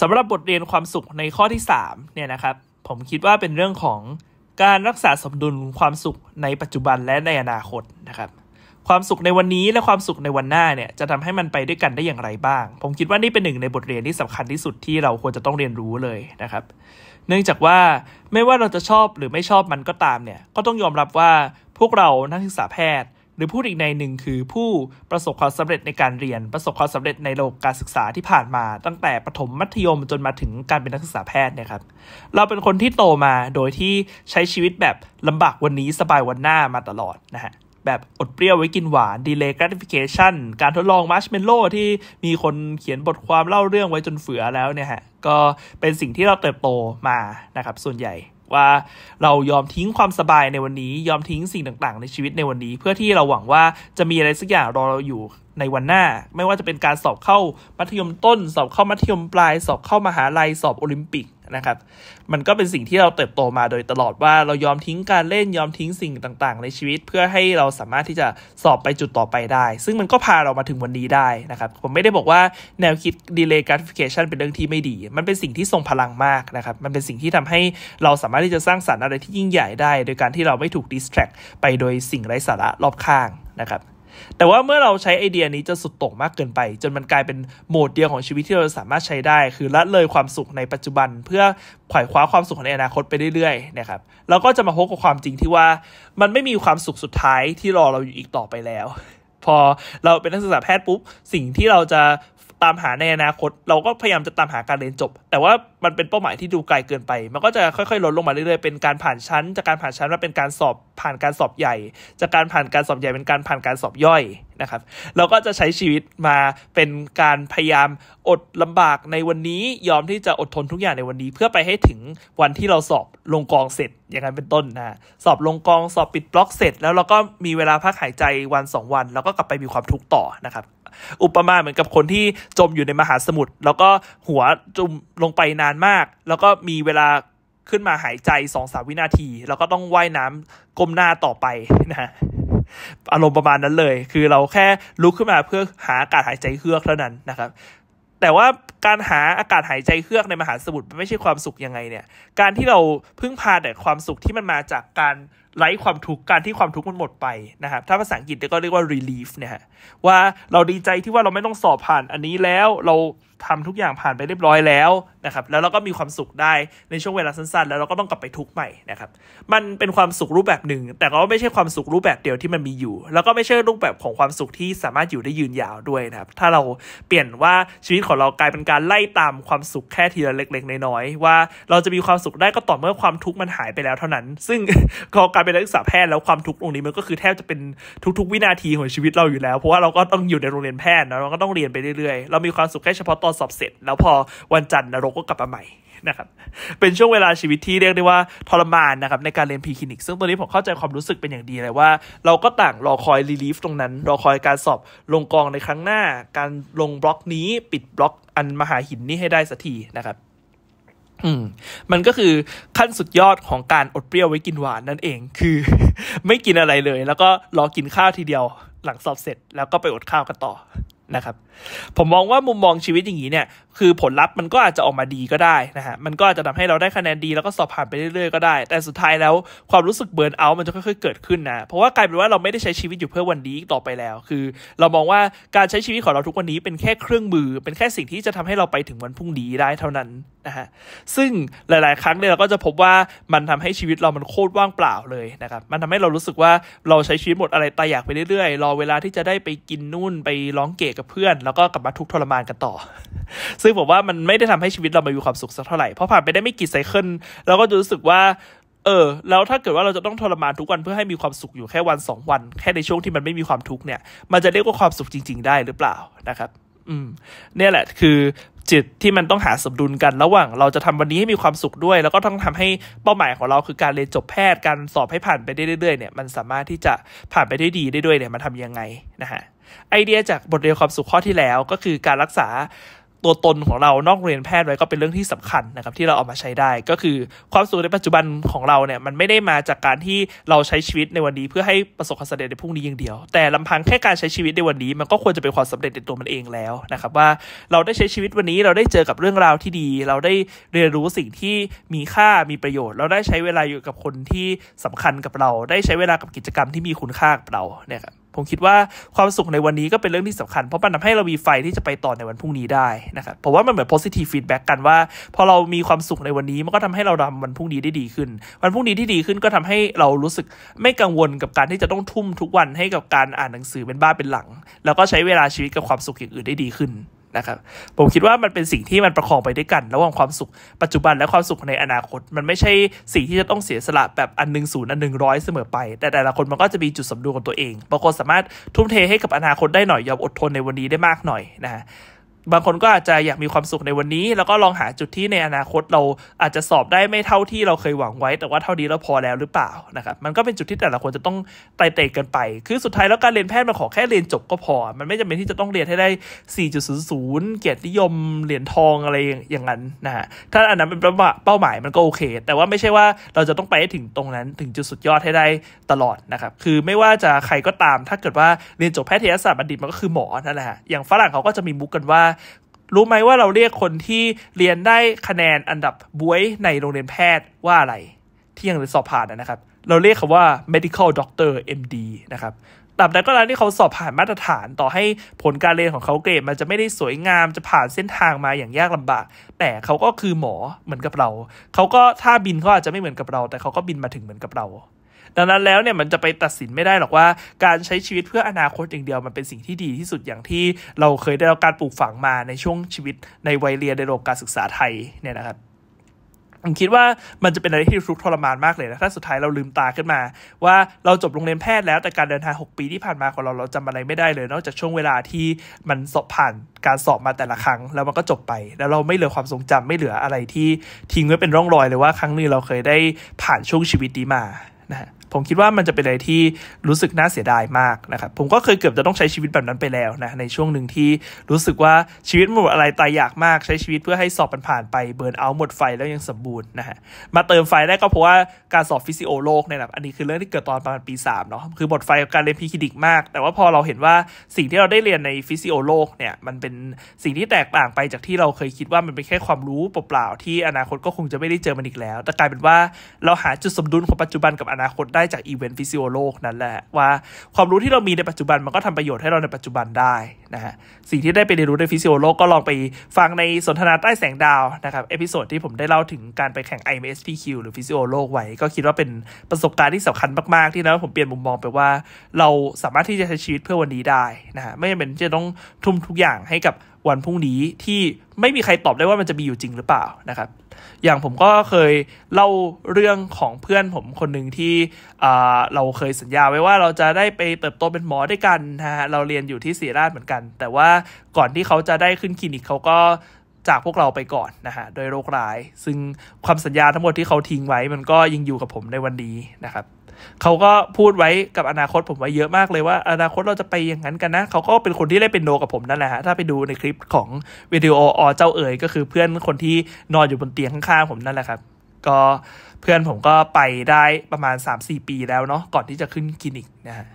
สำหรับบทเรียนความสุขในข้อที่3เนี่ยนะครับ ผมคิดว่าเป็นเรื่องของการรักษาสมดุลความสุขในปัจจุบันและในอนาคตนะครับความสุขในวันนี้และความสุขในวันหน้าเนี่ยจะทำให้มันไปด้วยกันได้อย่างไรบ้าง ผมคิดว่านี่เป็นหนึ่งในบทเรียนที่สำคัญที่สุดที่เราควรจะต้องเรียนรู้เลยนะครับ เนื่องจากว่าไม่ว่าเราจะชอบหรือไม่ชอบมันก็ตามเนี่ย ก็ต้องยอมรับว่าพวกเรานักศึกษาแพทย์ หรือพูดอีกในหนึ่งคือผู้ประสบความสำเร็จในการเรียนประสบความสำเร็จในโลกการศึกษาที่ผ่านมา ตั้งแต่ประถมมัธยมจนมาถึงการเป็นนักศึกษาแพทย์นะครับ เราเป็นคนที่โตมาโดยที่ใช้ชีวิตแบบลำบากวันนี้สบายวันหน้ามาตลอดนะฮะแบบอดเปรี้ยวไว้กินหวาน delay gratification การทดลองมัชเมลโล l ที่มีคนเขียนบทความเล่าเรื่องไว้จนเฟือแล้วเนี่ยฮะก็เป็นสิ่งที่เราเติบโตมานะครับ ส่วนใหญ่ว่าเรายอมทิ้งความสบายในวันนี้ ยอมทิ้งสิ่งต่างๆ ในชีวิตในวันนี้ เพื่อที่เราหวังว่าจะมีอะไรสักอย่างรอเราอยู่ในวันหน้า ไม่ว่าจะเป็นการสอบเข้ามัธยมต้น สอบเข้ามัธยมปลายสอบเข้ามหาลัยสอบโอลิมปิกนะครับ มันก็เป็นสิ่งที่เราเติบโตมาโดยตลอดว่าเรายอมทิ้งการเล่นยอมทิ้งสิ่งต่างๆ ในชีวิต เพื่อให้เราสามารถที่จะสอบไปจุดต่อไปได้ ซึ่งมันก็พาเรามาถึงวันนี้ได้นะครับผมไม่ได้บอกว่าแนวคิด delay gratification เป็นเรื่องที่ไม่ดี มันเป็นสิ่งที่ทรงพลังมากนะครับมันเป็นสิ่งที่ทำให้เราสามารถที่จะสร้างสารรค์อะไรที่ยิ่งใหญ่ได้ โดยการที่เราไม่ถูก distract ไปโดยสิ่งไร้สาระรอบข้างนะครับแต่ว่าเมื่อเราใช้ไอเดียนี้จะสุดโต่งมากเกินไป จนมันกลายเป็นโหมดเดียวของชีวิตที่เราสามารถใช้ได้ คือละเลยความสุขในปัจจุบัน เพื่อขวายคว้าความสุขในอนาคตไปเรื่อยๆ นะครับ เราก็จะมาพบกับความจริงที่ว่ามันไม่มีความสุขสุดท้ายที่รอเราอยู่อีกต่อไปแล้ว พอเราเป็นนักศึกษาแพทย์ปุ๊บสิ่งที่เราจะตามหาในอนาคตเราก็พยายามจะตามหาการเรียนจบ แต่ว่ามันเป็นเป้าหมายที่ดูไกลเกินไปมันก็จะค่อยๆลดลงมาเรื่อยๆเป็นการผ่านชั้นจากการผ่านชั้นมาเป็นการสอบผ่านการสอบใหญ่ จากการผ่านการสอบใหญ่เป็นการผ่านการสอบย่อยนะครับเราก็จะใช้ชีวิตมาเป็นการพยายามอดลำบากในวันนี้ยอมที่จะอดทนทุกอย่างในวันนี้ เพื่อไปให้ถึงวันที่เราสอบลงกองเสร็จอย่างนั้นเป็นต้นนะสอบลงกองสอบปิดบล็อกเสร็จ แล้วเราก็มีเวลาพักหายใจวัน 2 วัน แล้วก็กลับไปมีความทุกข์ต่อนะครับ อุปมาเหมือนกับคนที่จมอยู่ในมหาสมุทรแล้วก็หัวจมลงไปนานมาก แล้วก็มีเวลาขึ้นมาหายใจสองสาวินาที แล้วก็ต้องว่ายน้ำก้มหน้าต่อไปนะอารมณ์ประมาณนั้นเลย คือเราแค่ลุกขึ้นมาเพื่อหาอากาศหายใจเฮือกเท่านั้นนะครับ แต่ว่าการหาอากาศหายใจเฮือกในมหาสมุทรไม่ใช่ความสุขยังไงเนี่ย การที่เราพึ่งพาแต่ความสุขที่มันมาจากการไร้ความทุกข์การที่ความทุกข์มันหมดไปนะครับ ถ้าภาษาอังกฤษก็เรียกว่า relief เนีฮะ ว่าเราดีใจที่ว่าเราไม่ต้องสอบผ่านอันนี้แล้วเราทำทุกอย่างผ่านไปเรียบร้อยแล้วนะครับแล้วเราก็มีความสุขได้ในช่วงเวลาสั้นๆแล้วเราก็ต้องกลับไปทุกข์ใหม่นะครับมันเป็นความสุขรูปแบบหนึ่ง แต่ก็ไม่ใช่ความสุขรูปแบบเดียวที่มันมีอยู่ แล้วก็ไม่ใช่รูปแบบของความสุขที่สามารถอยู่ได้ยืนยาวด้วยนะครับถ้าเราเปลี่ยนว่าชีวิตของเรากลายเป็นการไล่ตามความสุขแค่ทีละเล็กๆน้อยๆว่า เราจะมีความสุขได้ก็ต่อเมื่อความทุกข์มันหายไปแล้วเท่านั้น ซึ่งพอการเป็นนักศึกษาแพทย์แล้วความทุกข์ตรงนี้มันก็คือแทบจะเป็นทุกๆวินาทีของชีวิตเราอยู่แล้ว เพราะว่าเราก็ต้องอยู่ในโรงเรียนแพทย์นะเราก็ต้องเรียนไปเรื่อยๆเรามีความสุขแค่เฉพาะตอสอบเสร็จแล้วพอวันจันทร์นรกก็กลับมาใหม่นะครับ เป็นช่วงเวลาชีวิตที่เรียกได้ว่าทรมานนะครับ ในการเรียนพีคลินิก ซึ่งตอนนี้ผมเข้าใจความรู้สึกเป็นอย่างดีเลยว่า เราก็ต่างรอคอยรีลีฟตรงนั้น รอคอยการสอบลงกองในครั้งหน้า การลงบล็อกนี้ปิดบล็อกอันมหาหินนี้ให้ได้สักทีนะครับ อืม มันก็คือขั้นสุดยอดของการอดเปรี้ยวไว้กินหวานนั่นเอง คือ ไม่กินอะไรเลย แล้วก็รอกินข้าวทีเดียว หลังสอบเสร็จ แล้วก็ไปอดข้าวกันต่อนะครับผมมองว่ามุมมองชีวิตอย่างนี้เนี่ยคือผลลัพธ์มันก็อาจจะออกมาดีก็ได้นะฮะมันก็อาจจะทำให้เราได้คะแนนดีแล้วก็สอบผ่านไปเรื่อยๆก็ได้ แต่สุดท้ายแล้วความรู้สึกเบิร์นเอาท์มันจะค่อยๆเกิดขึ้นนะเพราะว่ากลายเป็นว่าเราไม่ได้ใช้ชีวิตอยู่เพื่อวันนี้ต่อไปแล้ว คือ เรามองว่าการใช้ชีวิตของเราทุกวันนี้เป็นแค่เครื่องมือ เป็นแค่สิ่งที่จะทำให้เราไปถึงวันพรุ่งนี้ได้เท่านั้นนะฮะซึ่งหลายๆ ครั้งเนี่ยเราก็จะพบว่ามันทำให้ชีวิตเรามันโคตรว่างเปล่าเลยนะครับมันทำให้เรารู้สึกว่าเราใช้ชีวิตหมดอะไรตายอยากไปเรื่อยๆรอเวลาที่จะได้ไปกินนู่นไปร้องเกะกับเพื่อนแล้วก็กลับมาทุกทรมานกันต่อ ซึ่งผมว่ามันไม่ได้ทำให้ชีวิตเรามามีความสุขสักเท่าไหร่ เพราะผ่านไปได้ไม่กี่ไซเคิล เราก็จะรู้สึกว่า เออ แล้วถ้าเกิดว่าเราจะต้องทรมานทุกวันเพื่อให้มีความสุขอยู่แค่วันสองวัน แค่ในช่วงที่มันไม่มีความทุกข์เนี่ย มันจะเรียกว่าความสุขจริงๆ ได้หรือเปล่านะครับ อืม เนี่ยแหละคือจิตที่มันต้องหาสมดุลกัน ระหว่างเราจะทำวันนี้ให้มีความสุขด้วย แล้วก็ต้องทำให้เป้าหมายของเราคือการเรียนจบแพทย์การสอบให้ผ่านไปได้เรื่อยๆเนี่ยมันสามารถที่จะผ่านไปได้ดีได้ด้วยเนี่ยมันทายังไงนะฮะไอเดียจากบทเรียนความสุขข้อที่แล้วก็คือการรักษาตัวตนของเรานอกเรียนแพทย์ไว้ก็เป็นเรื่องที่สำคัญนะครับที่เราเอามาใช้ได้ ก็คือความสุขในปัจจุบันของเราเนี่ยมันไม่ได้มาจากการที่เราใช้ชีวิตในวันนี้เพื่อให้ประสบความสำเร็จในพรุ่งนี้อย่างเดียวแต่ลำพังแค่การใช้ชีวิตในวันนี้มันก็ควรจะเป็นความสำเร็จในตัวมันเองแล้วนะครับว่าเราได้ใช้ชีวิตวันนี้ เราได้เจอกับเรื่องราวที่ดี เราได้เรียนรู้สิ่งที่มีค่ามีประโยชน์ เราได้ใช้เวลาอยู่กับคนที่สำคัญกับเรา ได้ใช้เวลากับกิจกรรม ที่มีคุณค่ากับเราเนี่ยครับผมคิดว่าความสุขในวันนี้ก็เป็นเรื่องที่สำคัญเพราะมันทาให้เรามีไฟที่จะไปต่อในวันพรุ่งนี้ได้นะครับผมว่ามันเหมือน positive feedback กันว่าพอเรามีความสุขในวันนี้มันก็ทำให้เราทาวันพรุ่งนี้ได้ดีขึ้น วันพรุ่งนี้ที่ดีขึ้นก็ทำให้เรารู้สึกไม่กังวลกับการที่จะต้องทุ่มทุกวันให้กับการอ่านหนังสือเป็นบ้าเป็นหลัง แล้วก็ใช้เวลาชีวิตกับความสุขอย่างอื่นได้ดีขึ้นนะครับผมคิดว่ามันเป็นสิ่งที่มันประคองไปด้วยกันระหว่างความสุข ปัจจุบันและความสุขในอนาคต มันไม่ใช่สิ่งที่จะต้องเสียสละแบบอันหนึ่งศูนย์อันหนึ่งร้อยเสมอไปแต่แต่ละคนมันก็จะมีจุดสมดุลของตัวเองบางคนสามารถทุ่มเทให้กับอนาคตได้หน่อยยอมอดทนในวันนี้ได้มากหน่อยนะบางคนก็อาจจะอยากมีความสุขในวันนี้ แล้วก็ลองหาจุดที่ในอนาคตเราอาจจะสอบได้ไม่เท่าที่เราเคยหวังไว้ แต่ว่าเท่านี้เราพอแล้วหรือเปล่านะครับมันก็เป็นจุดที่แต่ละคนจะต้องไต่เตะกันไป คือสุดท้ายแล้วการเรียนแพทย์มันขอแค่เรียนจบก็พอมันไม่จำเป็นที่จะต้องเรียนให้ได้ 4.00 เกียรตินิยมเหรียญทองอะไรอย่างนั้นนะฮะถ้าอันนั้นเป็นเป้าหมายมันก็โอเค แต่ว่าไม่ใช่ว่าเราจะต้องไปให้ถึงตรงนั้นถึงจุดสุดยอดให้ได้ตลอดนะครับคือไม่ว่าจะใครก็ตามถ้าเกิดว่าเรียนจบแพทยศาสตร์บัณฑิตมันก็คือหมอนั่นแหละอย่างฝรั่งเขาก็จะมีมุกกันว่ารู้ไหมว่าเราเรียกคนที่เรียนได้คะแนนอันดับบวยในโรงเรียนแพทย์ว่าอะไรที่ยังสอบผ่านนะครับ เราเรียกคาว่า medical doctor MD นะครับตับต่ก็้านที่เขาสอบผ่านมาตรฐานต่อให้ผลการเรียนของเขาเกรดมันจะไม่ได้สวยงามจะผ่านเส้นทางมาอย่างยากลำบาก แต่เขาก็คือหมอเหมือนกับเรา เขาก็ถ้าบินเขาอาจจะไม่เหมือนกับเรา แต่เขาก็บินมาถึงเหมือนกับเราดังนั้นแล้วเนี่ยมันจะไปตัดสินไม่ได้ หรอกว่าการใช้ชีวิตเพื่ออนาคตอย่างเดียวมันเป็นสิ่งที่ดีที่สุดอย่างที่เราเคยได้รับการปลูกฝังมาในช่วงชีวิตในวัยเรียนในระบบการศึกษาไทยเนี่ยนะครับผมคิดว่ามันจะเป็นอะไรที่ทุกทรมานมากเลยนะถ้าสุดท้ายเราลืมตาขึ้นมา ว่าเราจบโรงเรียนแพทย์แล้วแต่การเดินทาง6ปีที่ผ่านมาของเราเราจำอะไรไม่ได้เลยนอกจากช่วงเวลาที่มันสอบผ่านการสอบมาแต่ละครั้ง แล้วมันก็จบไป แล้วเราไม่เหลือความทรงจำไม่เหลืออะไรที่ทิ้งไว้เป็นร่องรอยเลยว่าครั้งนึงเราเคยได้ผ่านช่วงชีวิตดีมานะฮะผมคิดว่ามันจะเป็นอะไรที่รู้สึกน่าเสียดายมากนะครับ ผมก็เคยเกือบจะต้องใช้ชีวิตแบบนั้นไปแล้วนะในช่วงหนึ่งที่รู้สึกว่าชีวิตหมดอะไรตายอยากมาก ใช้ชีวิตเพื่อให้สอบผ่านไปเบิร์นเอาหมดไฟแล้วยังสมบูรณ์นะฮะมาเติมไฟได้ก็เพราะว่าการสอบฟิสิโอโลกเนี่ยนะอันนี้คือเรื่องที่เกิดตอนประมาณปี3เนาะคือหมดไฟกับการเรียนพีคิดิกมากแต่ว่าพอเราเห็นว่าสิ่งที่เราได้เรียนในฟิสิโอโลกเนี่ยมันเป็นสิ่งที่แตกต่างไปจากที่เราเคยคิดว่ามันเป็นแค่ความรู้เปล่าๆที่อนาคตก็คงจะไม่ได้เจอมันอีกแล้ว แต่กลายเป็นว่าเราหาจุดสมดุลของปัจจุบันกับอนาคตไดได้จากอีเวนต์ฟิสิโอโลกนั่นแหละว่าความรู้ที่เรามีในปัจจุบันมันก็ทำประโยชน์ให้เราในปัจจุบันได้นะฮะสิ่งที่ได้ไปเรียนรู้ในฟิสิโอโลกก็ลองไปฟังในสนทนาใต้แสงดาวนะครับเอพิโซดที่ผมได้เล่าถึงการไปแข่ง IMSPQ หรือฟิสิโอโลกไว้ ก็คิดว่าเป็นประสบการณ์ที่สำคัญมาก ๆ ที่นะผมเปลี่ยนมุมมอง ไปว่าเราสามารถที่จะใช้ชีวิตเพื่อวันนี้ได้นะฮะไม่จำเป็นจะต้องทุ่มทุกอย่างให้กับวันพรุ่งนี้ที่ไม่มีใครตอบได้ว่ามันจะมีอยู่จริงหรือเปล่านะครับอย่างผมก็เคยเล่าเรื่องของเพื่อนผมคนหนึ่งที่เราเคยสัญญาไว้ว่าเราจะได้ไปเติบโตเป็นหมอด้วยกันนะฮะเราเรียนอยู่ที่ศรีราชเหมือนกัน แต่ว่าก่อนที่เขาจะได้ขึ้นคลินิกเขาก็จากพวกเราไปก่อนนะฮะ โดยโรคร้าย ซึ่งความสัญญาทั้งหมดที่เขาทิ้งไว้ มันก็ยังอยู่กับผมในวันนี้นะครับเขาก็พูดไว้กับอนาคตผมไว้เยอะมากเลยว่าอนาคตเราจะไปอย่างนั้นกันนะ เขาก็เป็นคนที่ได้เป็นโนกับผมนั่นแหละฮะถ้าไปดูในคลิปของวิดีโออเจ้าเอ๋ยก็คือเพื่อนคนที่นอนอยู่บนเตียงข้างๆผมนั่นแหละครับก็เพื่อนผมก็ไปได้ประมาณ 3-4 ปีแล้วเนาะ ก่อนที่จะขึ้นคลินิกนะฮะ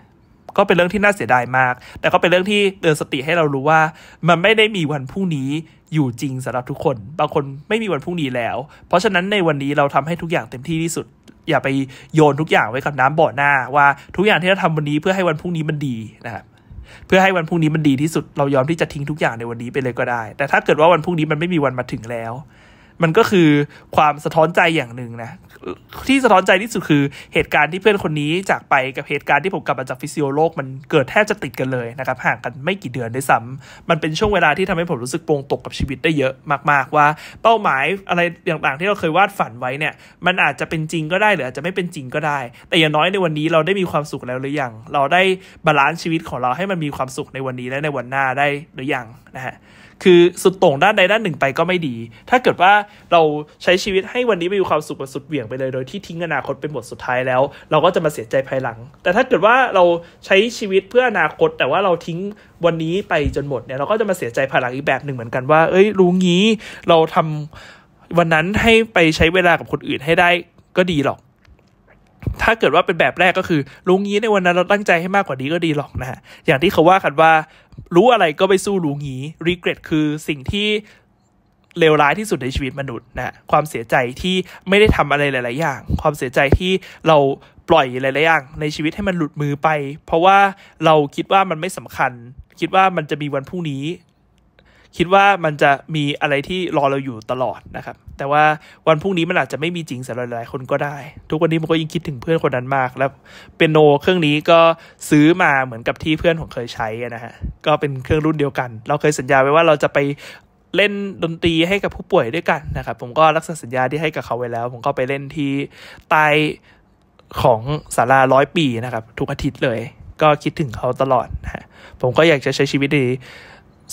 ก็เป็นเรื่องที่น่าเสียดายมาก แต่ก็เป็นเรื่องที่เตือนสติให้เรารู้ว่า มันไม่ได้มีวันพรุ่งนี้อยู่จริงสำหรับทุกคนบางคนไม่มีวันพรุ่งนี้แล้ว เพราะฉะนั้นในวันนี้เราทำให้ทุกอย่างเต็มที่ที่สุดอย่าไปโยนทุกอย่างไว้กับน้ำบ่อหน้าว่าทุกอย่างที่เราทำวันนี้เพื่อให้วันพรุ่งนี้มันดีนะครับ เพื่อให้วันพรุ่งนี้มันดีที่สุดเรายอมที่จะทิ้งทุกอย่างในวันนี้ไปเลยก็ได้ แต่ถ้าเกิดว่าวันพรุ่งนี้มันไม่มีวันมาถึงแล้ว มันก็คือความสะท้อนใจอย่างหนึ่งนะที่สะท้อนใจที่สุด คือเหตุการณ์ที่เพื่อนคนนี้ จากไปกับเหตุการณ์ที่ผมกลับมาจากฟิสิโอโลกมันเกิดแทบจะติดกันเลยนะครับห่างกันไม่กี่เดือนได้ซ้ำ มันเป็นช่วงเวลาที่ทำให้ผมรู้สึกโปร่งตกกับชีวิตได้เยอะมากๆว่า เป้าหมายอะไรต่างๆที่เราเคยวาดฝันไว้เนี่ย มันอาจจะเป็นจริงก็ได้หรืออาจจะไม่เป็นจริงก็ได้ แต่อย่างน้อยในวันนี้เราได้มีความสุขแล้วหรือยังเราได้บาลานซ์ชีวิตของเราให้มันมีความสุขในวันนี้และในวันหน้าได้หรือยังนะฮะคือสุดโต่งด้านใดด้านหนึ่งไปก็ไม่ดี ถ้าเกิดว่าเราใช้ชีวิตให้วันนี้ไปอยู่ความสุขบสุดเหวี่ยงไปเลยโดยที่ทิ้งอนาคตเป็นบทสุดท้ายแล้ว เราก็จะมาเสียใจภายหลัง แต่ถ้าเกิดว่าเราใช้ชีวิตเพื่ออนาคต แต่ว่าเราทิ้งวันนี้ไปจนหมดเนี่ยเราก็จะมาเสียใจภายหลังอีกแบบหนึ่งเหมือนกันว่า เอ้ย รู้งี้เราทำวันนั้นให้ไปใช้เวลากับคนอื่นให้ได้ก็ดีหรอกถ้าเกิดว่าเป็นแบบแรกก็คือรู้งี้ในวันนั้นเราตั้งใจให้มากกว่านี้ก็ดีหรอกนะฮะ อย่างที่เขาว่ากันว่า รู้อะไรก็ไปสู้รู้งี้รีเกรดคือสิ่งที่เลวร้ายที่สุดในชีวิตมนุษย์นะความเสียใจที่ไม่ได้ทำอะไรหลาย ๆ อย่าง ความเสียใจที่เราปล่อยหลาย ๆ อย่างในชีวิตให้มันหลุดมือไป เพราะว่าเราคิดว่ามันไม่สำคัญ คิดว่ามันจะมีวันพรุ่งนี้คิดว่ามันจะมีอะไรที่รอเราอยู่ตลอดนะครับ แต่ว่าวันพรุ่งนี้มันอาจจะไม่มีจริงสำหรับหลายคนก็ได้ ทุกวันนี้มันก็ยิ่งคิดถึงเพื่อนคนนั้นมากแล้ว เป็นโน เครื่องนี้ก็ซื้อมาเหมือนกับที่เพื่อนของเคยใช้นะฮะ ก็เป็นเครื่องรุ่นเดียวกัน เราเคยสัญญาไว้ว่าเราจะไปเล่นดนตรีให้กับผู้ป่วยด้วยกันนะครับ ผมก็รักษาสัญญาที่ให้กับเขาไว้แล้ว ผมก็ไปเล่นที่ใต้ของศาลาร้อยปีนะครับทุกอาทิตย์เลย ก็คิดถึงเขาตลอดนะผมก็อยากจะใช้ชีวิตดี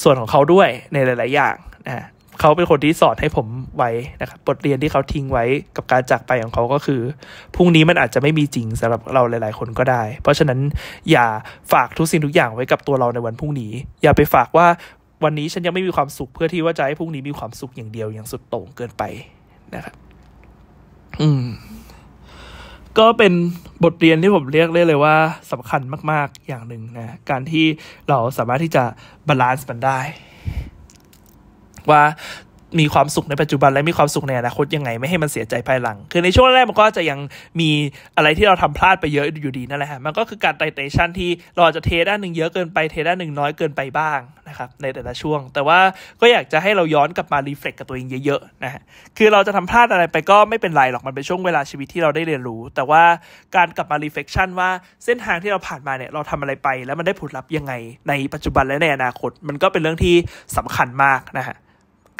ส่วนของเขาด้วยในหลาย ๆ อย่างนะเขาเป็นคนที่สอนให้ผมไว้นะครับบทเรียนที่เขาทิ้งไว้กับการจากไปของเขาก็คือพรุ่งนี้มันอาจจะไม่มีจริงสำหรับเราหลาย ๆ คนก็ได้ เพราะฉะนั้น อย่าฝากทุกสิ่งทุกอย่างไว้กับตัวเราในวันพรุ่งนี้ อย่าไปฝากว่าวันนี้ฉันยังไม่มีความสุขเพื่อที่ว่าจะให้พรุ่งนี้มีความสุขอย่างเดียว อย่างสุดโต่งเกินไปนะครับอืมก็เป็นบทเรียนที่ผมเรียกได้เลยว่าสำคัญมากๆอย่างหนึ่งนะการที่เราสามารถที่จะบาลานซ์มันได้ว่ามีความสุขในปัจจุบันและมีความสุขในอนาคตยังไงไม่ให้มันเสียใจภายหลัง คือในช่วงแรกมันก็จะยังมีอะไรที่เราทำพลาดไปเยอะอยู่ดีนั่นแหละฮะมันก็คือการไตเตชันที่เราจะเทด้านหนึ่งเยอะเกินไปเทด้านหนึ่งน้อยเกินไปบ้างนะครับในแต่ละช่วง แต่ว่าก็อยากจะให้เราย้อนกลับมารีเฟล็กกับตัวเองเยอะๆนะฮะคือเราจะทำพลาดอะไรไปก็ไม่เป็นไรหรอกมันเป็นช่วงเวลาชีวิตที่เราได้เรียนรู้ แต่ว่าการกลับมารีเฟล็กชันว่าเส้นทางที่เราผ่านมาเนี่ยเราทำอะไรไป แล้วมันได้ผลลัพธ์ยังไง ในปัจจุบันและในอนาคตมันก็เป็นเรื่องที่สำคัญมากนะฮะ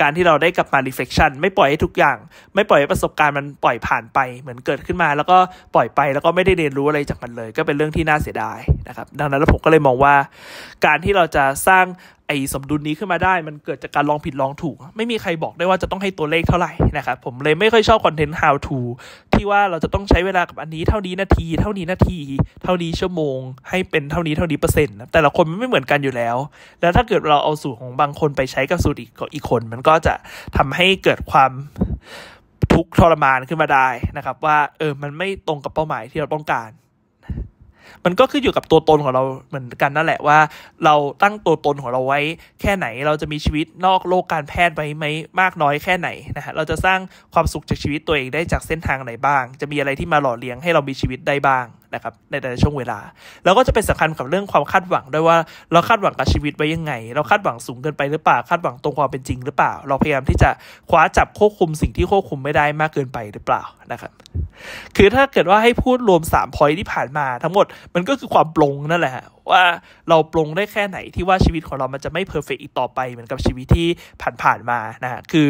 การที่เราได้กลับมา reflection ไม่ปล่อยให้ทุกอย่าง ไม่ปล่อยให้ประสบการณ์มันปล่อยผ่านไปเหมือนเกิดขึ้นมา แล้วก็ปล่อยไปแล้วก็ไม่ได้เรียนรู้อะไรจากมันเลย ก็เป็นเรื่องที่น่าเสียดายนะครับ ดังนั้นผมก็เลยมองว่า การที่เราจะสร้างไอสมดุลนี้ขึ้นมาได้มันเกิดจากการลองผิดลองถูก ไม่มีใครบอกได้ว่าจะต้องให้ตัวเลขเท่าไหร่นะครับผมเลยไม่ค่อยชอบ คอนเทนต์ how to ที่ว่าเราจะต้องใช้เวลากับ อันนี้เท่านี้นาที เท่านี้นาที เท่านี้ชั่วโมง ให้เป็นเท่านี้เท่านี้เปอร์เซ็นต์แต่ละคนมันไม่เหมือนกันอยู่แล้ว แล้วถ้าเกิดเราเอาสูตรของบางคนไปใช้กับสูตรอีกอีกคน มันก็จะทำให้เกิดความทุกข์ทรมานขึ้นมาได้นะครับ ว่าเออมันไม่ตรงกับเป้าหมายที่เราต้องการมันก็ขึ้นอยู่กับตัวตนของเราเหมือนกันนั่นแหละว่า เราตั้งตัวตนของเราไว้ แค่ไหนเราจะมีชีวิตนอกโลกการแพทย์ไว้ไหมมากน้อยแค่ไหนนะฮะเราจะสร้างความสุขจากชีวิตตัวเองได้จากเส้นทางไหนบ้าง จะมีอะไรที่มาหล่อเลี้ยงให้เรามีชีวิตได้บ้างนะครับในแต่ละช่วงเวลา แล้วก็จะเป็นสำคัญกับเรื่องความคาดหวังด้วยว่าเราคาดหวังกับชีวิตไว้ยังไง เราคาดหวังสูงเกินไปหรือเปล่าคาดหวังตรงความเป็นจริงหรือเปล่า เราพยายามที่จะคว้าจับควบคุมสิ่งที่ควบคุมไม่ได้มากเกินไปหรือเปล่านะครับคือถ้าเกิดว่าให้พูดรวม3ามพอยที่ผ่านมาทั้งหมดมันก็คือความปลงนั่นแหละว่าเราปรงได้แค่ไหนที่ว่าชีวิตของเรามันจะไม่เพอร์เฟกอีกต่อไปเหมือนกับชีวิตที่ผ่านๆมานะฮะคือ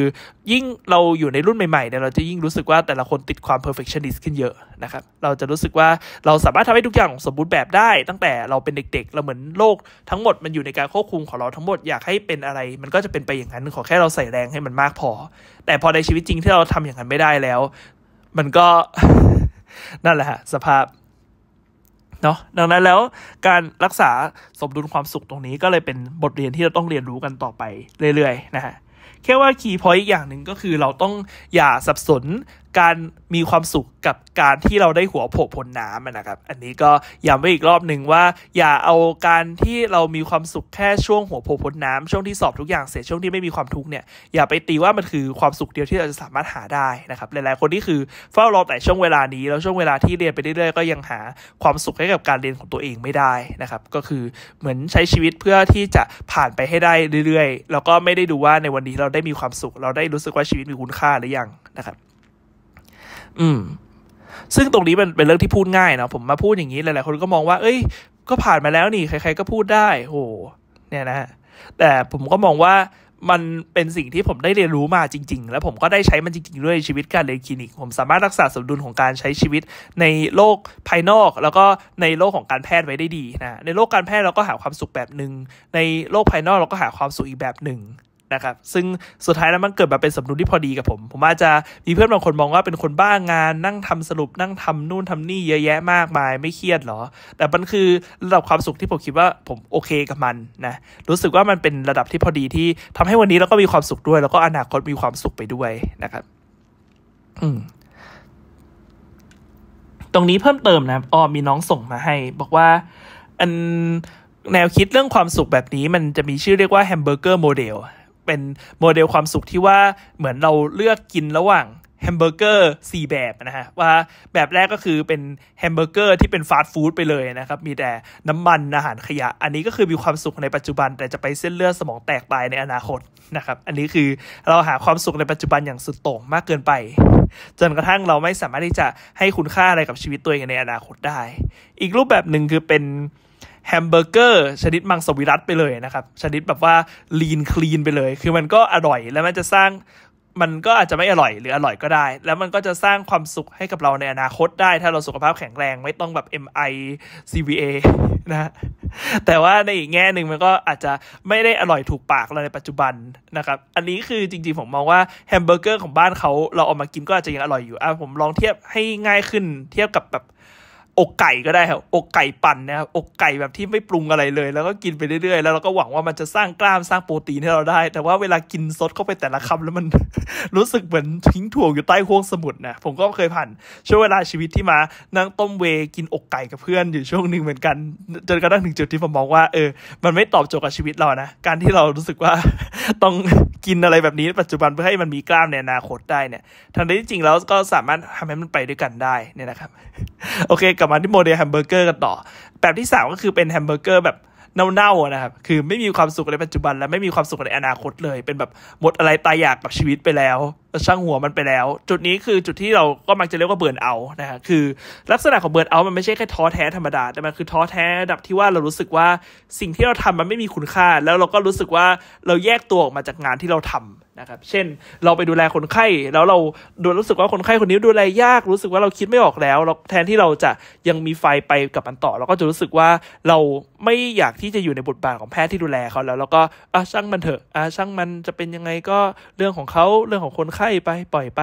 ยิ่งเราอยู่ในรุ่นใหม่ๆเนี่ยเราจะยิ่งรู้สึกว่าแต่ละคนติดความพอร์เฟกชันนิสขึ้นเยอะนะครับ เราจะรู้สึกว่าเราสามารถทำให้ทุกอย่างสมบูรณ์แบบได้ ตั้งแต่เราเป็นเด็กๆเราเหมือนโลกทั้งหมดมันอยู่ในการควบคุมของเราทั้งหมดอยากให้เป็นอะไร มันก็จะเป็นไปอย่างนั้นขอแค่เราใส่แรงให้มันมากพอ แต่พอในชีวิตจริงที่เราทำอย่างนั้นไม่ได้แล้ว มันก็นั่นแหละสภาพเนาะดังนั้นแล้วการรักษาสมดุลความสุขตรงนี้ก็เลยเป็นบทเรียนที่เราต้องเรียนรู้กันต่อไปเรื่อยๆนะฮะแค่ว่าคีย์พอยต์อีกอย่างหนึ่งก็คือเราต้องอย่าสับสนการมีความสุขกับการที่เราได้หัวโผล่พ้นน้ำนะครับ อันนี้ก็ย้ำไว้อีกรอบหนึ่งว่า อย่าเอาการที่เรามีความสุขแค่ช่วงหัวโผล่พ้นน้ำช่วงที่สอบทุกอย่างเสร็จช่วงที่ไม่มีความทุกข์เนี่ยอย่าไปตีว่ามันคือความสุขเดียวที่เราจะสามารถหาได้นะครับ หลายๆคนที่คือเฝ้ารอแต่ช่วงเวลานี้ แล้วช่วงเวลาที่เรียนไปเรื่อยๆก็ยังหาความสุขให้กับการเรียนของตัวเองไม่ได้นะครับ ก็คือเหมือนใช้ชีวิตเพื่อที่จะผ่านไปให้ได้เรื่อยๆแล้วก็ไม่ได้ดูว่าในวันนี้เราได้มีความสุข เราได้รู้สึกว่าชีวิตมีคุณค่าหรือยังนะครับอืมซึ่งตรงนี้มันเป็นเรื่องที่พูดง่ายเนาะผมมาพูดอย่างนี้หลายๆคนก็มองว่า เอ้ยก็ผ่านมาแล้วนี่ใครๆก็พูดได้ โอหเนี่ยนะะแต่ผมก็มองว่ามันเป็นสิ่งที่ผมได้เรียนรู้มาจริงๆแล้วผมก็ได้ใช้มันจริงๆด้วยชีวิตการเรียนคลินิก ผมสามารถรักษาสมดุลของการใช้ชีวิตในโลกภายนอกแล้วก็ในโลกของการแพทย์ไว้ได้ดีนะในโลกการแพทย์เราก็หาความสุขแบบหนึ่งในโลกภายนอกเราก็หาความสุขอีกแบบหนึ่งนะครับซึ่งสุดท้ายแล้วมันเกิดมาเป็นสมดุลที่พอดีกับผม ผมอาจจะมีเพื่อนบางคนมองว่าเป็นคนบ้างาน นั่งทำสรุปนั่งทำนู่นทำนี่เยอะแยะมากมาย ไม่เครียดหรอ แต่มันคือระดับความสุขที่ผมคิดว่าผมโอเคกับมันนะ รู้สึกว่ามันเป็นระดับที่พอดีที่ทำให้วันนี้เราก็มีความสุขด้วย แล้วก็อนาคตมีความสุขไปด้วยนะครับ อืมตรงนี้เพิ่มเติมนะอ๋อมีน้องส่งมาให้ บอกว่า อันแนวคิดเรื่องความสุขแบบนี้ มันจะมีชื่อเรียกว่าแฮมเบอร์เกอร์โมเดลเป็นโมเดลความสุขที่ว่าเหมือนเราเลือกกินระหว่างแฮมเบอร์เกอร์ 4 แบบนะฮะว่าแบบแรกก็คือเป็นแฮมเบอร์เกอร์ที่เป็นฟาสต์ฟู้ดไปเลยนะครับมีแต่น้ำมันอาหารขยะ อันนี้ก็คือมีความสุขในปัจจุบัน แต่จะไปเส้นเลือดสมองแตกตายในอนาคตนะครับอันนี้คือเราหาความสุขในปัจจุบันอย่างสุดโต่งมากเกินไป จนกระทั่งเราไม่สามารถที่จะให้คุณค่าอะไรกับชีวิตตัวเองในอนาคตได้ อีกรูปแบบหนึ่งคือเป็นแฮมเบอร์เกอร์ชนิดมังสวิรัตไปเลยนะครับชนิดแบบว่าลีนคลีนไปเลยคือมันก็อร่อยแล้วมันจะสร้างมันก็อาจจะไม่อร่อยหรืออร่อยก็ได้ แล้วมันก็จะสร้างความสุขให้กับเราในอนาคตได้ ถ้าเราสุขภาพแข็งแรงไม่ต้องแบบ MI CVA นะแต่ว่าในอีกแง่หนึ่งมันก็อาจจะไม่ได้อร่อยถูกปากเราในปัจจุบันนะครับอันนี้คือจริงๆผมมองว่าแฮมเบอร์เกอร์ของบ้านเขาเราเอามากินก็อาจจะยังอร่อยอยู่อ่ะผมลองเทียบให้ง่ายขึ้นเทียบกับแบบอกไก่ก็ได้ครับอกไก่ปั่นนะครับอกไก่แบบที่ไม่ปรุงอะไรเลย แล้วก็กินไปเรื่อยๆ แล้วเราก็หวังว่ามันจะสร้างกล้ามสร้างโปรตีนให้เราได้ แต่ว่าเวลากินซดเข้าไปแต่ละคำแล้วมันรู้สึกเหมือนทิ้งถ่วงอยู่ใต้ห้วงสมุดนะ ผมก็เคยผ่านช่วงเวลาชีวิตที่มานั่งต้มเวกินอกไก่กับเพื่อนอยู่ช่วงหนึ่งเหมือนกัน จนกระทั่งถึงจุดที่ผมมองว่าเออมันไม่ตอบโจทย์กับชีวิตเรานะการที่เรารู้สึกว่า ต้องกินอะไรแบบนี้ปัจจุบันเพื่อให้มันมีกล้ามในอนาคตได้เนี่ยทั้งที่จริงแล้วก็สามารถทำให้มันไปด้วยกันได้เนี่ยนะครับ โอเคกลับมาที่โมเดลแฮมเบอร์เกอร์กันต่อ แบบที่3 ก็คือเป็นแฮมเบอร์เกอร์แบบเน่าๆนะครับ คือไม่มีความสุขในปัจจุบันและไม่มีความสุขในอนาคตเลย เป็นแบบหมดอะไรตายอยากกับชีวิตไปแล้ว ช่างหัวมันไปแล้ว จุดนี้คือจุดที่เราก็มักจะเรียกว่าเบิร์นเอานะับคือลักษณะของเบิร์นเอามันไม่ใช่แค่ท้อแท้ธรรมดา แต่มันคือท้อแท้ดับที่ว่าเรารู้สึกว่าสิ่งที่เราทำมันไม่มีคุณค่า แล้วเราก็รู้สึกว่าเราแยกตัวออกมาจากงานที่เราทำนะครับ เช่น เราไปดูแลคนไข้ แล้วเราดูรู้สึกว่าคนไข้คนนี้ดูแลยาก รู้สึกว่าเราคิดไม่ออกแล้วเราแทนที่เราจะยังมีไฟไปกับมันต่อ เราก็จะรู้สึกว่าเราไม่อยากที่จะอยู่ในบทบาทของแพทย์ที่ดูแลเขาแล้ว แล้วก็อ่ะช่างมันเถอะ อ่ะช่างมันจะเป็นยังไงก็เรื่องของเขาเรื่องของคนไข้ไปปล่อยไป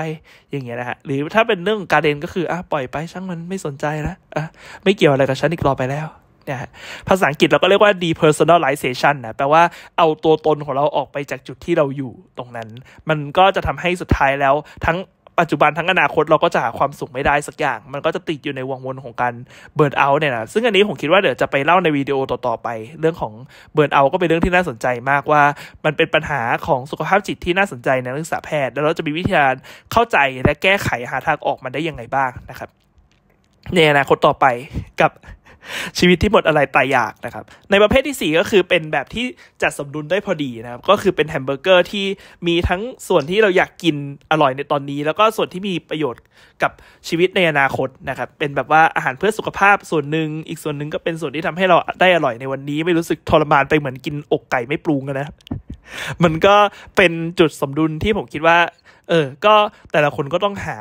อย่างเงี้ยนะฮะ หรือถ้าเป็นเรื่องการเดนก็คือ อ่ะปล่อยไป ช่างมันไม่สนใจแล้วอ่ะไม่เกี่ยวอะไรกับฉันอีกรอไปแล้วนะฮะภาษาอังกฤษเราก็เรียกว่า depersonalization นะ แปลว่าเอาตัวตนของเราออกไปจากจุดที่เราอยู่ตรงนั้น มันก็จะทำให้สุดท้ายแล้วทั้งปัจจุบันทั้งอนาคตเราก็จะหาความสุขไม่ได้สักอย่าง มันก็จะติดอยู่ในวงวนของการเบิร์นเอาเนี่ยนะ ซึ่งอันนี้ผมคิดว่าเดี๋ยวจะไปเล่าในวิดีโอต่อๆไป เรื่องของเบิร์นเอา ก็เป็นเรื่องที่น่าสนใจมากว่า มันเป็นปัญหาของสุขภาพจิตที่น่าสนใจ ในเรื่องสาแพทย์ แล้วเราจะมีวิธีการเข้าใจและแก้ไขหาทางออกมันได้ยังไงบ้างนะครับ ในอนาคตต่อไปกับชีวิตที่หมดอะไรตายอยากนะครับ ในประเภทที่4ก็คือเป็นแบบที่จัดสมดุลได้พอดีนะครับ ก็คือเป็นแฮมเบอร์เกอร์ที่มีทั้งส่วนที่เราอยากกินอร่อยในตอนนี้ แล้วก็ส่วนที่มีประโยชน์กับชีวิตในอนาคตนะครับ เป็นแบบว่าอาหารเพื่อสุขภาพส่วนหนึ่งอีกส่วนหนึ่งก็เป็นส่วนที่ทำให้เราได้อร่อยในวันนี้ ไม่รู้สึกทรมานไปเหมือนกินอกไก่ไม่ปรุงนะมันก็เป็นจุดสมดุลที่ผมคิดว่า เออ ก็แต่ละคนก็ต้องหา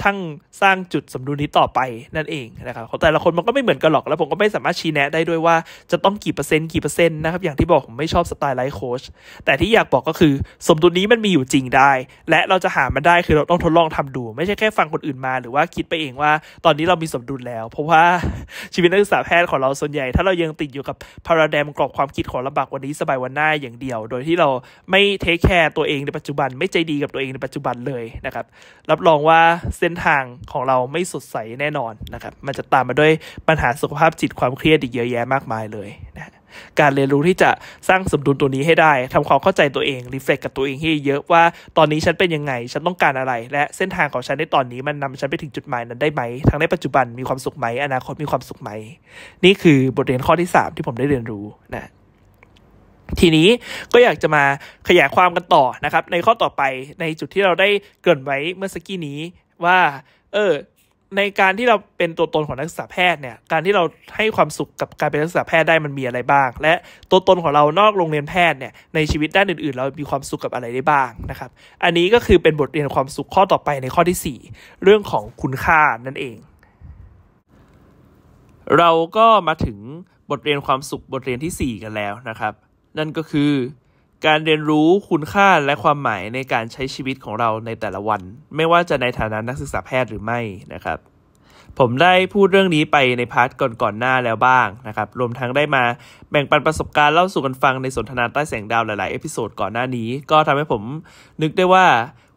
ช่างสร้างจุดสมดุลนี้ต่อไปนั่นเองนะครับแต่ละคนมันก็ไม่เหมือนกันหรอก แล้วผมก็ไม่สามารถชี้แนะได้ด้วยว่าจะต้องกี่เปอร์เซ็นต์กี่เปอร์เซ็นต์นะครับ อย่างที่บอกผมไม่ชอบสไตล์ไลฟ์โค้ช แต่ที่อยากบอกก็คือ สมดุลนี้มันมีอยู่จริงได้ และเราจะหามันได้คือเราต้องทดลองทำดู ไม่ใช่แค่ฟังคนอื่นมา หรือว่าคิดไปเองว่าตอนนี้เรามีสมดุลแล้ว เพราะว่าชีวิตนักศึกษาแพทย์ของเราส่วนใหญ่ถ้าเรายังติดอยู่กับพาราเดมกรอบความคิดของลำบากวันนี้สบายวันหน้าอย่างเดียว โดยที่เราไม่เทคแคร์ตัวเองในปัจจุบัน ไม่ใจดีกับตัวเองในปัจจุบันเลยนะครับรับรองว่าเส้นทางของเราไม่สดใสแน่นอนนะครับ มันจะตามมาด้วยปัญหาสุขภาพจิตความเครียดอีกเยอะแยะมากมายเลยนะการเรียนรู้ที่จะสร้างสมดุลตัวนี้ให้ได้ ทำความเข้าใจตัวเอง รีเฟล็กกับตัวเองให้เยอะว่าตอนนี้ฉันเป็นยังไง ฉันต้องการอะไร และเส้นทางของฉันในตอนนี้มันนำฉันไปถึงจุดหมายนั้นได้ไหม ทั้งในปัจจุบันมีความสุขไหม อนาคตมีความสุขไหม นี่คือบทเรียนข้อที่ 3 ที่ผมได้เรียนรู้นะ ทีนี้ก็อยากจะมาขยายความกันต่อนะครับ ในข้อต่อไปในจุดที่เราได้เกินไว้เมื่อสักกี้นี้ว่าเออในการที่เราเป็นตัวตนของนักศึกษาแพทย์เนี่ย การที่เราให้ความสุขกับการเป็นนักศึกษาแพทย์ได้มันมีอะไรบ้าง และตัวตนของเรานอกโรงเรียนแพทย์เนี่ยในชีวิตด้านอื่นๆ เรา มีความสุขกับอะไรได้บ้างนะครับ อันนี้ก็คือเป็นบทเรียนความสุขข้อต่อไปในข้อที่4เรื่องของคุณค่านั่นเอง เราก็มาถึงบทเรียนความสุขบทเรียนที่ 4 กันแล้วนะครับ นั่นก็คือการเรียนรู้คุณค่าและความหมายในการใช้ชีวิตของเราในแต่ละวัน ไม่ว่าจะในฐานะนักศึกษาแพทย์หรือไม่นะครับ ผมได้พูดเรื่องนี้ไปในพาร์ทก่อนๆหน้าแล้วบ้างนะครับ รวมทั้งได้มาแบ่งปันประสบการณ์เล่าสู่กันฟังในสนทนาใต้แสงดาวหลายๆ เอพิโซดก่อนหน้านี้ ก็ทำให้ผมนึกได้ว่า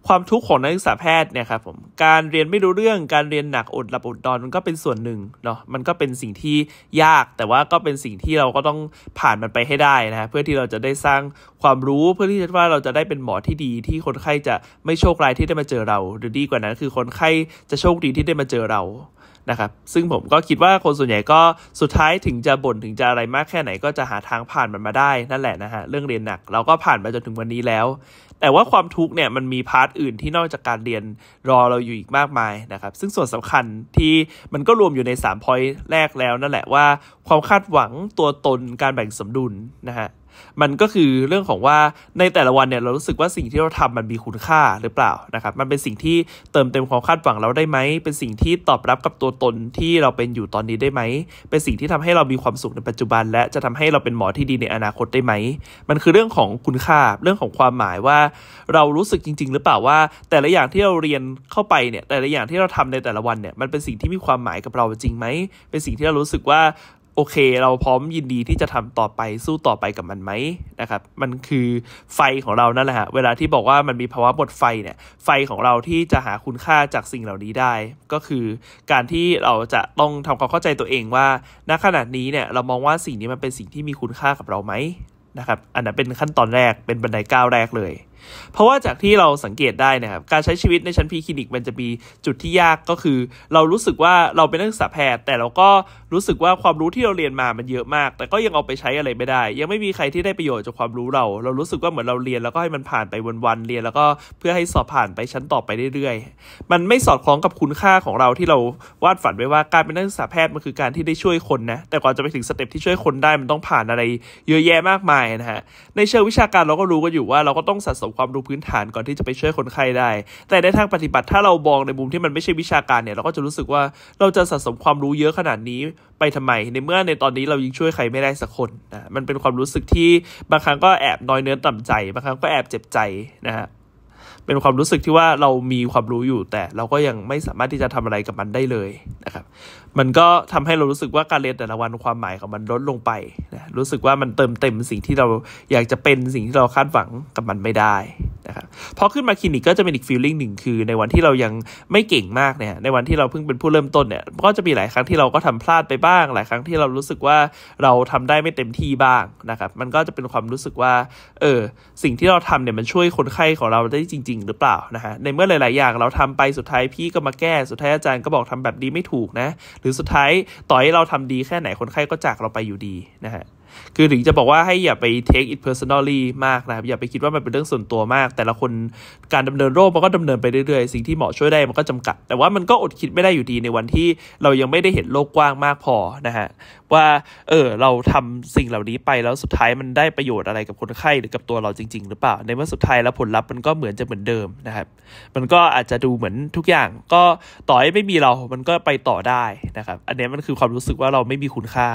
ความทุกข์ของนักศึกษาแพทย์เนี่ยครับผม การเรียนไม่รู้เรื่อง การเรียนหนักอดหลับอดนอนมันก็เป็นส่วนหนึ่งเนาะ มันก็เป็นสิ่งที่ยาก แต่ว่าก็เป็นสิ่งที่เราก็ต้องผ่านมันไปให้ได้นะ เพื่อที่เราจะได้สร้างความรู้เพื่อที่จะว่าเราจะได้เป็นหมอที่ดี ที่คนไข้จะไม่โชคร้ายที่ได้มาเจอเราหรือดีกว่านั้น คือคนไข้จะโชคดีที่ได้มาเจอเรานะครับ ซึ่งผมก็คิดว่าคนส่วนใหญ่ก็สุดท้ายถึงจะบน่นถึงจะอะไรมากแค่ไหนก็จะหาทางผ่านมันมาได้นั่นแหละนะฮะเรื่องเรียนหนักเราก็ผ่านมาจนถึงวันนี้แล้ว แต่ว่าความทุกข์เนี่ยมันมีพาร์ทอื่นที่นอกจากการเรียนรอเราอยู่อีกมากมายนะครับ ซึ่งส่วนสำคัญที่มันก็รวมอยู่ใน3ามพอยต์แรกแล้ว นั่นแหละว่า ความคาดหวังตัวตนการแบ่งสมดุลนะฮะมันก็คือเรื่องของว่าในแต่ละวันเนี่ยเรารู้สึกว่าสิ่งที่เราทำมันมีคุณค่าหรือเปล่านะครับมันเป็นสิ่งที่เติมเต็มความคาดหวังเราได้ไหม เป็นสิ่งที่ตอบรับกับตัวตนที่เราเป็นอยู่ตอนนี้ได้ไหมเป็นสิ่งที่ทำให้เรามีความสุขในปัจจุบัน และจะทำให้เราเป็นหมอที่ดีในอนาคตได้ไหมมันคือเรื่องของคุณค่าเรื่องของความหมายว่า เรารู้สึกจริง ๆ หรือเปล่าว่า แต่ละอย่างที่เราเรียนเข้าไปเนี่ยแต่ละอย่างที่เราทำในแต่ละวันเนี่ยมันเป็นสิ่งที่มีความหมายกับเราจริงไหมเป็นสิ่งที่เรารู้สึกว่าโอเคเราพร้อมยินดีที่จะทำต่อไปสู้ต่อไปกับมันไหมนะครับมันคือไฟของเรานั่นแหละฮะเวลาที่บอกว่ามันมีภาวะหมดไฟเนี่ยไฟของเราที่จะหาคุณค่าจากสิ่งเหล่านี้ได้ ก็คือ การที่เราจะต้องทำความเข้าใจตัวเองว่าณขณะนี้เนี่ยเรามองว่าสิ่งนี้มันเป็นสิ่งที่มีคุณค่ากับเราไหมนะครับอันนั้นเป็นขั้นตอนแรกเป็นบันไดก้าวแรกเลยเพราะว่าจากที่เราสังเกตได้นะครับการใช้ชีวิตในชั้นพีคลินิกมันจะมีจุดที่ยากก็คือเรารู้สึกว่าเราเป็นนักศึกษาแพทย์ แต่เราก็รู้สึกว่าความรู้ที่เราเรียนมามันเยอะมาก แต่ก็ยังเอาไปใช้อะไรไม่ได้ ยังไม่มีใครที่ได้ประโยชน์จากความรู้เรา เรารู้สึกว่าเหมือนเราเรียนแล้วก็ให้มันผ่านไปวันๆเรียน แล้วก็เพื่อให้สอบผ่านไปชั้นต่อไปเรื่อยๆ มันไม่สอดคล้องกับคุณค่าของเราที่เราวาดฝันไว้ว่าการเป็นนักศึกษาแพทย์มันคือการที่ได้ช่วยคนนะแต่กว่าจะไปถึงสเต็ปที่ช่วยคนได้มันต้องผ่านอะไรเยอะแยะมากมายนะฮะในเชิงวิชาการเราก็รู้กันอยู่ว่าเราก็ต้องสะสมมความรู้พื้นฐานก่อนที่จะไปช่วยคนไข้ได้ แต่ในทางปฏิบัติถ้าเราบองในมุมที่มันไม่ใช่วิชาการเนี่ยเราก็จะรู้สึกว่าเราจะสะสมความรู้เยอะขนาดนี้ไปทำไม ในเมื่อในตอนนี้เรายิงช่วยใครไม่ได้สักคนนะ มันเป็นความรู้สึกที่บางครั้งก็แอบน้อยเนื้อต่ำใจบางครั้งก็แอบเจ็บใจนะฮะเป็นความรู้สึกที่ว่าเรามีความรู้อยู่ แต่เราก็ยังไม่สามารถที่จะทำอะไรกับมันได้เลยนะครับมันก็ทำให้เรารู้สึกว่าการเรียนแต่ละวันความหมายของมันลดลงไปนะรู้สึกว่ามันเติมเต็มสิ่งที่เราอยากจะเป็นสิ่งที่เราคาดหวังกับมันไม่ได้พอขึ้นมาคลินิกก็จะเป็นอีกฟีลลิ่งหนึ่งคือในวันที่เรายังไม่เก่งมากเนี่ยในวันที่เราเพิ่งเป็นผู้เริ่มต้นเนี่ย ก็จะมีหลายครั้งที่เราก็ทำพลาดไปบ้างหลายครั้งที่เรารู้สึกว่าเราทำได้ไม่เต็มที่บ้างนะครับ มันก็จะเป็นความรู้สึกว่าเออสิ่งที่เราทำเนี่ยมันช่วยคนไข้ของเราได้จริงๆ หรือเปล่านะฮะในเมื่อหลายๆอย่างเราทำไปสุดท้ายพี่ก็มาแก้สุดท้ายอาจารย์ก็บอกทำแบบนี้ไม่ถูกนะ หรือสุดท้ายต่อให้เราทำดีแค่ไหนคนไข้ก็จากเราไปอยู่ดีนะฮะคือถึงจะบอกว่าให้อย่าไป take it personally มากนะครับ อย่าไปคิดว่ามันเป็นเรื่องส่วนตัวมาก แต่ละคนการดำเนินโรคมันก็ดำเนินไปเรื่อยๆ สิ่งที่หมอช่วยได้มันก็จำกัดแต่ว่ามันก็อดคิดไม่ได้อยู่ดีในวันที่เรายังไม่ได้เห็นโลกกว้างมากพอนะฮะ ว่า เออ เราทำสิ่งเหล่านี้ไป แล้วสุดท้ายมันได้ประโยชน์อะไรกับคนไข้หรือกับตัวเราจริงๆหรือเปล่า ในเมื่อสุดท้ายแล้วผลลัพธ์มันก็เหมือนจะเหมือนเดิมนะครับ มันก็อาจจะดูเหมือนทุกอย่างก็ต่อให้ไม่มีเรา มันก็ไปต่อได้นะครับ อันนี้มันคือความรู้สึกว่าเราไม่มีคุณค่า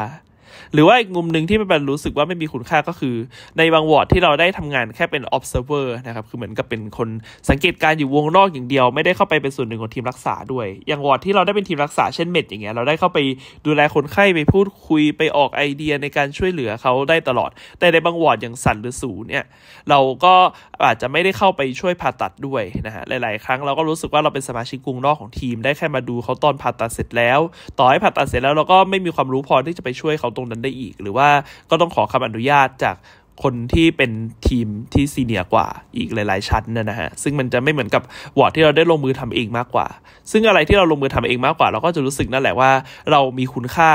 หรือว่า อีกมุมหนึ่งที่มันรู้สึกว่าไม่มีคุณค่าก็คือ ในบางวอร์ดที่เราได้ทำงานแค่เป็น observer นะครับคือเหมือนกับเป็นคนสังเกตการอยู่วงนอกอย่างเดียวไม่ได้เข้าไปเป็นส่วนหนึ่งของทีมรักษาด้วยอย่างวอร์ดที่เราได้เป็นทีมรักษา เช่นเม็ดอย่างเงี้ยเราได้เข้าไปดูแลคนไข้ไปพูดคุยไปออกไอเดียในการช่วยเหลือเขาได้ตลอด แต่ในบางวอร์ดอย่างสันหรือศูนย์เนี่ยเราก็อาจจะไม่ได้เข้าไปช่วยผ่าตัดด้วยนะฮะหลายๆ ครั้งเราก็รู้สึกว่าเราเป็นสมาชิกวงนอกของทีม ได้แค่มาดูเขาตอนผ่าตัดเสร็จแล้ว ต่อให้ผ่าตัดเสร็จแล้วเราก็ไม่มีความรู้พอที่จะไปช่วยเขาตรงงนั้นได้อีกหรือว่าก็ต้องขอคำอนุญาตจากคนที่เป็นทีมที่ซีเนียกว่า อีกหลาย ๆ ชั้นนะนะฮะ ซึ่งมันจะไม่เหมือนกับวอร์ดที่เราได้ลงมือทำเองมากกว่า ซึ่งอะไรที่เราลงมือทำเองมากกว่า เราก็จะรู้สึกนั่นแหละว่าเรามีคุณค่า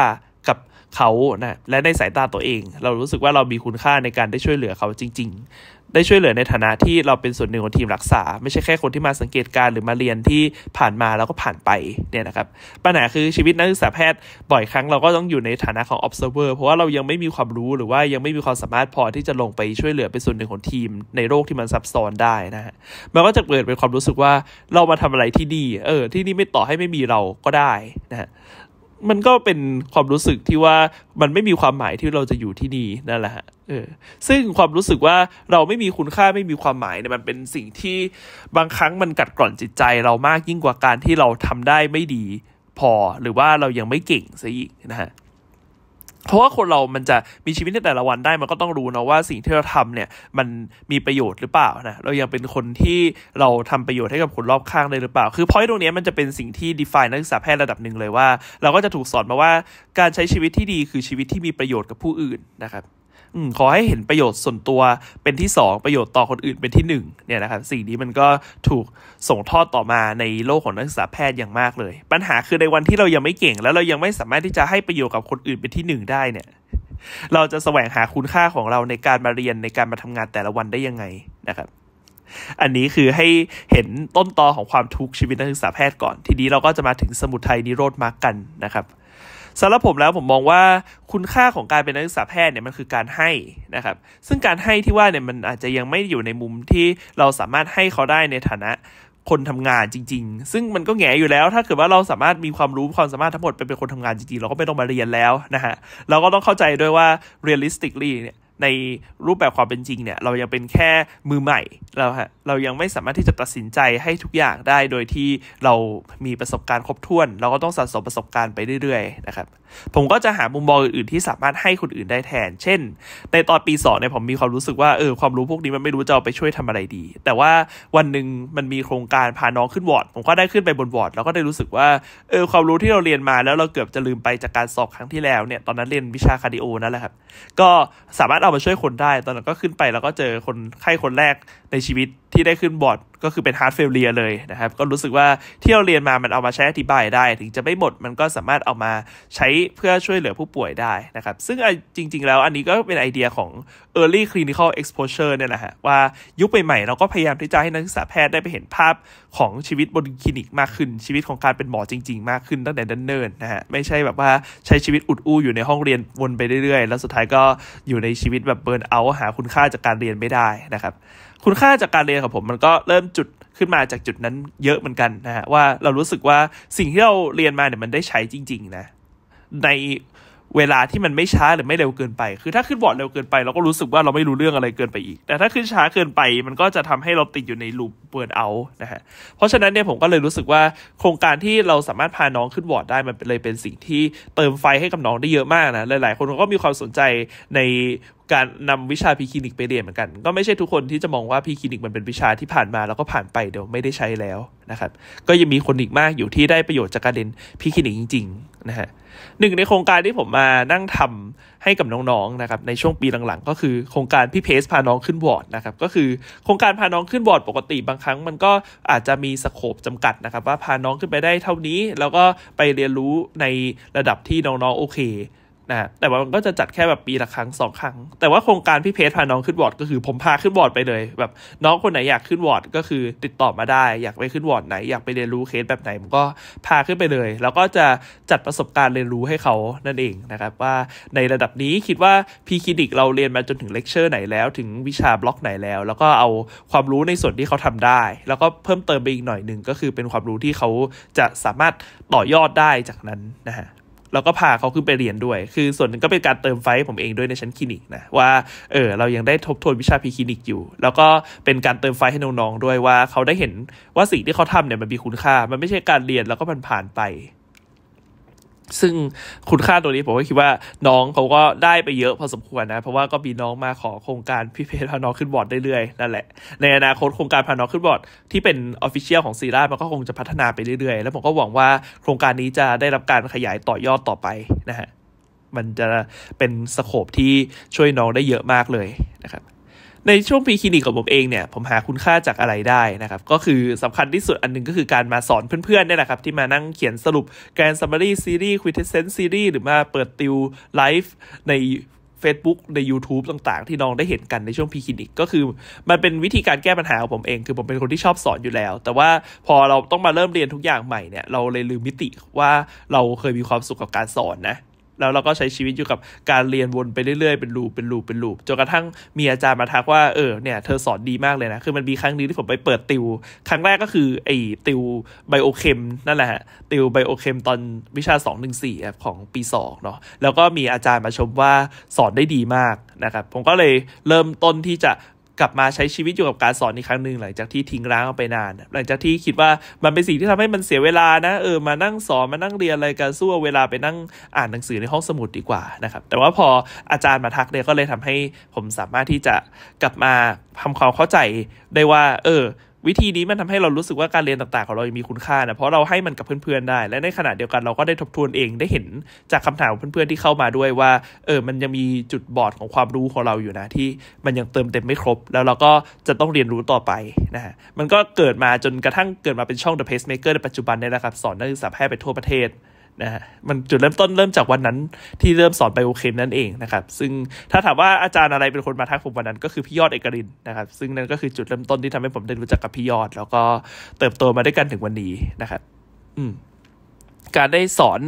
เขานะและในสายตาตัวเอง เรารู้สึกว่าเรามีคุณค่าในการได้ช่วยเหลือเขาจริงๆ ได้ช่วยเหลือในฐานะที่เราเป็นส่วนหนึ่งของทีมรักษา ไม่ใช่แค่คนที่มาสังเกตการหรือมาเรียนที่ผ่านมาแล้วก็ผ่านไป เนี่ยนะครับ ปัญหาคือชีวิตนักศึกษาแพทย์บ่อยครั้งเราก็ต้องอยู่ในฐานะของ observer เพราะว่าเรายังไม่มีความรู้หรือว่ายังไม่มีความสามารถพอที่จะลงไปช่วยเหลือเป็นส่วนหนึ่งของทีมในโรคที่มันซับซ้อนได้นะฮะมันก็จะเกิดเป็นความรู้สึกว่าเรามาทำอะไรที่ดี เออ ที่นี่ไม่ต่อให้ไม่มีเราก็ได้นะฮะมันก็เป็นความรู้สึกที่ว่ามันไม่มีความหมายที่เราจะอยู่ที่นี่นั่นแหละฮะเออ ซึ่งความรู้สึกว่าเราไม่มีคุณค่าไม่มีความหมายเนี่ยมันเป็นสิ่งที่บางครั้งมันกัดกร่อนจิตใจ เรามากยิ่งกว่าการที่เราทำได้ไม่ดีพอหรือว่าเรายังไม่เก่งซะอีกนะฮะเพราะว่าคนเรา มันจะมีชีวิตในแต่ละวันได้ มันก็ต้องรู้นะว่า สิ่งที่เราทำเนี่ย มันมีประโยชน์หรือเปล่านะ เรายังเป็นคนที่เราทำประโยชน์ให้กับคนรอบข้างได้หรือเปล่า คือพอยตรงนี้มันจะเป็นสิ่งที่ define นักศึกษาแพทย์ระดับหนึ่งเลยว่า เราก็จะถูกสอนมาว่าการใช้ชีวิตที่ดีคือชีวิตที่มีประโยชน์กับผู้อื่นนะครับขอให้เห็นประโยชน์ส่วนตัวเป็นที่ 2 ประโยชน์ต่อคนอื่นเป็นที่1เนี่ยนะครับสิ่งนี้มันก็ถูกส่งทอดต่อมาในโลกของนักศึกษาแพทย์อย่างมากเลย ปัญหาคือในวันที่เรายังไม่เก่งแล้วเรายังไม่สามารถที่จะให้ประโยชน์กับคนอื่นเป็นที่ 1 ได้เนี่ยเราจะแสวงหาคุณค่าของเราในการมาเรียนในการมาทำงานแต่ละวันได้ยังไงนะครับ อันนี้คือให้เห็นต้นตอของความทุกข์ชีวิตนักศึกษาแพทย์ก่อนทีนี้เราก็จะมาถึงสมุทัยนิโรธมรรคกันนะครับสำหรับผมแล้วผมมองว่าคุณค่าของการเป็นนักศึกษาแพทย์เนี่ยมันคือการให้นะครับ ซึ่งการให้ที่ว่าเนี่ยมันอาจจะยังไม่อยู่ในมุมที่เราสามารถให้เขาได้ในฐานะคนทำงานจริง ๆ ซึ่งมันก็แง่อยู่แล้วถ้าเกิดว่าเราสามารถมีความรู้ความสามารถทั้งหมดเป็นคนทำงานจริงๆ เราก็ไม่ต้องมาเรียนแล้วนะฮะเราก็ต้องเข้าใจด้วยว่า realistically เนี่ยในรูปแบบความเป็นจริงเนี่ยเรายังเป็นแค่มือใหม่เราฮะเรายังไม่สามารถที่จะตัดสินใจให้ทุกอย่างได้โดยที่เรามีประสบการณ์ครบถ้วน เราก็ต้องสะสมประสบการณ์ไปเรื่อยๆนะครับผมก็จะหามุมมองอื่นๆที่สามารถให้คนอื่นได้แทน เช่นในตอนปีสองเนี่ยผมมีความรู้สึกว่าเออความรู้พวกนี้มันไม่รู้จะเอาไปช่วยทำอะไรดี แต่ว่าวันหนึ่งมันมีโครงการพาน้องขึ้นวอร์ดผมก็ได้ขึ้นไปบนวอร์ด แล้วก็ได้รู้สึกว่าเออความรู้ที่เราเรียนมาแล้วเราเกือบจะลืมไปจากการสอบครั้งที่แล้วเนี่ยตอนนั้นเรียนวิชาคาร์ดิโอนั่นแหละครับ ก็สามารถเอามาช่วยคนได้ตอนนั้นก็ขึ้นไปแล้วก็เจอคนไข้คนแรกในชีวิตที่ได้ขึ้นบอร์ดก็คือเป็น hard failure เลยนะครับ ก็รู้สึกว่า ที่เราเรียนมามันเอามาใช้อธิบายได้ ถึงจะไม่หมดมันก็สามารถเอามาใช้เพื่อช่วยเหลือผู้ป่วยได้นะครับ ซึ่งจริง ๆแล้ว อันนี้ก็เป็นไอเดียของ early clinical exposure เนี่ยแหละฮะว่ายุคใหม่ๆเราก็พยายามที่จะให้นักศึกษาแพทย์ได้ไปเห็นภาพของชีวิตบนคลินิกมากขึ้น ชีวิตของการเป็นหมอจริง ๆมากขึ้นตั้งแต่ดันเนินนะฮะไม่ใช่แบบว่าใช้ชีวิตอุดอู้อยู่ในห้องเรียนวนไปเรื่อยๆ แล้วสุดท้ายก็อยู่ในชีวิตแบบเบิร์นเอาหาคุณค่าจากการเรียนไม่ได้นะครับคุณค่าจากการเรียนของผมมันก็เริ่มจุดขึ้นมาจากจุดนั้นเยอะเหมือนกันนะฮะ ว่าเรารู้สึกว่าสิ่งที่เราเรียนมาเนี่ยมันได้ใช้จริงๆนะ ในเวลาที่มันไม่ช้าหรือไม่เร็วเกินไป คือถ้าขึ้นบอร์ดเร็วเกินไปเราก็รู้สึกว่าเราไม่รู้เรื่องอะไรเกินไปอีก แต่ถ้าขึ้นช้าเกินไปมันก็จะทำให้เราติดอยู่ในลูปเบิร์นเอานะฮะ เพราะฉะนั้นเนี่ยผมก็เลยรู้สึกว่าโครงการที่เราสามารถพาน้องขึ้นบอร์ดได้มันเลยเป็นสิ่งที่เติมไฟให้กับน้องได้เยอะมากนะ หลายๆ คนก็มีความสนใจในการนำวิชาพีคลินิกไปเรียนเหมือนกัน ก็ไม่ใช่ทุกคนที่จะมองว่าพีคลินิกมันเป็นวิชาที่ผ่านมาแล้วก็ผ่านไปเดี๋ยวไม่ได้ใช้แล้วนะครับ ก็ยังมีคนอีกมากอยู่ที่ได้ประโยชน์จากการเรียนพีคลินิกจริงๆนะฮะหนึ่งในโครงการที่ผมมานั่งทำให้กับน้องๆนะครับในช่วงปีหลัง ๆ ก็คือโครงการพี่เพสพาน้องขึ้นบอร์ดนะครับ ก็คือโครงการพาน้องขึ้นบอร์ดปกติบางครั้งมันก็อาจจะมีสโคปจำกัดนะครับว่าพาน้องขึ้นไปได้เท่านี้ แล้วก็ไปเรียนรู้ในระดับที่น้องๆโอเคนะแต่ว่ามันก็จะจัดแค่แบบปีละครั้งสองครั้งแต่ว่าโครงการพี่เพจพาน้องขึ้นวอร์ดก็คือ ผมพาขึ้นวอร์ดไปเลยแบบน้องคนไหนอยากขึ้นวอร์ดก็คือติดต่อมาได้ อยากไปขึ้นวอร์ดไหน อยากไปเรียนรู้เคสแบบไหนผมก็พาขึ้นไปเลย แล้วก็จะจัดประสบการณ์เรียนรู้ให้เขานั่นเองนะครับ ว่าในระดับนี้คิดว่าพีคลินิกเราเรียนมาจนถึงเลคเชอร์ ไหนแล้วถึงวิชาบล็อกไหนแล้ว แล้วก็เอาความรู้ในส่วนที่เขาทำได้ แล้วก็เพิ่มเติมไปอีกหน่อยหนึ่งก็คือเป็นความรู้ที่เขาจะสามารถต่อยอดได้จากนั้นนะฮะเราก็พาเขาขึ้นไปเรียนด้วย คือส่วนหนึ่งก็เป็นการเติมไฟผมเองด้วยในชั้นคลินิกนะ ว่า เออเรายังได้ทบทวนวิชาพีคลินิกอยู่ แล้วก็เป็นการเติมไฟให้น้องๆด้วยว่าเขาได้เห็นว่าสิ่งที่เขาทำเนี่ยมันมีคุณค่า มันไม่ใช่การเรียนแล้วก็ผ่านๆไปซึ่งคุณค่าตัวนี้ผมก็คิดว่าน้องเขาก็ได้ไปเยอะพอสมควรนะเพราะว่าก็มีน้องมาขอโครงการพี่เพทพาน้องขึ้นบอร์ดเรื่อยๆนั่นแหละในอนาคตโครงการพาน้องขึ้นบอร์ดที่เป็นออฟฟิเชียลของซีร่ามันก็คงจะพัฒนาไปเรื่อยๆแล้วผมก็หวังว่าโครงการนี้จะได้รับการขยายต่อยอดต่อไปนะฮะมันจะเป็นสโคปที่ช่วยน้องได้เยอะมากเลยนะครับในช่วงปีคลินิกของผมเองเนี่ยผมหาคุณค่าจากอะไรได้นะครับ ก็คือสำคัญที่สุดอันนึงก็คือการมาสอนเพื่อนๆเนี่ยแหละครับ ที่มานั่งเขียนสรุปแกรนซัมมารีซีรีส์ควิเทเซนซีรีส์หรือมาเปิดติวไลฟ์ใน Facebook ใน YouTube ต่างๆ ที่น้องได้เห็นกันในช่วงพีคินิก ก็คือมันเป็นวิธีการแก้ปัญหาของผมเองคือผมเป็นคนที่ชอบสอนอยู่แล้ว แต่ว่าพอเราต้องมาเริ่มเรียนทุกอย่างใหม่เนี่ยเราเลยลืมมิติว่าเราเคยมีความสุขกับการสอนนะแล้วเราก็ใช้ชีวิตอยู่กับการเรียนวนไปเรื่อย ๆ เป็นรูป เป็นรูป เป็นรูปจนกระทั่งมีอาจารย์มาทักว่าเออเนี่ย เธอสอนดีมากเลยนะ คือมันมีครั้งนี้ที่ผมไปเปิดติว ครั้งแรกก็คือไอ้ติวไบโอเคมนั่นแหละฮะติวไบโอเคมตอนวิชา214งสี่ของปี2เนาะแล้วก็มีอาจารย์มาชมว่าสอนได้ดีมากนะครับ ผมก็เลยเริ่มต้นที่จะกลับมาใช้ชีวิตอยู่กับการสอนอีกครั้งหนึ่ง หลังจากที่ทิ้งร้างไปนาน หลังจากที่คิดว่ามันเป็นสิ่งที่ทำให้มันเสียเวลานะ เออ มานั่งสอนมานั่งเรียนอะไรกันสู้เวลาไปนั่งอ่านหนังสือในห้องสมุดดีกว่านะครับแต่ว่าพออาจารย์มาทักเนี่ยก็เลยทำให้ผมสามารถที่จะกลับมาทำความเข้าใจได้ว่า เออวิธีนี้มันทำให้เรารู้สึกว่าการเรียนต่างๆของเรา มีคุณค่านะ เพราะเราให้มันกับเพื่อนๆได้ และในขณะเดียวกันเราก็ได้ทบทวนเอง ได้เห็นจากคำถามของเพื่อนๆที่เข้ามาด้วยว่า เออ มันยังมีจุดบอดของความรู้ของเราอยู่นะ ที่มันยังเติมเต็มไม่ครบ แล้วเราก็จะต้องเรียนรู้ต่อไปนะฮะมันก็เกิดมาจนกระทั่งเกิดมาเป็นช่อง The p a เ e m a k e r ในปัจจุบันนี่แหละครับ สอนนักศึกษาแพทย์ไปทั่วประเทศนะฮะมันจุดเริ่มต้นเริ่มจากวันนั้น ที่เริ่มสอนไบโอเคมนั่นเองนะครับ ซึ่งถ้าถามว่าอาจารย์อะไรเป็นคนมาทักผมวันนั้น ก็คือพี่ยอดเอกรินนะครับ ซึ่งนั่นก็คือจุดเริ่มต้นที่ทำให้ผมได้รู้จักกับพี่ยอดแล้วก็เติบโตมาด้วยกันถึงวันนี้นะครับ อืมการได้สอน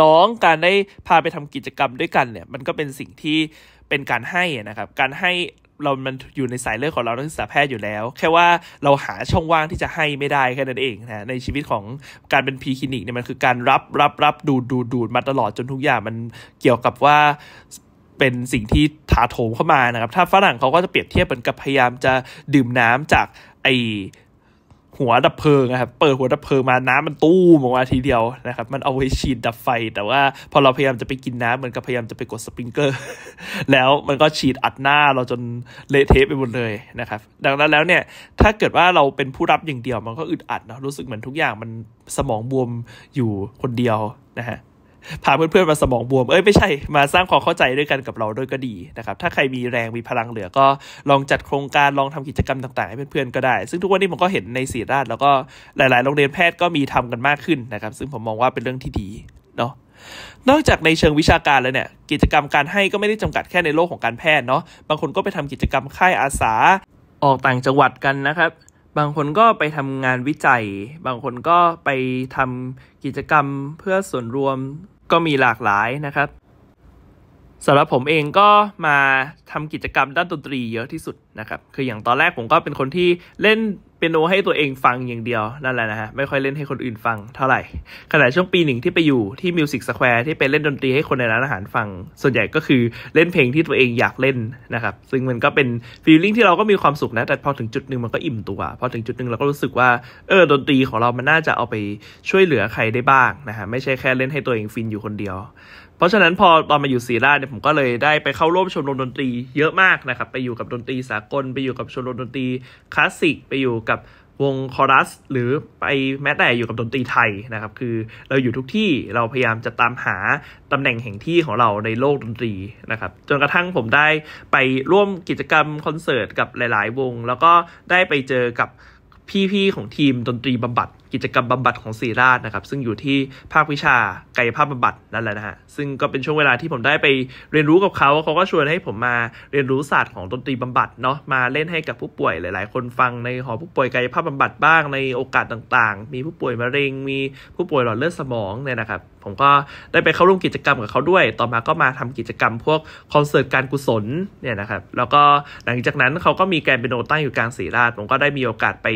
น้อง ๆ การได้พาไปทำกิจกรรมด้วยกันเนี่ย มันก็เป็นสิ่งที่เป็นการให้นะครับ การให้เรา มัน อยู่ใน สายเลือดของเรา นักศึกษาแพทย์ อยู่แล้ว แค่ว่าเราหาช่องว่างที่จะให้ไม่ได้ แค่นั้น เอง นะ ในชีวิตของการ เป็นพีคลินิก เนี่ย มันคือการรับ รับรับดูดดูดดูดมา ตลอดจนทุกอย่าง มัน เกี่ยวกับว่าเป็นสิ่งที่ถาโถมเข้ามานะครับ ถ้าฝรั่งเขาก็จะเปรียบเทียบ เหมือนกับ พยายามจะ ดื่มน้ำจาก ไอหัวดับเพลิงนะครับเปิดหัวดับเพลิงมาน้ำมันตู้มออกมาทีเดียวนะครับ มันเอาไว้ฉีดดับไฟ แต่ว่าพอเราพยายามจะไปกินน้ำเหมือนกับพยายามจะไปกดสปริงเกอร์แล้วมันก็ฉีดอัดหน้าเราจนเละเทะไปหมดเลยนะครับดังนั้นแล้วเนี่ยถ้าเกิดว่าเราเป็นผู้รับอย่างเดียว มันก็อึดอัดนะรู้สึกเหมือนทุกอย่างมันสมองบวมอยู่คนเดียวนะฮะพาเพื่อนๆมาสมองบวมเอ้ยไม่ใช่ มาสร้างความเข้าใจด้วยกันกับเราด้วยก็ดีนะครับ ถ้าใครมีแรงมีพลังเหลือก็ลองจัดโครงการลองทำกิจกรรมต่างๆ ให้เพื่อนๆก็ได้ ซึ่งทุกวันนี้ผมก็เห็นในสีราชแล้วก็หลายๆโรงเรียนแพทย์ก็มีทำกันมากขึ้นนะครับ ซึ่งผมมองว่าเป็นเรื่องที่ดีเนาะนอกจากในเชิงวิชาการแล้วเนี่ย กิจกรรมการให้ก็ไม่ได้จำกัดแค่ในโลกของการแพทย์เนาะบางคนก็ไปทำกิจกรรมค่ายอาสาออกต่างจังหวัดกันนะครับ บางคนก็ไปทำงานวิจัย บางคนก็ไปทำกิจกรรมเพื่อส่วนรวมก็มีหลากหลายนะครับสำหรับผมเองก็มาทำกิจกรรมด้านดนตรีเยอะที่สุดนะครับ คืออย่างตอนแรกผมก็เป็นคนที่เล่นียโนให้ตัวเองฟังอย่างเดียวนั่นแหละนะฮะไม่ค่อยเล่นให้คนอื่นฟังเท่าไหร่ขณะช่วงปีหนึ่งที่ไปอยู่ที่มิวสิกสแควร์ที่ไปเล่นดนตรีให้คนในร้านอาหารฟัง ส่วนใหญ่ก็คือเล่นเพลงที่ตัวเองอยากเล่นนะครับ ซึ่งมันก็เป็นฟีลลิ่งที่เราก็มีความสุขนะ แต่พอถึงจุดหนึ่งมันก็อิ่มตัวพอถึงจุดหนึ่งเราก็รู้สึกว่าเออดนตรีของเรามันน่าจะเอาไปช่วยเหลือใครได้บ้างนะฮะไม่ใช่แค่เล่นให้ตัวเองฟินอยู่คนเดียวเพราะฉะนั้นพอตอนมาอยู่ศรีราชเนี่ยผมก็เลยได้ไปเข้าร่วมชมรมดนตรีเยอะมากนะครับไปอยู่กับดนตรีสากล ไปอยู่กับชมรมดนตรีคลาสสิก ไปอยู่กับวงคอรัส หรือไปแม้แต่อยู่กับดนตรีไทยนะครับคือเราอยู่ทุกที่เราพยายามจะตามหาตำแหน่งแห่งที่ของเราในโลกดนตรีนะครับ จนกระทั่งผมได้ไปร่วมกิจกรรมคอนเสิร์ตกับหลาย ๆ วง แล้วก็ได้ไปเจอกับพี่ ๆ ของทีมดนตรีบำบัดิจกรรมบำบัดของศรีราชนะครับ ซึ่งอยู่ที่ภาควิชากายภาพบำบัดนั่นแหละนะฮะซึ่งก็เป็นช่วงเวลาที่ผมได้ไปเรียนรู้กับเขา เขาก็ชวนให้ผมมาเรียนรู้ศาสตร์ของดนตรีบำบัดเนาะมาเล่นให้กับผู้ป่วยหลาย ๆ คนฟังในหอผู้ป่วยกายภาพบำบัดบ้างในโอกาสต่าง ๆ มีผู้ป่วยมะเร็ง มีผู้ป่วยหลอดเลือดสมองเนี่ยนะครับ ผมก็ได้ไปเข้าร่วมกิจกรรมกับเขาด้วย ต่อมาก็มาทำกิจกรรม พวกคอนเสิร์ตการกุศลเนี่ยนะครับแล้วก็หลังจากนั้นเขาก็มีแกนเป็นโนตั้งอยู่กลางสีราชผมก็ได้มีโอกาสไป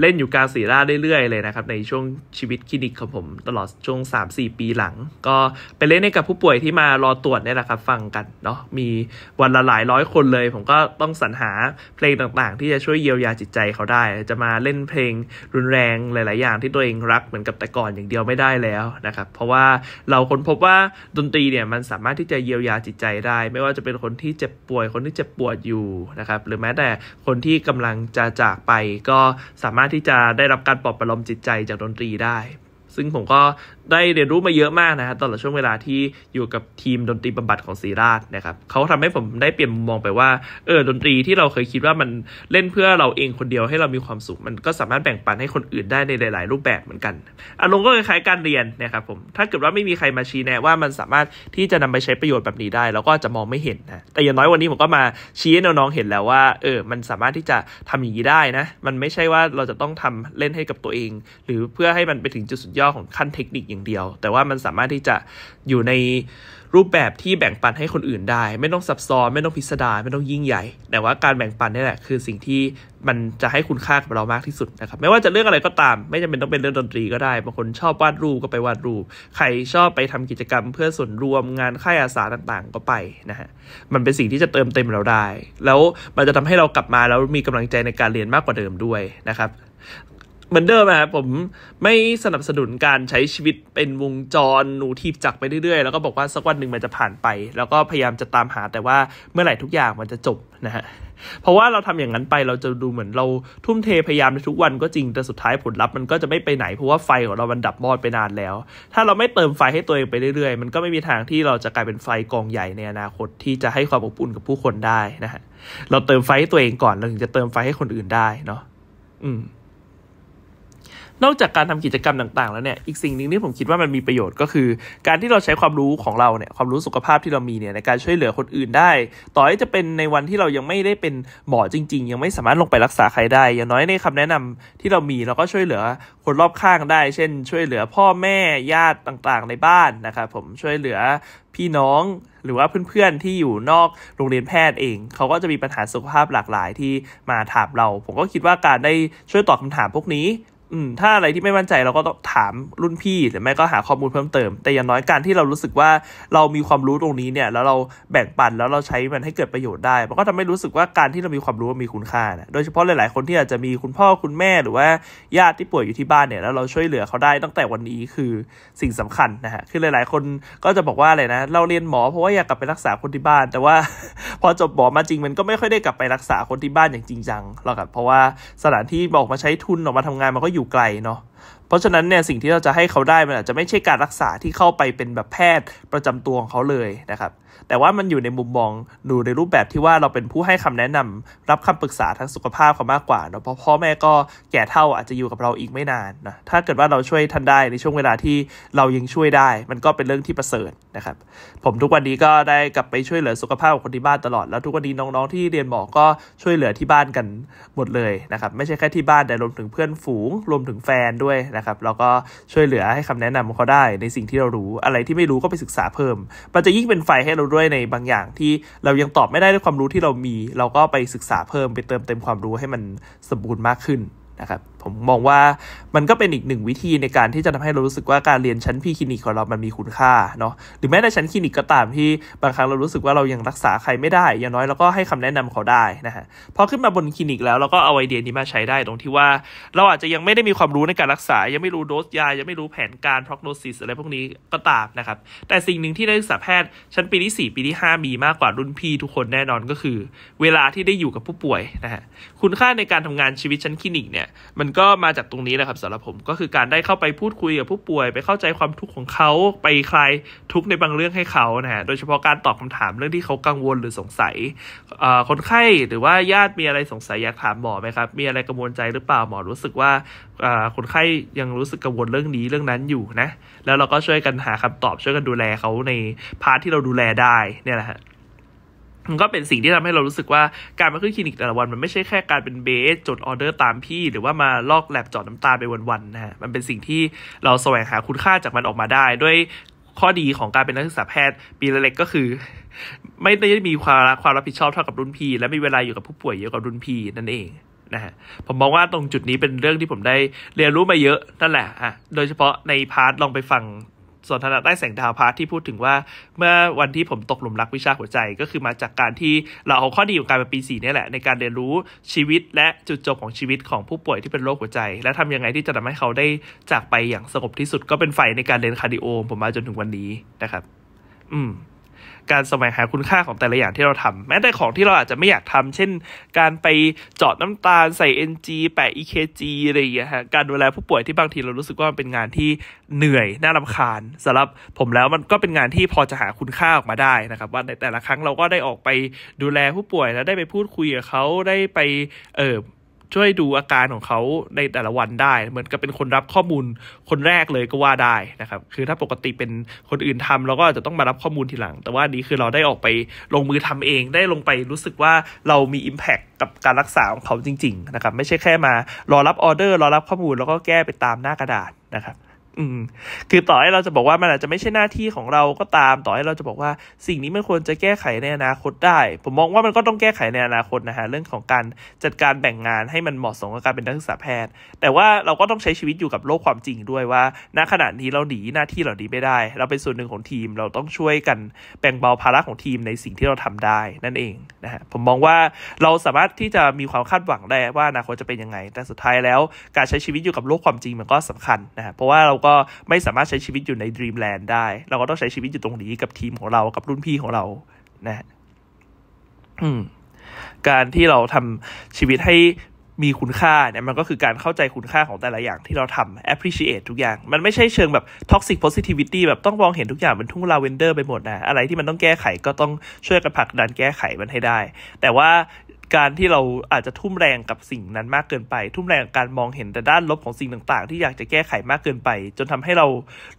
เล่นอยู่กลางสีราชเรื่อยๆเลยนะครับในช่วงชีวิตคลินิกของผมตลอดช่วง3-4 ปีหลัง ก็ไปเล่นให้กับผู้ป่วยที่มารอตรวจเนี่ยแหละครับฟังกันเนาะมีวันละหลายร้อยคนเลย ผมก็ต้องสรรหาเพลงต่างๆที่จะช่วยเยียวยาจิตใจเขาได้ จะมาเล่นเพลง รุนแรงหลายๆอย่างที่ตัวเองรักเหมือนกับแต่ก่อนอย่างเดียวไม่ได้แล้วนะครับเพราะว่าเราค้นพบว่าดนตรีเนี่ยมันสามารถที่จะเยียวยาจิตใจได้ ไม่ว่าจะเป็นคนที่เจ็บป่วยคนที่เจ็บปวดอยู่นะครับหรือแม้แต่คนที่กำลังจะจากไปก็สามารถที่จะได้รับการปลอบประโลมจิตใจจจากดนตรีได้ ซึ่งผมก็ได้เรียนรู้มาเยอะมากนะฮะตลอดช่วงเวลาที่อยู่กับทีมดนตรีบำบัดของศรีราชนะครับเขาทำให้ผมได้เปลี่ยนมุมมองไปว่าเออดนตรีที่เราเคยคิดว่ามันเล่นเพื่อเราเองคนเดียวให้เรามีความสุขมันก็สามารถแบ่งปันให้คนอื่นได้ในหลาย ๆ รูปแบบเหมือนกันอารมณ์ก็คล้าย ๆการเรียนนะครับผมถ้าเกิดว่าไม่มีใครมาชี้แนะว่ามันสามารถที่จะนำไปใช้ประโยชน์แบบนี้ได้เราก็จะมองไม่เห็นนะแต่อย่างน้อยวันนี้ผมก็มาชี้ให้น้อง ๆ เห็นแล้วว่าเออมันสามารถที่จะทำอย่างนี้ได้นะมันไม่ใช่ว่าเราจะต้องทำเล่นให้กับตัวเอง หรือเพื่อให้มันไปถึงจุดสุดยอดของขั้นเทคนิคอย่างางเดียวแต่ว่ามันสามารถที่จะอยู่ในรูปแบบที่แบ่งปันให้คนอื่นได้ ไม่ต้องซับซ้อนไม่ต้องพิสดารไม่ต้องยิ่งใหญ่ แต่ว่าการแบ่งปันนี่แหละคือสิ่งที่มันจะให้คุณค่ากับเรามากที่สุดนะครับไม่ว่าจะเรื่องอะไรก็ตาม ไม่จำเป็นต้องเป็นเรื่องดนตรีก็ได้บางคนชอบวาดรูปก็ไปวาดรูป ใครชอบไปทำกิจกรรมเพื่อส่วนรวมงานค่ายอาสาต่างๆ ก็ไปนะฮะมันเป็นสิ่งที่จะเติมเต็มเราได้ แล้วมันจะทำให้เรากลับมาแล้วมีกำลังใจในการเรียนมากกว่าเดิมด้วยนะครับเหมือนเดิมอะผมไม่สนับสนุนการใช้ชีวิตเป็นวงจรหนูทีบจักไปเรื่อยๆแล้วก็บอกว่าสักวันหนึ่งมันจะผ่านไป แล้วก็พยายามจะตามหาแต่ว่าเมื่อไหร่ทุกอย่างมันจะจบนะฮะเพราะว่าเราทำอย่างนั้นไปเราจะดูเหมือนเราทุ่มเทพยายามในทุกวันก็จริงแต่สุดท้ายผลลัพธ์มันก็จะไม่ไปไหนเพราะว่าไฟของเรามันดับมอดไปนานแล้ว ถ้าเราไม่เติมไฟให้ตัวเองไปเรื่อยๆ มันก็ไม่มีทางที่เราจะกลายเป็นไฟกองใหญ่ในอนาคตที่จะให้ความอบอุ่นกับผู้คนได้นะฮะเราเติมไฟให้ตัวเองก่อนเราถึงจะเติมไฟให้คนอื่นได้เนาะอืมนอกจากการทำกิจกรรมต่างๆแล้วเนี่ย อีกสิ่งหนึ่งที่ผมคิดว่ามันมีประโยชน์ก็คือ การที่เราใช้ความรู้ของเราเนี่ย ความรู้สุขภาพที่เรามีเนี่ยในการช่วยเหลือคนอื่นได้ ต่อให้จะเป็นในวันที่เรายังไม่ได้เป็นหมอจริง ๆ ยังไม่สามารถลงไปรักษาใครได้ อย่างน้อยในคำแนะนำที่เรามีเราก็ช่วยเหลือคนรอบข้างได้ เช่น ช่วยเหลือพ่อแม่ญาติต่างๆ ในบ้านนะครับผม ช่วยเหลือพี่น้อง หรือว่าเพื่อนๆที่อยู่นอกโรงเรียนแพทย์เอง เขาก็จะมีปัญหาสุขภาพหลากหลายที่มาถามเรา ผมก็คิดว่าการได้ช่วยตอบคาถามพวกนี้อืมถ้าอะไรที่ไม่มั่นใจเราก็ต้องถามรุ่นพี่หรือไม่ก็หาข้อมูลเพิ่มเติม แต่อย่างน้อยการที่เรารู้สึกว่าเรามีความรู้ตรงนี้เนี่ยแล้วเราแบ่งปันแล้วเราใช้มันให้เกิดประโยชน์ได้มันก็ทำให้รู้สึกว่าการที่เรามีความรู้มีคุณค่านะโดยเฉพาะหลายๆคนที่อาจจะมีคุณพ่อคุณแม่หรือว่าญาติที่ป่วยอยู่ที่บ้านเนี่ยแล้วเราช่วยเหลือเขาได้ตั้งแต่วันนี้คือสิ่งสำคัญนะฮะคือหลายๆ คนก็จะบอกว่าอะไรนะ เราเรียนหมอเพราะว่าอยากกลับไปรักษาคนที่บ้าน แต่ว่าพอจบหมอมาจริงมันก็ไม่ค่อยได้กลับไปรักษาคนที่บ้านอย่างจริงจังหรอกครับเพราะว่าสถานที่บอกมาใช้ทุนออกมาทำงานมันก็อยู่ไกลเนาะเพราะฉะนั้นเนี่ยสิ่งที่เราจะให้เขาได้มันอาจจะไม่ใช่การรักษาที่เข้าไปเป็นแบบแพทย์ประจำตัวของเขาเลยนะครับแต่ว่ามันอยู่ในมุมมองหนูในรูปแบบที่ว่าเราเป็นผู้ให้คำแนะนำรับคำปรึกษาทางสุขภาพเขามากกว่าเนาะเพราะพ่อแม่ก็แก่เท่าอาจจะอยู่กับเราอีกไม่นานนะถ้าเกิดว่าเราช่วยท่านได้ในช่วงเวลาที่เรายังช่วยได้ มันก็เป็นเรื่องที่ประเสริฐนะครับ ผมทุกวันนี้ก็ได้กลับไปช่วยเหลือสุขภาพของคนที่บ้านตลอด แล้วทุกวันนี้น้องๆที่เรียนหมอก็ช่วยเหลือที่บ้านกันหมดเลยนะครับ ไม่ใช่แค่ที่บ้านแต่รวมถึงเพื่อนฝูง รวมถึงแฟนด้วยนะครับเราก็ช่วยเหลือให้คำแนะนำเขาได้ ในสิ่งที่เรารู้ อะไรที่ไม่รู้ก็ไปศึกษาเพิ่ม มันจะยิ่งเป็นไฟให้เราด้วยในบางอย่างที่เรายังตอบไม่ได้ด้วยความรู้ที่เรามี เราก็ไปศึกษาเพิ่มไปเติมเต็มความรู้ให้มันสมบูรณ์มากขึ้นนะครับผมมองว่ามันก็เป็นอีกหนึ่งวิธีในการที่จะทำให้เรารู้สึกว่าการเรียนชั้นพี่คลินิกของเรา มันมีคุณค่าเนาะหรือแม้ในชั้นคลินิกก็ตามที่บางครั้งเรารู้สึกว่าเรายังรักษาใครไม่ได้ อย่างน้อยเราก็ให้คำแนะนำเขาได้นะฮะพอขึ้นมาบนคลินิกแล้วเราก็เอาไอเดียนี้มาใช้ได้ตรงที่ว่าเราอาจจะยังไม่ได้มีความรู้ในการรักษา ยังไม่รู้โดสยา ยังไม่รู้แผนการพ r o g n o s i s อะไรพวกนี้ก็ตามนะครับ แต่สิ่งหนึ่งที่นักศึกษาแพทย์ ชั้นปีที่ 4 ปีที่5มีมากกว่ารุ่นพี่ ทุกคนแน่นอนก็คือ เวลาที่ได้อยู่กับผู้ป่วยนะฮะคุณค่า ในการทำงานชีวิตชั้นคลินิกเนี่ยมันันก็มาจากตรงนี้แหละครับสำหรับผมก็คือการได้เข้าไปพูดคุยกับผู้ป่วย ไปเข้าใจความทุกข์ของเขาไปคลายทุกข์ในบางเรื่องให้เขานะฮะโดยเฉพาะการตอบคำถามเรื่องที่เขากังวลหรือสงสัยคนไข้หรือว่าญาติมีอะไรสงสัยอยากถามหมอไหมครับมีอะไรกังวลใจหรือเปล่าหมอรู้สึกว่าคนไข้ยังรู้สึกกังวลเรื่องนี้เรื่องนั้นอยู่นะแล้วเราก็ช่วยกันหาคำตอบช่วยกันดูแลเขาในพาร์ทที่เราดูแลได้เนี่ยแหละฮะมันก็เป็นสิ่งที่ทำให้เรารู้สึกว่าการมาขึ้นคลินิกแต่ละวัน มันไม่ใช่แค่การเป็นเบสจดออเดอร์ตามพี่ หรือว่ามาลอกแลบจอดน้ำตาไปวันๆนะฮะ มันเป็นสิ่งที่เราแสวงหาคุณค่าจากมันออกมาได้ ด้วยข้อดีของการเป็นนักศึกษาแพทย์ปีเล็กก็คือ ไม่ได้มีความความรับผิดชอบเท่ากับรุ่นพี่และมีเวลาอยู่กับผู้ป่วยเยอะกว่ารุ่นพี่นั่นเองนะฮะผมมองว่าตรงจุดนี้เป็นเรื่องที่ผมได้ เรียนรู้มาเยอะนั่นแหละอ่ะโดยเฉพาะในพาร์ทลองไปฟังสนทนาใต้แสงดาวพาร์ทที่พูดถึงว่าเมื่อวันที่ผมตกหลุมรักวิชาหัวใจก็คือมาจากการที่เราเอาข้อดีของการเป็นปีสี่นี่แหละ ในการเรียนรู้ชีวิตและจุดจบของชีวิตของผู้ป่วยที่เป็นโรคหัวใจ และทำยังไงที่จะทำให้เขาได้จากไปอย่างสงบที่สุดก็เป็นไฟในการเรียนคาร์ดิโอ ผมมาจนถึงวันนี้นะครับ อืมการสมัยหาคุณค่าของแต่ละอย่างที่เราทำแม้แต่ของที่เราอาจจะไม่อยากทำเช่น การไปเจาะน้ำตาลใส่ NG แปะ EKG อะไรอย่างเงี้ยฮะการดูแลผู้ป่วยที่บางทีเรารู้สึกว่ามันเป็นงานที่เหนื่อยน่ารำาคาญสำหรับผมแล้วมันก็เป็นงานที่พอจะหาคุณค่าออกมาได้นะครับ ว่าในแต่ละครั้งเราก็ได้ออกไปดูแลผู้ป่วยแล้วได้ไปพูดคุยกับเขาได้ไปเออช่วยดูอาการของเขาในแต่ละวันได้ เหมือนกับเป็นคนรับข้อมูลคนแรกเลยก็ว่าได้นะครับ คือถ้าปกติเป็นคนอื่นทำเราก็จะต้องมารับข้อมูลทีหลัง แต่ว่านี้คือเราได้ออกไปลงมือทำเอง ได้ลงไปรู้สึกว่าเรามี Impact กับการรักษาของเขาจริง ๆนะครับ ไม่ใช่แค่มารอรับออเดอร์ รอรับข้อมูลแล้วก็แก้ไปตามหน้ากระดาษนะครับอืมคือต่อให้เราจะบอกว่ามันอาจจะไม่ใช่หน้าที่ของเราก็ตามต่อให้เราจะบอกว่าสิ่งนี้มันควรจะแก้ไขในอนาคตได้ผมมองว่ามันก็ต้องแก้ไขในอนาคตนะฮะเรื่องของการจัดการแบ่งงานให้มันเหมาะสมกับการเป็นนักศึกษาแพทย์ แต่ว่าเราก็ต้องใช้ชีวิตอยู่กับโลกความจริงด้วยว่า ณขณะนี้เราหนีหน้าที่เหล่านี้ไม่ได้ เราเป็นส่วนหนึ่งของทีมเราต้องช่วยกันแบ่งเบาภาระของทีมในสิ่งที่เราทำได้นั่นเองนะฮะผมมองว่าเราสามารถที่จะมีความคาดหวังได้ว่าอนาคตจะเป็นยังไง แต่สุดท้ายแล้วการใช้ชีวิตอยู่กับโลกความจริงมันก็สำคัญนะฮะเพราะว่าเราก็็ไม่สามารถใช้ชีวิตอยู่ในดรีมแลนด์ได้ เราก็ต้องใช้ชีวิตอยู่ตรงนี้กับทีมของเรากับรุ่นพี่ของเรา นะอืม การที่เราทำชีวิตให้มีคุณค่าเนี่ยมันก็คือการเข้าใจคุณค่าของแต่ละอย่างที่เราทำ appreciate ทุกอย่างมันไม่ใช่เชิงแบบ toxic positivity แบบต้องมองเห็นทุกอย่างเป็นทุ่งลาเวนเดอร์ไปหมดนะอะไรที่มันต้องแก้ไขก็ต้องช่วยกันผลักดันแก้ไขมันให้ได้ แต่ว่าการที่เราอาจจะทุ่มแรงกับสิ่งนั้นมากเกินไป ทุ่มแรงกับการมองเห็นแต่ด้านลบของสิ่งต่างๆที่อยากจะแก้ไขมากเกินไป จนทำให้เรา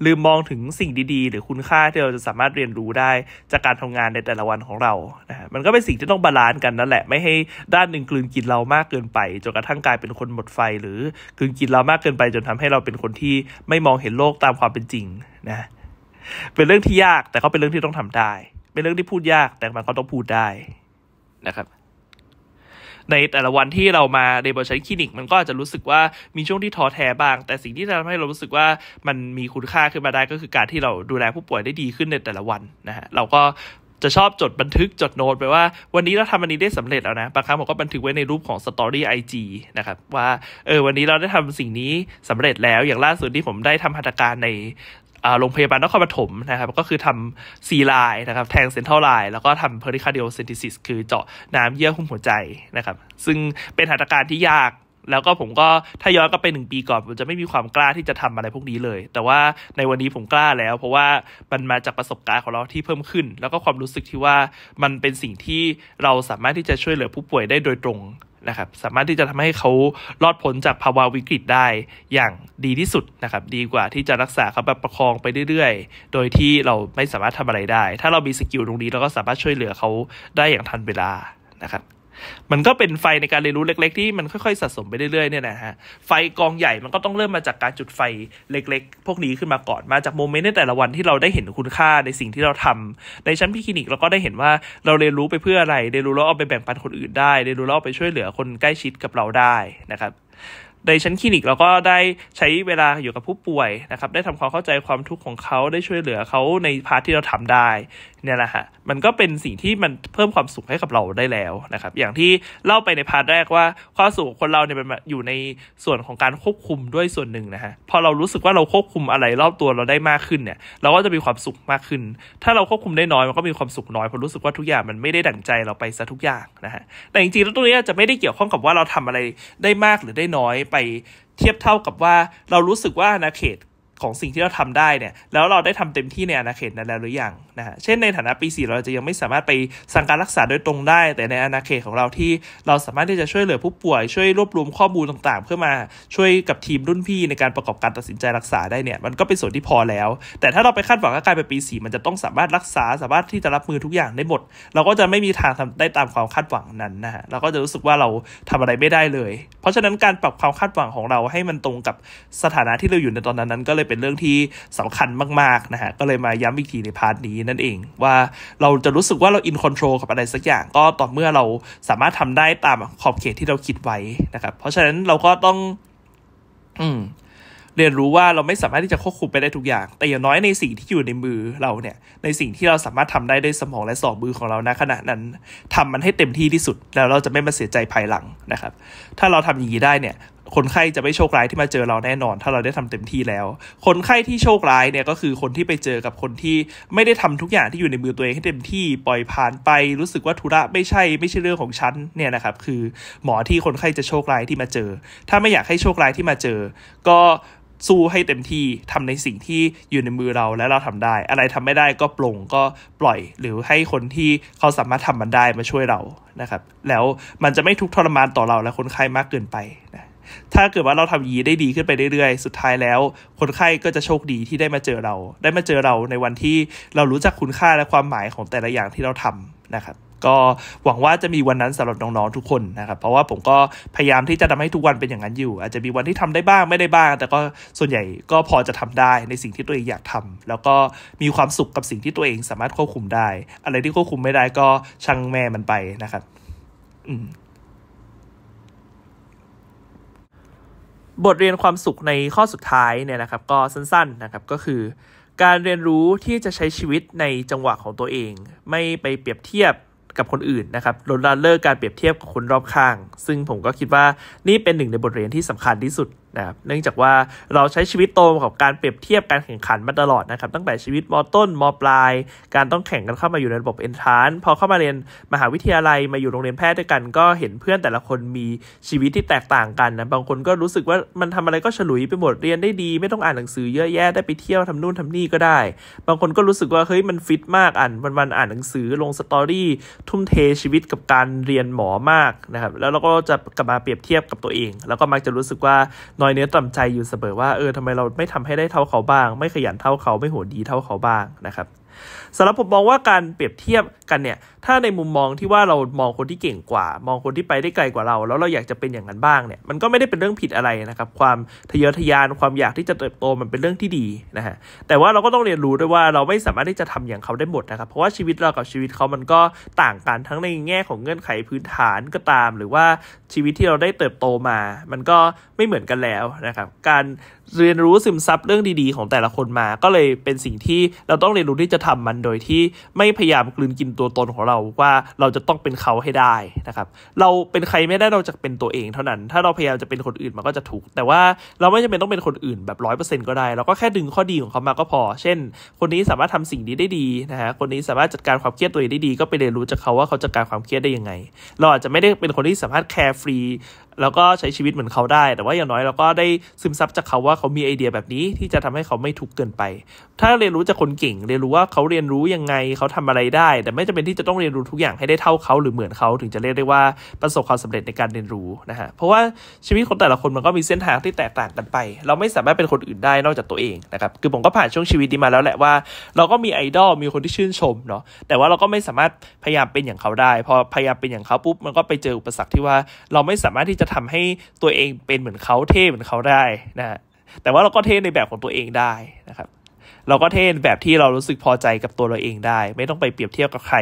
ลืมมองถึงสิ่งดีๆ หรือคุณค่าที่เราจะสามารถเรียนรู้ได้จากการทำงานในแต่ละวันของเรานะมันก็เป็นสิ่งที่ต้องบาลานซ์กันนั่นแหละ ไม่ให้ด้านหนึ่งกลืนกินเรามากเกินไป จนกระทั่งกลายเป็นคนหมดไฟ หรือ กลืนกินเรามากเกินไป จนทำให้เราเป็นคนที่ไม่มองเห็นโลกตามความเป็นจริงนะ เป็นเรื่องที่ยากแต่เขาเป็นเรื่องที่ต้องทำได้ เป็นเรื่องที่พูดยากแต่มันก็ต้องพูดได้นะครับในแต่ละวันที่เรามาเรียนบชันคลินิกมันก็อาจจะรู้สึกว่ามีช่วงที่ท้อแท้บ้าง แต่สิ่งที่ทำให้เรารู้สึกว่ามันมีคุณค่าขึ้นมาได้ก็คือการที่เราดูแลผู้ป่วยได้ดีขึ้นในแต่ละวันนะฮะเราก็จะชอบจดบันทึกจดโน้ตไปว่าวันนี้เราทำอันนี้ได้สำเร็จแล้วนะบางครั้งผมก็บันทึกไว้ในรูปของสตอรี่ไอจีนะครับว่าเออวันนี้เราได้ทำสิ่งนี้สำเร็จแล้วอย่างล่าสุดที่ผมได้ทำหัตถการในโรงพยาบาลนครปฐมนะครับก็คือทำซีไลน์นะครับ แทงเซนทรัลไลน์แล้วก็ทำเพอริคาร์ดิโอเซนติซิสคือเจาะน้ำเยื่อหุ้มหัวใจนะครับ ซึ่งเป็นหัตถการที่ยาก แล้วก็ผมก็ถ้าย้อนกลับไปหนึ่งปีก่อน ผมจะไม่มีความกล้าที่จะทำอะไรพวกนี้เลย แต่ว่าในวันนี้ผมกล้าแล้ว เพราะว่ามันมาจากประสบการณ์ของเราที่เพิ่มขึ้น แล้วก็ความรู้สึกที่ว่ามันเป็นสิ่งที่เราสามารถที่จะช่วยเหลือผู้ป่วยได้โดยตรงะครับสามารถที่จะทำให้เขารอดพ้นจากภาวะวิกฤตได้อย่างดีที่สุดนะครับ ดีกว่าที่จะรักษาเขาแบบประคองไปเรื่อยๆ โดยที่เราไม่สามารถทำอะไรได้ ถ้าเรามีสกิลตรงนี้เราก็สามารถช่วยเหลือเขาได้อย่างทันเวลานะครับมันก็เป็นไฟในการเรียนรู้เล็ก ๆ ที่มันค่อยๆสะสมไปเรื่อยๆเนี่ยนะฮะไฟกองใหญ่มันก็ต้องเริ่มมาจากการจุดไฟเล็ก ๆ พวกนี้ขึ้นมาก่อนมาจากโมเมนต์ในแต่ละวันที่เราได้เห็นคุณค่าในสิ่งที่เราทำ ในชั้นพี่คลินิกเราก็ได้เห็นว่าเราเรียนรู้ไปเพื่ออะไรเรียนรู้แล้วเอาไปแบ่งปันคนอื่นได้เรียนรู้แล้วเอาไปช่วยเหลือคนใกล้ชิดกับเราได้นะครับ ในชั้นคลินิกเราก็ได้ใช้เวลาอยู่กับผู้ป่วยนะครับได้ทำความเข้าใจความทุกข์ของเขาได้ช่วยเหลือเขาในพาร์ทที่เราทำได้เนี่ยแหละฮะมันก็เป็นสิ่งที่มันเพิ่มความสุขให้กับเราได้แล้วนะครับ อย่างที่เล่าไปในพาร์ทแรกว่าความสุขคนเราเนี่ยเป็นอยู่ในส่วนของการควบคุมด้วยส่วนหนึ่งนะฮะ พอเรารู้สึกว่าเราควบคุมอะไรรอบตัวเราได้มากขึ้นเนี่ย เราก็จะมีความสุขมากขึ้น ถ้าเราควบคุมได้น้อยมันก็มีความสุขน้อย เพราะรู้สึกว่าทุกอย่างมันไม่ได้ดั่งใจเราไปซะทุกอย่างนะฮะ แต่จริงๆแล้วตรงนี้จะไม่ได้เกี่ยวข้องกับว่าเราทำอะไรได้มากหรือได้น้อยไปเทียบเท่ากับว่าเรารู้สึกว่าอาณาเขตของสิ่งที่เราทำได้เนี่ยแล้วเราได้ทำเต็มที่ในอาณาเขตนั้นแล้วหรือยังนะฮะเช่นในฐานะปี 4 เราจะยังไม่สามารถไปสั่งการรักษาโดยตรงได้ แต่ในอาณาเขตของเราที่เราสามารถที่จะช่วยเหลือผู้ป่วย ช่วยรวบรวมข้อมูลต่างๆเพื่อมา ช่วยกับทีมรุ่นพี่ในการประกอบการตัดสินใจรักษาได้เนี่ย มันก็เป็นส่วนที่พอแล้ว แต่ถ้าเราไปคาดหวังว่าการเป็นปี 4 มันจะต้องสามารถรักษา สามารถที่จะรับมือทุกอย่างได้หมด เราก็จะไม่มีทางทำได้ตามความคาดหวังนั้นนะฮะ เราก็จะรู้สึกว่าเราทำอะไรไม่ได้เลย เพราะฉะนั้นการปรับความคาดหวังของเราให้มันตรงกับสถานะที่เราอยู่ในตอนนั้นนั้น ก็เลยเป็นเรื่องที่สำคัญมากๆนะฮะ ก็เลยมาย้ำอีกทีในพาร์ทนี้นั่นเองว่าเราจะรู้สึกว่าเราอินคอนโทรลกับอะไรสักอย่าง ก็ต่อเมื่อเราสามารถทำได้ตามขอบเขตที่เราคิดไว้นะครับ เพราะฉะนั้นเราก็ต้อง อืม เรียนรู้ว่าเราไม่สามารถที่จะควบคุมไปได้ทุกอย่าง แต่อย่างน้อยในสิ่งที่อยู่ในมือเราเนี่ย ในสิ่งที่เราสามารถทำได้ด้วยสมองและสองมือของเราณขณะนั้น ทำมันให้เต็มที่ที่สุด แล้วเราจะไม่มาเสียใจภายหลังนะครับ ถ้าเราทำอย่างนี้ได้เนี่ยคนไข้จะไม่โชคร้ายที่มาเจอเราแน่นอน ถ้าเราได้ทำเต็มที่แล้ว คนไข้ที่โชคร้ายเนี่ยก็คือคนที่ไปเจอกับคนที่ไม่ได้ทำทุกอย่างที่อยู่ในมือตัวเองให้เต็มที่ปล่อยผ่านไปรู้สึกว่าธุระไม่ใช่ไม่ใช่เรื่องของฉัน เนี่ยนะครับ คือหมอที่คนไข้จะโชคร้ายที่มาเจอ ถ้าไม่อยากให้โชคร้ายที่มาเจอ ก็สู้ให้เต็มที่ทำในสิ่งที่อยู่ในมือเราและเราทำได้ อะไรทำไม่ได้ก็ปลงก็ปล่อยหรือให้คนที่เขาสามารถทำมันได้มาช่วยเรานะครับ แล้วมันจะไม่ทุกทรมานต่อเราและคนไข้มากเกินไปนะถ้าเกิดว่าเราทำยีได้ดีขึ้นไปเรื่อยๆ สุดท้ายแล้ว คนไข้ก็จะโชคดีที่ได้มาเจอเรา ได้มาเจอเราในวันที่เรารู้จักคุณค่าและความหมายของแต่ละอย่างที่เราทำนะครับ ก็หวังว่าจะมีวันนั้นสำหรับน้องๆ ทุกคนนะครับ เพราะว่าผมก็พยายามที่จะทำให้ทุกวันเป็นอย่างนั้นอยู่ อาจจะมีวันที่ทำได้บ้างไม่ได้บ้าง แต่ก็ส่วนใหญ่ก็พอจะทำได้ในสิ่งที่ตัวเองอยากทำ แล้วก็มีความสุขกับสิ่งที่ตัวเองสามารถควบคุมได้ อะไรที่ควบคุมไม่ได้ก็ช่างแม่มันไปนะครับ อืมบทเรียนความสุขในข้อสุดท้ายเนี่ยนะครับก็สั้นๆนะครับก็คือการเรียนรู้ที่จะใช้ชีวิตในจังหวะของตัวเอง ไม่ไปเปรียบเทียบกับคนอื่นนะครับลดละเลิกการเปรียบเทียบกับคนรอบข้าง ซึ่งผมก็คิดว่านี่เป็นหนึ่งในบทเรียนที่สำคัญที่สุดนะครับเนื่องจากว่าเราใช้ชีวิตโตกับการเปรียบเทียบการแข่งขันมาตลอดนะครับตั้งแต่ชีวิตมต้นมปลายการต้องแข่งกันเข้ามาอยู่ในระบบเอนทราน พอเข้ามาเรียนมหาวิทยาลัยมาอยู่โรงเรียนแพทย์ด้วยกัน ก็เห็นเพื่อนแต่ละคนมีชีวิตที่แตกต่างกันนะบางคนก็รู้สึกว่ามันทำอะไรก็ฉลุยไปหมดเรียนได้ดีไม่ต้องอ่านหนังสือเยอะแยะได้ไปเที่ยวทำนู่นทำนี่ก็ได้บางคนก็รู้สึกว่าเฮ้ยมันฟิตมากอ่านวันวันอ่านหนังสือลงสตอรี่ทุ่มเทชีวิตกับการเรียนหมอมากนะครับแล้วเราก็จะกลับมาเปรียบเทียบกับตัวเอง แล้วก็มักจะรู้สึกว่าน้อยเนื้อต่ำใจอยู่เสมอว่าเออทำไมเราไม่ทำให้ได้เท่าเขาบ้าง ไม่ขยันเท่าเขาไม่โหดดีเท่าเขาบ้างนะครับสำหรับผมมองว่าการเปรียบเทียบกันเนี่ยถ้าในมุมมองที่ว่าเรามองคนที่เก่งกว่า มองคนที่ไปได้ไกลกว่าเรา แล้วเราอยากจะเป็นอย่างนั้นบ้างเนี่ยมันก็ไม่ได้เป็นเรื่องผิดอะไรนะครับความทะเยอทะยานความอยากที่จะเติบโตมันเป็นเรื่องที่ดีนะฮะแต่ว่าเราก็ต้องเรียนรู้ด้วยว่าเราไม่สามารถที่จะทำอย่างเขาได้หมดนะครับเพราะว่าชีวิตเรากับชีวิตเขามันก็ต่างกันทั้งในแง่ของเงื่อนไขพื้นฐานก็ตาม หรือว่าชีวิตที่เราได้เติบโตมา มันก็ไม่เหมือนกันแล้วนะครับการเรียนรู้ซึมซับเรื่องดี ๆ ของแต่ละคนมาก็เลยเป็นสิ่งที่เราต้องเรียนรู้ที่จะทำมันโดยที่ไม่พยายามกลืนกินตัวตนของเราว่าเราจะต้องเป็นเขาให้ได้นะครับเราเป็นใครไม่ได้เราจะเป็นตัวเองเท่านั้น ถ้าเราพยายามจะเป็นคนอื่นมันก็จะถูก แต่ว่าเราไม่จำเป็นต้องเป็นคนอื่นแบบร้อยเปอร์เซ็นต์ก็ได้ เราก็แค่ดึงข้อดีของเขามาก็พอ เช่น คนนี้สามารถทำสิ่งนี้ได้ดีนะฮะคนนี้สามารถจัดการความเครียดตัวเองได้ดีก็ไปเรียนรู้จากเขาว่าเขาจัดการความเครียดได้ยังไง เราอาจจะไม่ได้เป็นคนที่สามารถแคร์ฟรีแล้วก็ใช้ชีวิตเหมือนเขาได้ แต่ว่าอย่างน้อยเราก็ได้ซึมซับจากเขาว่าเขามีไอเดียแบบนี้ที่จะทำให้เขาไม่ทุกข์เกินไป ถ้าเรียนรู้จากคนเก่ง เรียนรู้ว่าเขาเรียนรู้ยังไง เขาทำอะไรได้ แต่ไม่จำเป็นที่จะต้องเรียนรู้ทุกอย่างให้ได้เท่าเขา หรือเหมือนเขาถึงจะเรียกได้ว่าประสบความสำเร็จในการเรียนรู้นะฮะ เพราะว่าชีวิตคนแต่ละคนมันก็มีเส้นทางที่แตกต่างกันไป เราไม่สามารถเป็นคนอื่นได้นอกจากตัวเองนะครับ คือผมก็ผ่านช่วงชีวิตนี้มาแล้วแหละว่า เราก็มีไอดอล มีคนที่ชื่นชมเนาะ แต่ว่าเราก็ไม่สามารถพยายามเป็นอย่างเขาได้พอพยายามเป็นอย่างเขาปุ๊บมันก็ไปเจออุปสรรคที่ว่าเราไม่สามารถที่จะทำให้ตัวเองเป็นเหมือนเขาเท่เหมือนเขาได้นะแต่ว่าเราก็เท่ในแบบของตัวเองได้นะครับเราก็เท่นแบบที่เรารู้สึกพอใจกับตัวเราเองได้ ไม่ต้องไปเปรียบเทียบกับใคร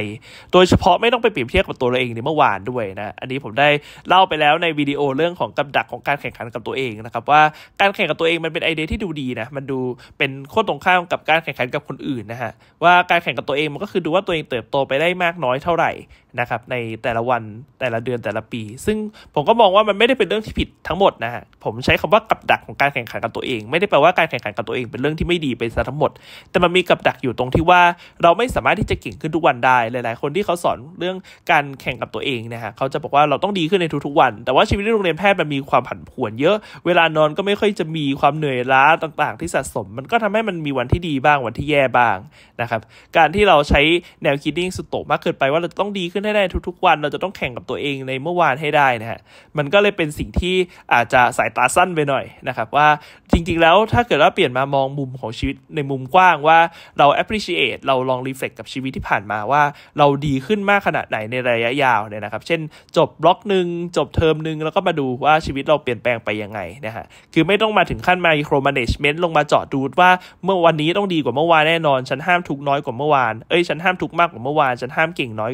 โดยเฉพาะไม่ต้องไปเปรียบเทียบกับตัวเราเองในเมื่อวานด้วยนะอันนี้ผมได้เล่าไปแล้วในวิดีโอเรื่องของกับดักของการแข่งขันกับตัวเองนะครับว่าการแข่งกับตัวเองมันเป็นไอเดียที่ดูดีนะมันดูเป็นข้อตรงข้ามกับการแข่งขันกับคนอื่นนะฮะว่าการแข่งกับตัวเองมันก็คือดูว่าตัวเองเติบโตไปได้มากน้อยเท่าไหร่นะครับในแต่ละวันแต่ละเดือนแต่ละปี ซึ่งผมก็มองว่ามันไม่ได้เป็นเรื่องที่ผิดทั้งหมดนะฮะผมใช้คำว่ากับดักของการแข่งขันกับตัวเองไม่ได้แปลว่าการแข่งขันกับตัวเองเป็นเรื่องที่ไม่ดีไปซะทั้งหมดแต่มันมีกับดักอยู่ตรงที่ว่าเราไม่สามารถที่จะเก่งขึ้นทุกวันได้ หลายๆคนที่เขาสอนเรื่องการแข่งกับตัวเองนะฮะ เขาจะบอกว่าเราต้องดีขึ้นในทุกๆวัน แต่ว่าชีวิตในโรงเรียนแพทย์มันมีความผันผวน เยอะ เวลานอนก็ไม่ค่อยจะมีความเหนื่อยล้าต่างๆ ที่สะสม มันก็ทำให้มันมีวันที่ดีบ้างวันที่แย่บ้างนะครับ การที่เราใช้แนวคิดนิ่งสุดโต่งมากเกินไปว่าเราต้องดีขึ้นให้ได้ทุกๆวัน เราจะต้องแข่งกับตัวเองในเมื่อวานให้ได้นะฮะ มันก็เลยเป็นสิ่งที่อาจจะสายตาสั้นไปหน่อยนะครับว่าจริงๆแล้วถ้าเกิดว่าเปลี่ยนมามองมุมของชีวิตในมุมุมกว้างว่าเรา appreciate เราลอง reflect กับชีวิตที่ผ่านมาว่าเราดีขึ้นมากขนาดไหนในระยะยาวเนี่ยนะครับเช่นจบบล็อกหนึ่งจบเทอมหนึ่งแล้วก็มาดูว่าชีวิตเราเปลี่ยนแปลงไปยังไงนะฮะคือไม่ต้องมาถึงขั้นมา micro management ลงมาเจาะดูว่าเมื่อวันนี้ต้องดีกว่าเมื่อวานแน่นอน ฉันห้ามทุกน้อยกว่าเมื่อวาน เอ้ยฉันห้ามทุกมากกว่าเมื่อวานฉันห้ามเก่งน้อย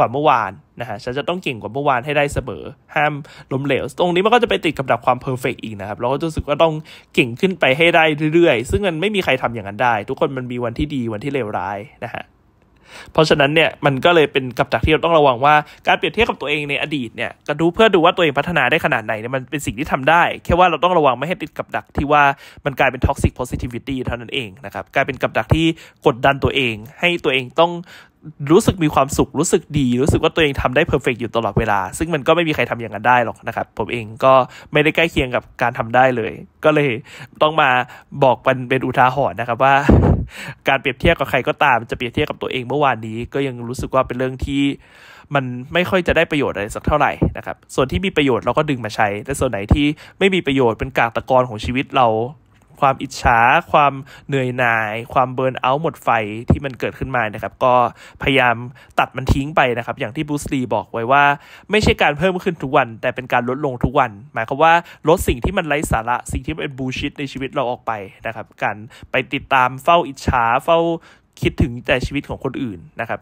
ว่าเมื่อวานนะฮะฉันจะต้องเก่งกว่าเมื่อวานให้ได้เสมอห้ามล้มเหลว ตรงนี้มันก็จะไปติดกับดักความเพอร์เฟกอีกนะครับเราก็รู้สึกว่าต้องเก่งขึ้นไปให้ได้เรื่อยๆ ซึ่งมันไม่มีใครทำอย่างนั้นได้ ทุกคนมันมีวันที่ดีวันที่เลวร้ายนะฮะเพราะฉะนั้นเนี่ยมันก็เลยเป็นกับดักที่เราต้องระวังว่าการเปรียบเทียบกับตัวเองในอดีตเนี่ยก็ดูเพื่อดูว่าตัวเองพัฒนาได้ขนาดไหนเนี่ยมันเป็นสิ่งที่ทำได้ แค่ว่าเราต้องระวังไม่ให้ติดกับดักที่ว่ามันกลายเป็นท็อกซิกโพซิทิฟิตี้เท่านั้นเองนะครับกลายเป็นกับดักที่กดดันตัวเองให้ตัวเองต้องรู้สึกมีความสุขรู้สึกดีรู้สึกว่าตัวเองทำได้เพอร์เฟกอยู่ตลอดเวลา ซึ่งมันก็ไม่มีใครทำอย่างนั้นได้หรอกนะครับ ผมเองก็ไม่ได้ใกล้เคียงกับการทำได้เลย ก็เลยต้องมาบอกเป็นเป็นอุทาหรณ์นะครับว่า การเปรียบเทียบกับใครก็ตามจะเปรียบเทียบกับตัวเองเมื่อวานนี้ ก็ยังรู้สึกว่าเป็นเรื่องที่ มันไม่ค่อยจะได้ประโยชน์อะไรสักเท่าไหร่นะครับ ส่วนที่มีประโยชน์เราก็ดึงมาใช้แต่ส่วนไหนที่ไม่มีประโยชน์เป็นกากตะกอนของชีวิตเราความอิจฉาความเหนื่อยหน่าย ความเบิร์นเอาท์หมดไฟที่มันเกิดขึ้นมานะครับ ก็พยายามตัดมันทิ้งไปนะครับ อย่างที่บูสตีบอกไว้ว่า ไม่ใช่การเพิ่มขึ้นทุกวัน แต่เป็นการลดลงทุกวัน หมายความว่าลดสิ่งที่มันไร้สาระสิ่งที่เป็นบูชิตในชีวิตเราออกไปนะครับการไปติดตามเฝ้าอิจฉาเฝ้าคิดถึงแต่ชีวิตของคนอื่นนะครับ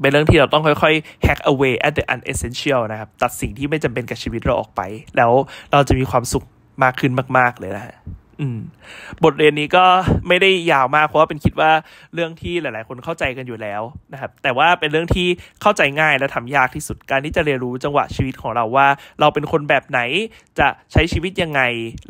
เป็นเรื่องที่เราต้องค่อยๆ hack away at the unessential นะครับตัดสิ่งที่ไม่จำเป็นกับชีวิตเราออกไป แล้วเราจะมีความสุขมากขึ้นมาก ๆ เลยนะฮะบทเรียนนี้ก็ไม่ได้ยาวมาก เพราะว่าเป็นคิดว่าเรื่องที่หลายๆ คนเข้าใจกันอยู่แล้วนะครับแต่ว่าเป็นเรื่องที่เข้าใจง่าย และทำยากที่สุดการที่จะเรียนรู้จังหวะชีวิตของเราว่า เราเป็นคนแบบไหนจะใช้ชีวิตยังไง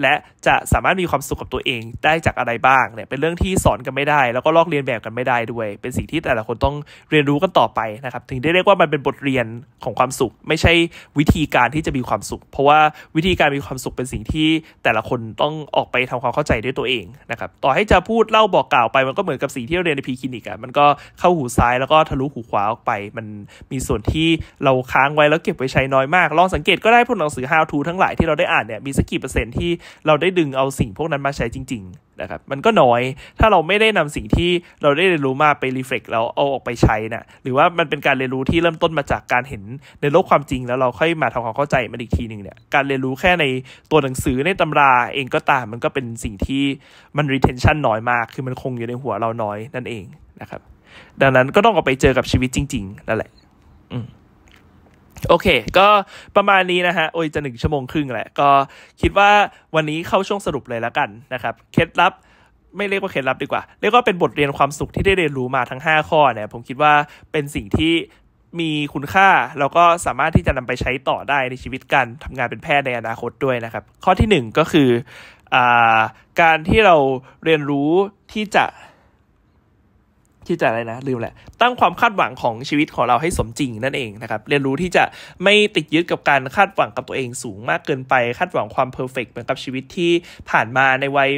และจะสามารถมีความสุขกับตัวเอง ได้จากอะไรบ้างเนี่ยเป็นเรื่องที่สอนกันไม่ได้ แล้วก็ลอกเรียนแบบกันไม่ได้ด้วย เป็นสิ่งที่แต่ละคนต้องเรียนรู้กันต่อไปนะครับถึงได้เรียกว่ามันเป็นบทเรียนของความสุข ไม่ใช่วิธีการที่จะมีความสุข เพราะว่าวิธีการมีความสุขเป็นสิ่งที่แต่ละคนต้องออกไปทความเข้าใจด้วยตัวเองนะครับ ต่อให้จะพูด เล่าบอกกล่าวไป มันก็เหมือนกับสิ่งที่เราเรียนในพีคลินิกอะ่ะมันก็เข้าหูซ้ายแล้วก็ทะลุหูขวาออกไป มันมีส่วนที่เราค้างไว้แล้วเก็บไว้ใช้น้อยมาก ลองสังเกตก็ได้พวกหนังสือ how to ทั้งหลายที่เราได้อ่านเนี่ย มีสักกี่เปอร์เซ็นต์ที่เราได้ดึงเอาสิ่งพวกนั้นมาใช้จริง ๆนะครับมันก็น้อยถ้าเราไม่ได้นำสิ่งที่เราได้เรียนรู้มาไปรีเฟล็กล้วเอาออกไปใช้นะหรือว่ามันเป็นการเรียนรู้ที่เริ่มต้นมาจากการเห็นในโลกความจริง แล้วเราค่อยมาทำความเข้าใจมันอีกทีหนึ่งเนี่ย การเรียนรู้แค่ในตัวหนังสือในตำราเองก็ตามมันก็เป็นสิ่งที่มัน retention น้อยมาก คือมันคงอยู่ในหัวเราน้อยนั่นเองนะครับ ดังนั้นก็ต้องออกไปเจอกับชีวิตจริงๆ นั่นแหละ อืมโอเค ก็ประมาณนี้นะฮะโอ้ย จะหนึ่งชั่วโมงครึ่งแหละ ก็คิดว่าวันนี้เข้าช่วงสรุปเลยแล้วกันนะครับ เคล็ดลับ ไม่เรียกว่าเคล็ดลับดีกว่าเรียกว่าเป็นบทเรียนความสุขที่ได้เรียนรู้มาทั้ง 5 ข้อเนี่ย ผมคิดว่าเป็นสิ่งที่มีคุณค่า แล้วก็สามารถที่จะนำไปใช้ต่อได้ในชีวิตการทำงานเป็นแพทย์ในอนาคตด้วยนะครับ ข้อที่1ก็คืออการที่เราเรียนรู้ที่จะที่จะอะไรนะ ลืมแหละ ตั้งความคาดหวังของชีวิตของเราให้สมจริงนั่นเองนะครับ เรียนรู้ที่จะไม่ติดยึดกับการคาดหวังกับตัวเองสูงมากเกินไปคาดหวังความเพอร์เฟกต์เหมือนกับชีวิตที่ผ่านมาในวัย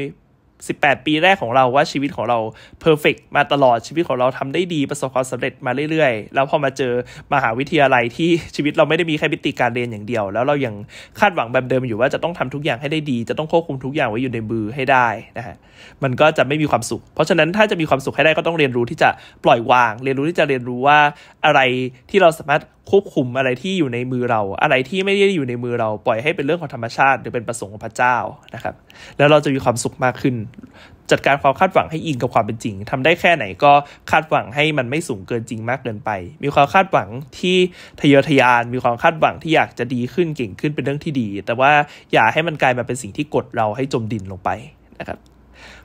18 ปีแรกของเราว่าชีวิตของเรา เพอร์เฟกมาตลอดชีวิตของเราทำได้ดีประสบความสำเร็จมาเรื่อยๆ แล้วพอมาเจอมหาวิทยาลัยที่ชีวิตเราไม่ได้มีแค่พิติการเรียนอย่างเดียว แล้วเรายัง คาดหวังแบบเดิมอยู่ว่าจะต้องทำทุกอย่างให้ได้ดี จะต้องควบคุมทุกอย่างไว้อยู่ในมือให้ได้นะฮะมันก็จะไม่มีความสุข เพราะฉะนั้นถ้าจะมีความสุขให้ได้ก็ต้องเรียนรู้ที่จะปล่อยวาง เรียนรู้ที่จะเรียนรู้ว่าอะไรที่เราสามารถควบคุมอะไรที่อยู่ในมือเราอะไรที่ไม่ได้อยู่ในมือเราปล่อยให้เป็นเรื่องของธรรมชาติ หรือเป็นประสงค์ของพระเจ้านะครับ แล้วเราจะมีความสุขมากขึ้น จัดการความคาดหวังให้อิงกับความเป็นจริง ทำได้แค่ไหนก็คาดหวังให้มันไม่สูงเกินจริงมากเกินไป มีความคาดหวังที่ทะเยอทะยานมีความคาดหวังที่อยากจะดีขึ้นเก่งขึ้นเป็นเรื่องที่ดี แต่ว่าอย่าให้มันกลายมาเป็นสิ่งที่กดเราให้จมดินลงไปนะครับ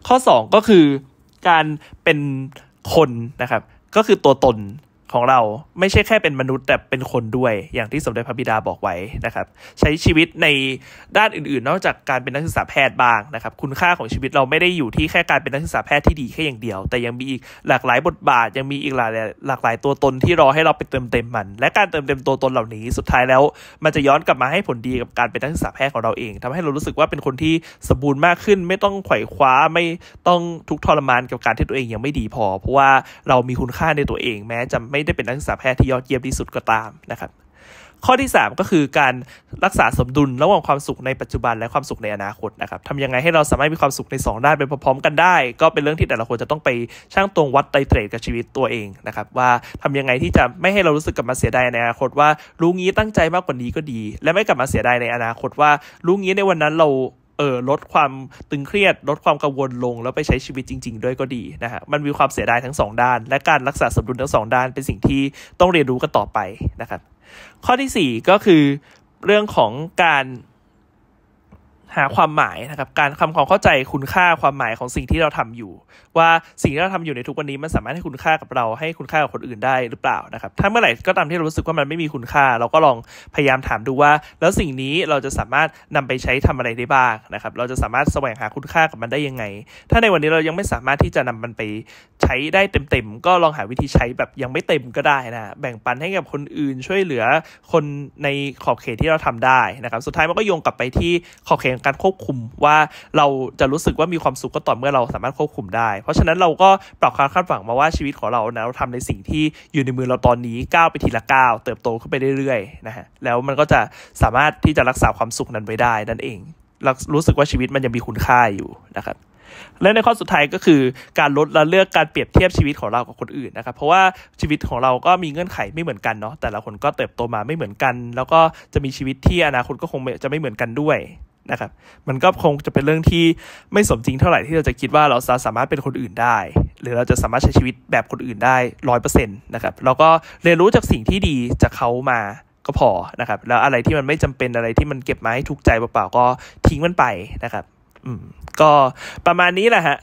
ข้อ2ก็คือการเป็นคนนะครับก็คือตัวตนของเราไม่ใช่แค่เป็นมนุษย์ แต่เป็นคนด้วยอย่างที่สมเด็จพระบิดาบอกไว้นะครับใช้ชีวิตในด้านอื่นๆ นอกจากการเป็นนักศึกษาแพทย์บ้างนะครับคุณค่าของชีวิตเราไม่ได้อยู่ที่แค่การเป็นนักศึกษาแพทย์ที่ดีแค่อย่างเดียว แต่ยังมีอีกหลากหลายบทบาทยังมีอีกหลายหลากหลายตัวตนที่รอให้เราไปเติมเต็มมัน และการเติมเต็มตัวตนเหล่านี้สุดท้ายแล้ว มันจะย้อนกลับมาให้ผลดีกับการเป็นนักศึกษาแพทย์ของเราเอง ทำให้เรารู้สึกว่าเป็นคนที่สมบูรณ์มากขึ้น ไม่ต้องไขว่คว้าไม่ต้องทุกทรมานกับการที่ตัวเองยังไม่ดีพอเพราะว่าเรามีคุณค่าในตัวเองแม้จะไม่ได้เป็นนักศึกษาแพทย์ที่ยอดเยี่ยมที่สุดก็ตามนะครับข้อที่ 3 ก็คือการรักษาสมดุลระหว่างความสุขในปัจจุบันและความสุขในอนาคตนะครับทำยังไงให้เราสามารถมีความสุขใน 2 ด้านไปพร้อมๆกันได้ ก็เป็นเรื่องที่แต่ละคนจะต้องไปช่างตรงวัดไตรเตรดกับชีวิตตัวเองนะครับว่าทำยังไงที่จะไม่ให้เรารู้สึกกลับมาเสียดายในอนาคตว่ารู้งี้ตั้งใจมากกว่านี้ก็ดี และไม่กลับมาเสียดายในอนาคตว่ารู้งี้ในวันนั้นเราเออลดความตึงเครียด ลดความกังวลลง แล้วไปใช้ชีวิตจริงๆ ด้วยก็ดีนะฮะมันมีความเสียดายทั้ง 2 ด้าน และการรักษาสมดุลทั้ง 2 ด้านเป็นสิ่งที่ต้องเรียนรู้กันต่อไปนะครับข้อที่ 4 ก็คือ เรื่องของการหาความหมายนะครับการทำความเข้าใจคุณค่า ความหมายของสิ่งที่เราทำอยู่ ว่าสิ่งที่เราทำอยู่ในทุกวันนี้มันสามารถให้คุณค่ากับเราให้คุณค่ากับคนอื่นได้หรือเปล่านะครับถ้าเมื่อไหร่ก็ตามที่เรารู้สึกว่ามันไม่มีคุณค่า เราก็ลองพยายามถามดูว่า แล้วสิ่งนี้เราจะสามารถนำไปใช้ทำอะไรได้บ้างนะครับเราจะสามารถแสวงหาคุณค่ากับมันได้ยังไง ถ้าในวันนี้เรายังไม่สามารถที่จะนำมันไป ใช้ได้เต็มๆก็ลองหาวิธีใช้แบบยังไม่เต็มก็ได้นะแบ่งปันให้กับคนอื่น ช่วยเหลือคนในขอบเขตที่เราทำได้นะครับสุดท้ายมันก็โยงกลับไปที่ขอบเขตการควบคุมว่าเราจะรู้สึกว่ามีความสุขก็ต่อเมื่อเราสามารถควบคุมได้ เพราะฉะนั้นเราก็ปรับความคาดหวังมาว่าชีวิตของเรานะเราทำในสิ่งที่อยู่ในมือเราตอนนี้ก้าวไปทีละก้าวเติบโตขึ้นไปเรื่อยๆนะฮะแล้วมันก็จะสามารถที่จะรักษาความสุขนั้นไว้ได้นั่นเองรู้สึกว่าชีวิตมันยังมีคุณค่าอยู่นะครับและในข้อสุดท้ายก็คือการลดและเลือกการเปรียบเทียบชีวิตของเรากับคนอื่นนะครับเพราะว่าชีวิตของเราก็มีเงื่อนไขไม่เหมือนกันเนาะแต่ละคนก็เติบโตมาไม่เหมือนกัน แล้วก็จะมีชีวิตที่อนาคตก็คงจะไม่เหมือนกันด้วยนะครับ มันก็คงจะเป็นเรื่องที่ไม่สมจริงเท่าไหร่ที่เราจะคิดว่าเราสามารถเป็นคนอื่นได้ หรือเราจะสามารถใช้ชีวิตแบบคนอื่นได้ร้อยเปอร์เซ็นต์นะครับเราก็เรียนรู้จากสิ่งที่ดีจากเขามาก็พอนะครับ แล้วอะไรที่มันไม่จำเป็นอะไรที่มันเก็บมาให้ทุกใจเปล่าๆ ก็ทิ้งมันไปนะครับ อืมก็ประมาณนี้แหละฮะ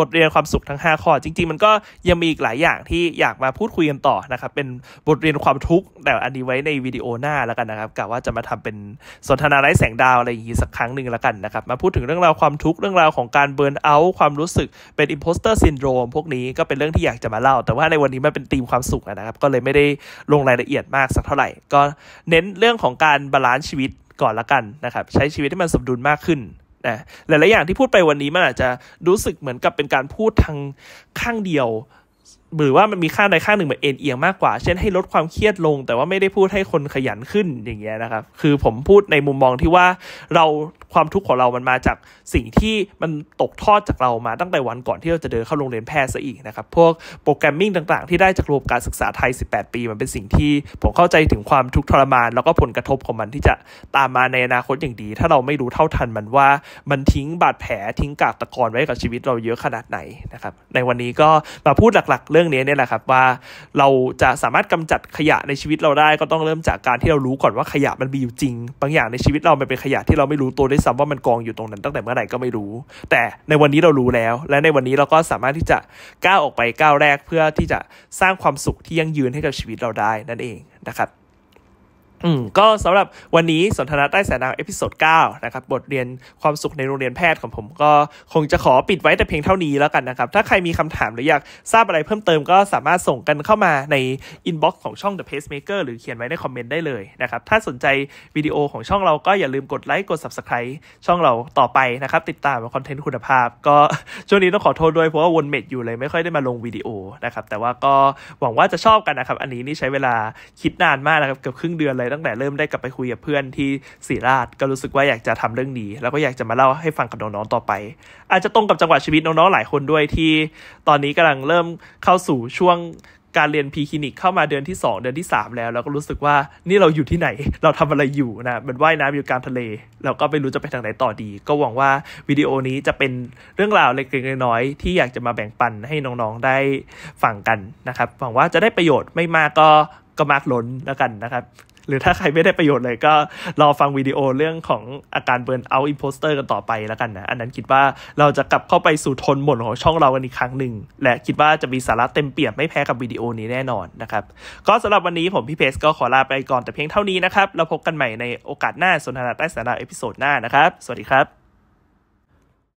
บทเรียนความสุขทั้ง 5 ข้อ จริงๆ มันก็ยังมีอีกหลายอย่างที่อยากมาพูดคุยกันต่อนะครับ เป็นบทเรียนความทุกข์แต่อันนี้ไว้ในวิดีโอหน้าแล้วกันนะครับกะว่าจะมาทำเป็นสนทนาไร้แสงดาวอะไรอย่างนี้ สักครั้งหนึ่งแล้วกันนะครับ มาพูดถึงเรื่องราวความทุกข์ เรื่องราวของการเบิร์นเอาท์ความรู้สึกเป็นอิมโพสเตอร์ซินโดรมพวกนี้ก็เป็นเรื่องที่อยากจะมาเล่า แต่ว่าในวันนี้มันเป็นธีมความสุขนะครับ ก็เลยไม่ได้ลงรายละเอียดมากสักเท่าไหร่ ก็เน้นเรื่องของการบาลานซ์ชีวิตก่อนละกันนะครับ ใช้ชีวิตให้มันสมดุลมากขึ้นนะหลายๆอย่างที่พูดไปวันนี้มันอาจจะรู้สึกเหมือนกับเป็นการพูดทางข้างเดียว หรือว่ามันมีข้างใดข้างหนึ่งมันเอ็นเอียงมากกว่า เช่นให้ลดความเครียดลงแต่ว่าไม่ได้พูดให้คนขยันขึ้นอย่างเงี้ยนะครับ คือผมพูดในมุมมองที่ว่าเราความทุกข์ของเรามันมาจากสิ่งที่มันตกทอดจากเรามาตั้งแต่วันก่อนที่เราจะเดินเข้าโรงเรียนแพทย์ซะอีกนะครับ พวกโปรแกรมมิ่งต่าง ๆ ที่ได้จากระบบการศึกษาไทย 18 ปี มันเป็นสิ่งที่ผมเข้าใจถึงความทุกข์ทรมาน แล้วก็ผลกระทบของมันที่จะตามมาในอนาคตอย่างดี ถ้าเราไม่รู้เท่าทันมันว่ามันทิ้งบาดแผลทิ้งกากตะกอนไว้กับชีวิตเราเยอะขนาดไหนนะครับในวันนี้ก็มาพูดหลักๆ เรื่องนี้เนี่ยแหละครับว่า เราจะสามารถกำจัดขยะในชีวิตเราได้ ก็ต้องเริ่มจากการที่เรารู้ก่อนว่าขยะมันมีอยู่จริงบางอย่างในชีวิตเรามันเป็นขยะที่เราไม่รู้ตัวด้วยซ้ำว่ามันกองอยู่ตรงนั้นตั้งแต่เมื่อไหร่ก็ไม่รู้ แต่ในวันนี้เรารู้แล้วและในวันนี้เราก็สามารถที่จะก้าวออกไปก้าวแรกเพื่อที่จะสร้างความสุขที่ยั่งยืนให้กับชีวิตเราได้ นั่นเองนะครับอืม ก็สำหรับวันนี้สนทนาใต้แสงดาวเอพิโซด 9 นะครับ บทเรียนความสุขในโรงเรียนแพทย์ของผมก็คงจะขอปิดไว้แต่เพียงเท่านี้แล้วกันนะครับ ถ้าใครมีคำถามหรืออยากทราบอะไรเพิ่มเติมก็สามารถส่งกันเข้ามาในอินบ็อกซ์ของช่อง The Pacemaker หรือเขียนไว้ในคอมเมนต์ได้เลยนะครับ ถ้าสนใจวิดีโอของช่องเราก็อย่าลืมกดไลค์กด Subscribe ช่องเราต่อไปนะครับติดตามคอนเทนต์คุณภาพ ก็ช่วงนี้ต้องขอโทษด้วยเพราะว่าวนเม็ดอยู่เลย ไม่ค่อยได้มาลงวิดีโอนะครับแต่ว่าก็หวังว่าจะชอบกันนะครับอันนี้นี่ใช้เวลาคิดนานมากนะครับเกือบครึ่งเดือนเลยลยตั้งแต่เริ่มได้กลับไปคุยกับเพื่อนที่ศรีราชก็รู้สึกว่าอยากจะทำเรื่องนี้แล้วก็อยากจะมาเล่าให้ฟังกับน้องๆต่อไป อาจจะตรงกับจังหวะชีวิตน้องๆ หลายคนด้วยที่ ตอนนี้กำลังเริ่มเข้าสู่ช่วงการเรียนพีคลินิกเข้ามาเดือนที่ 2 เดือนที่ 3 แล้ว แล้วก็รู้สึกว่านี่เราอยู่ที่ไหน เราทำอะไรอยู่นะมันว่ายน้ำอยู่กลางทะเลเราก็ไม่รู้จะไปทางไหนต่อดี ก็หวังว่าวิดีโอนี้จะเป็นเรื่องราวเล็กๆน้อยๆที่อยากจะมาแบ่งปันให้น้องๆได้ฟังกันนะครับหวังว่าจะได้ประโยชน์ไม่มากก็ก็มากล้นแล้วกันนะครับหรือถ้าใครไม่ได้ประโยชน์เลยก็รอฟังวิดีโอเรื่องของอาการเบิร์นเอาอิมโพสเตอร์กันต่อไปแล้วกันนะอันนั้นคิดว่าเราจะกลับเข้าไปสู่ทนหมดของช่องเรากันอีกครั้งหนึ่งและคิดว่าจะมีสาระเต็มเปี่ยมไม่แพ้กับวิดีโอนี้แน่นอนนะครับ ก็สำหรับวันนี้ผมพี่เพสก็ขอลาไปก่อนแต่เพียงเท่านี้นะครับ เราพบกันใหม่ในโอกาสหน้าสนทนาใต้สาระเอพิโซดหน้านะครับสวัสดีครับ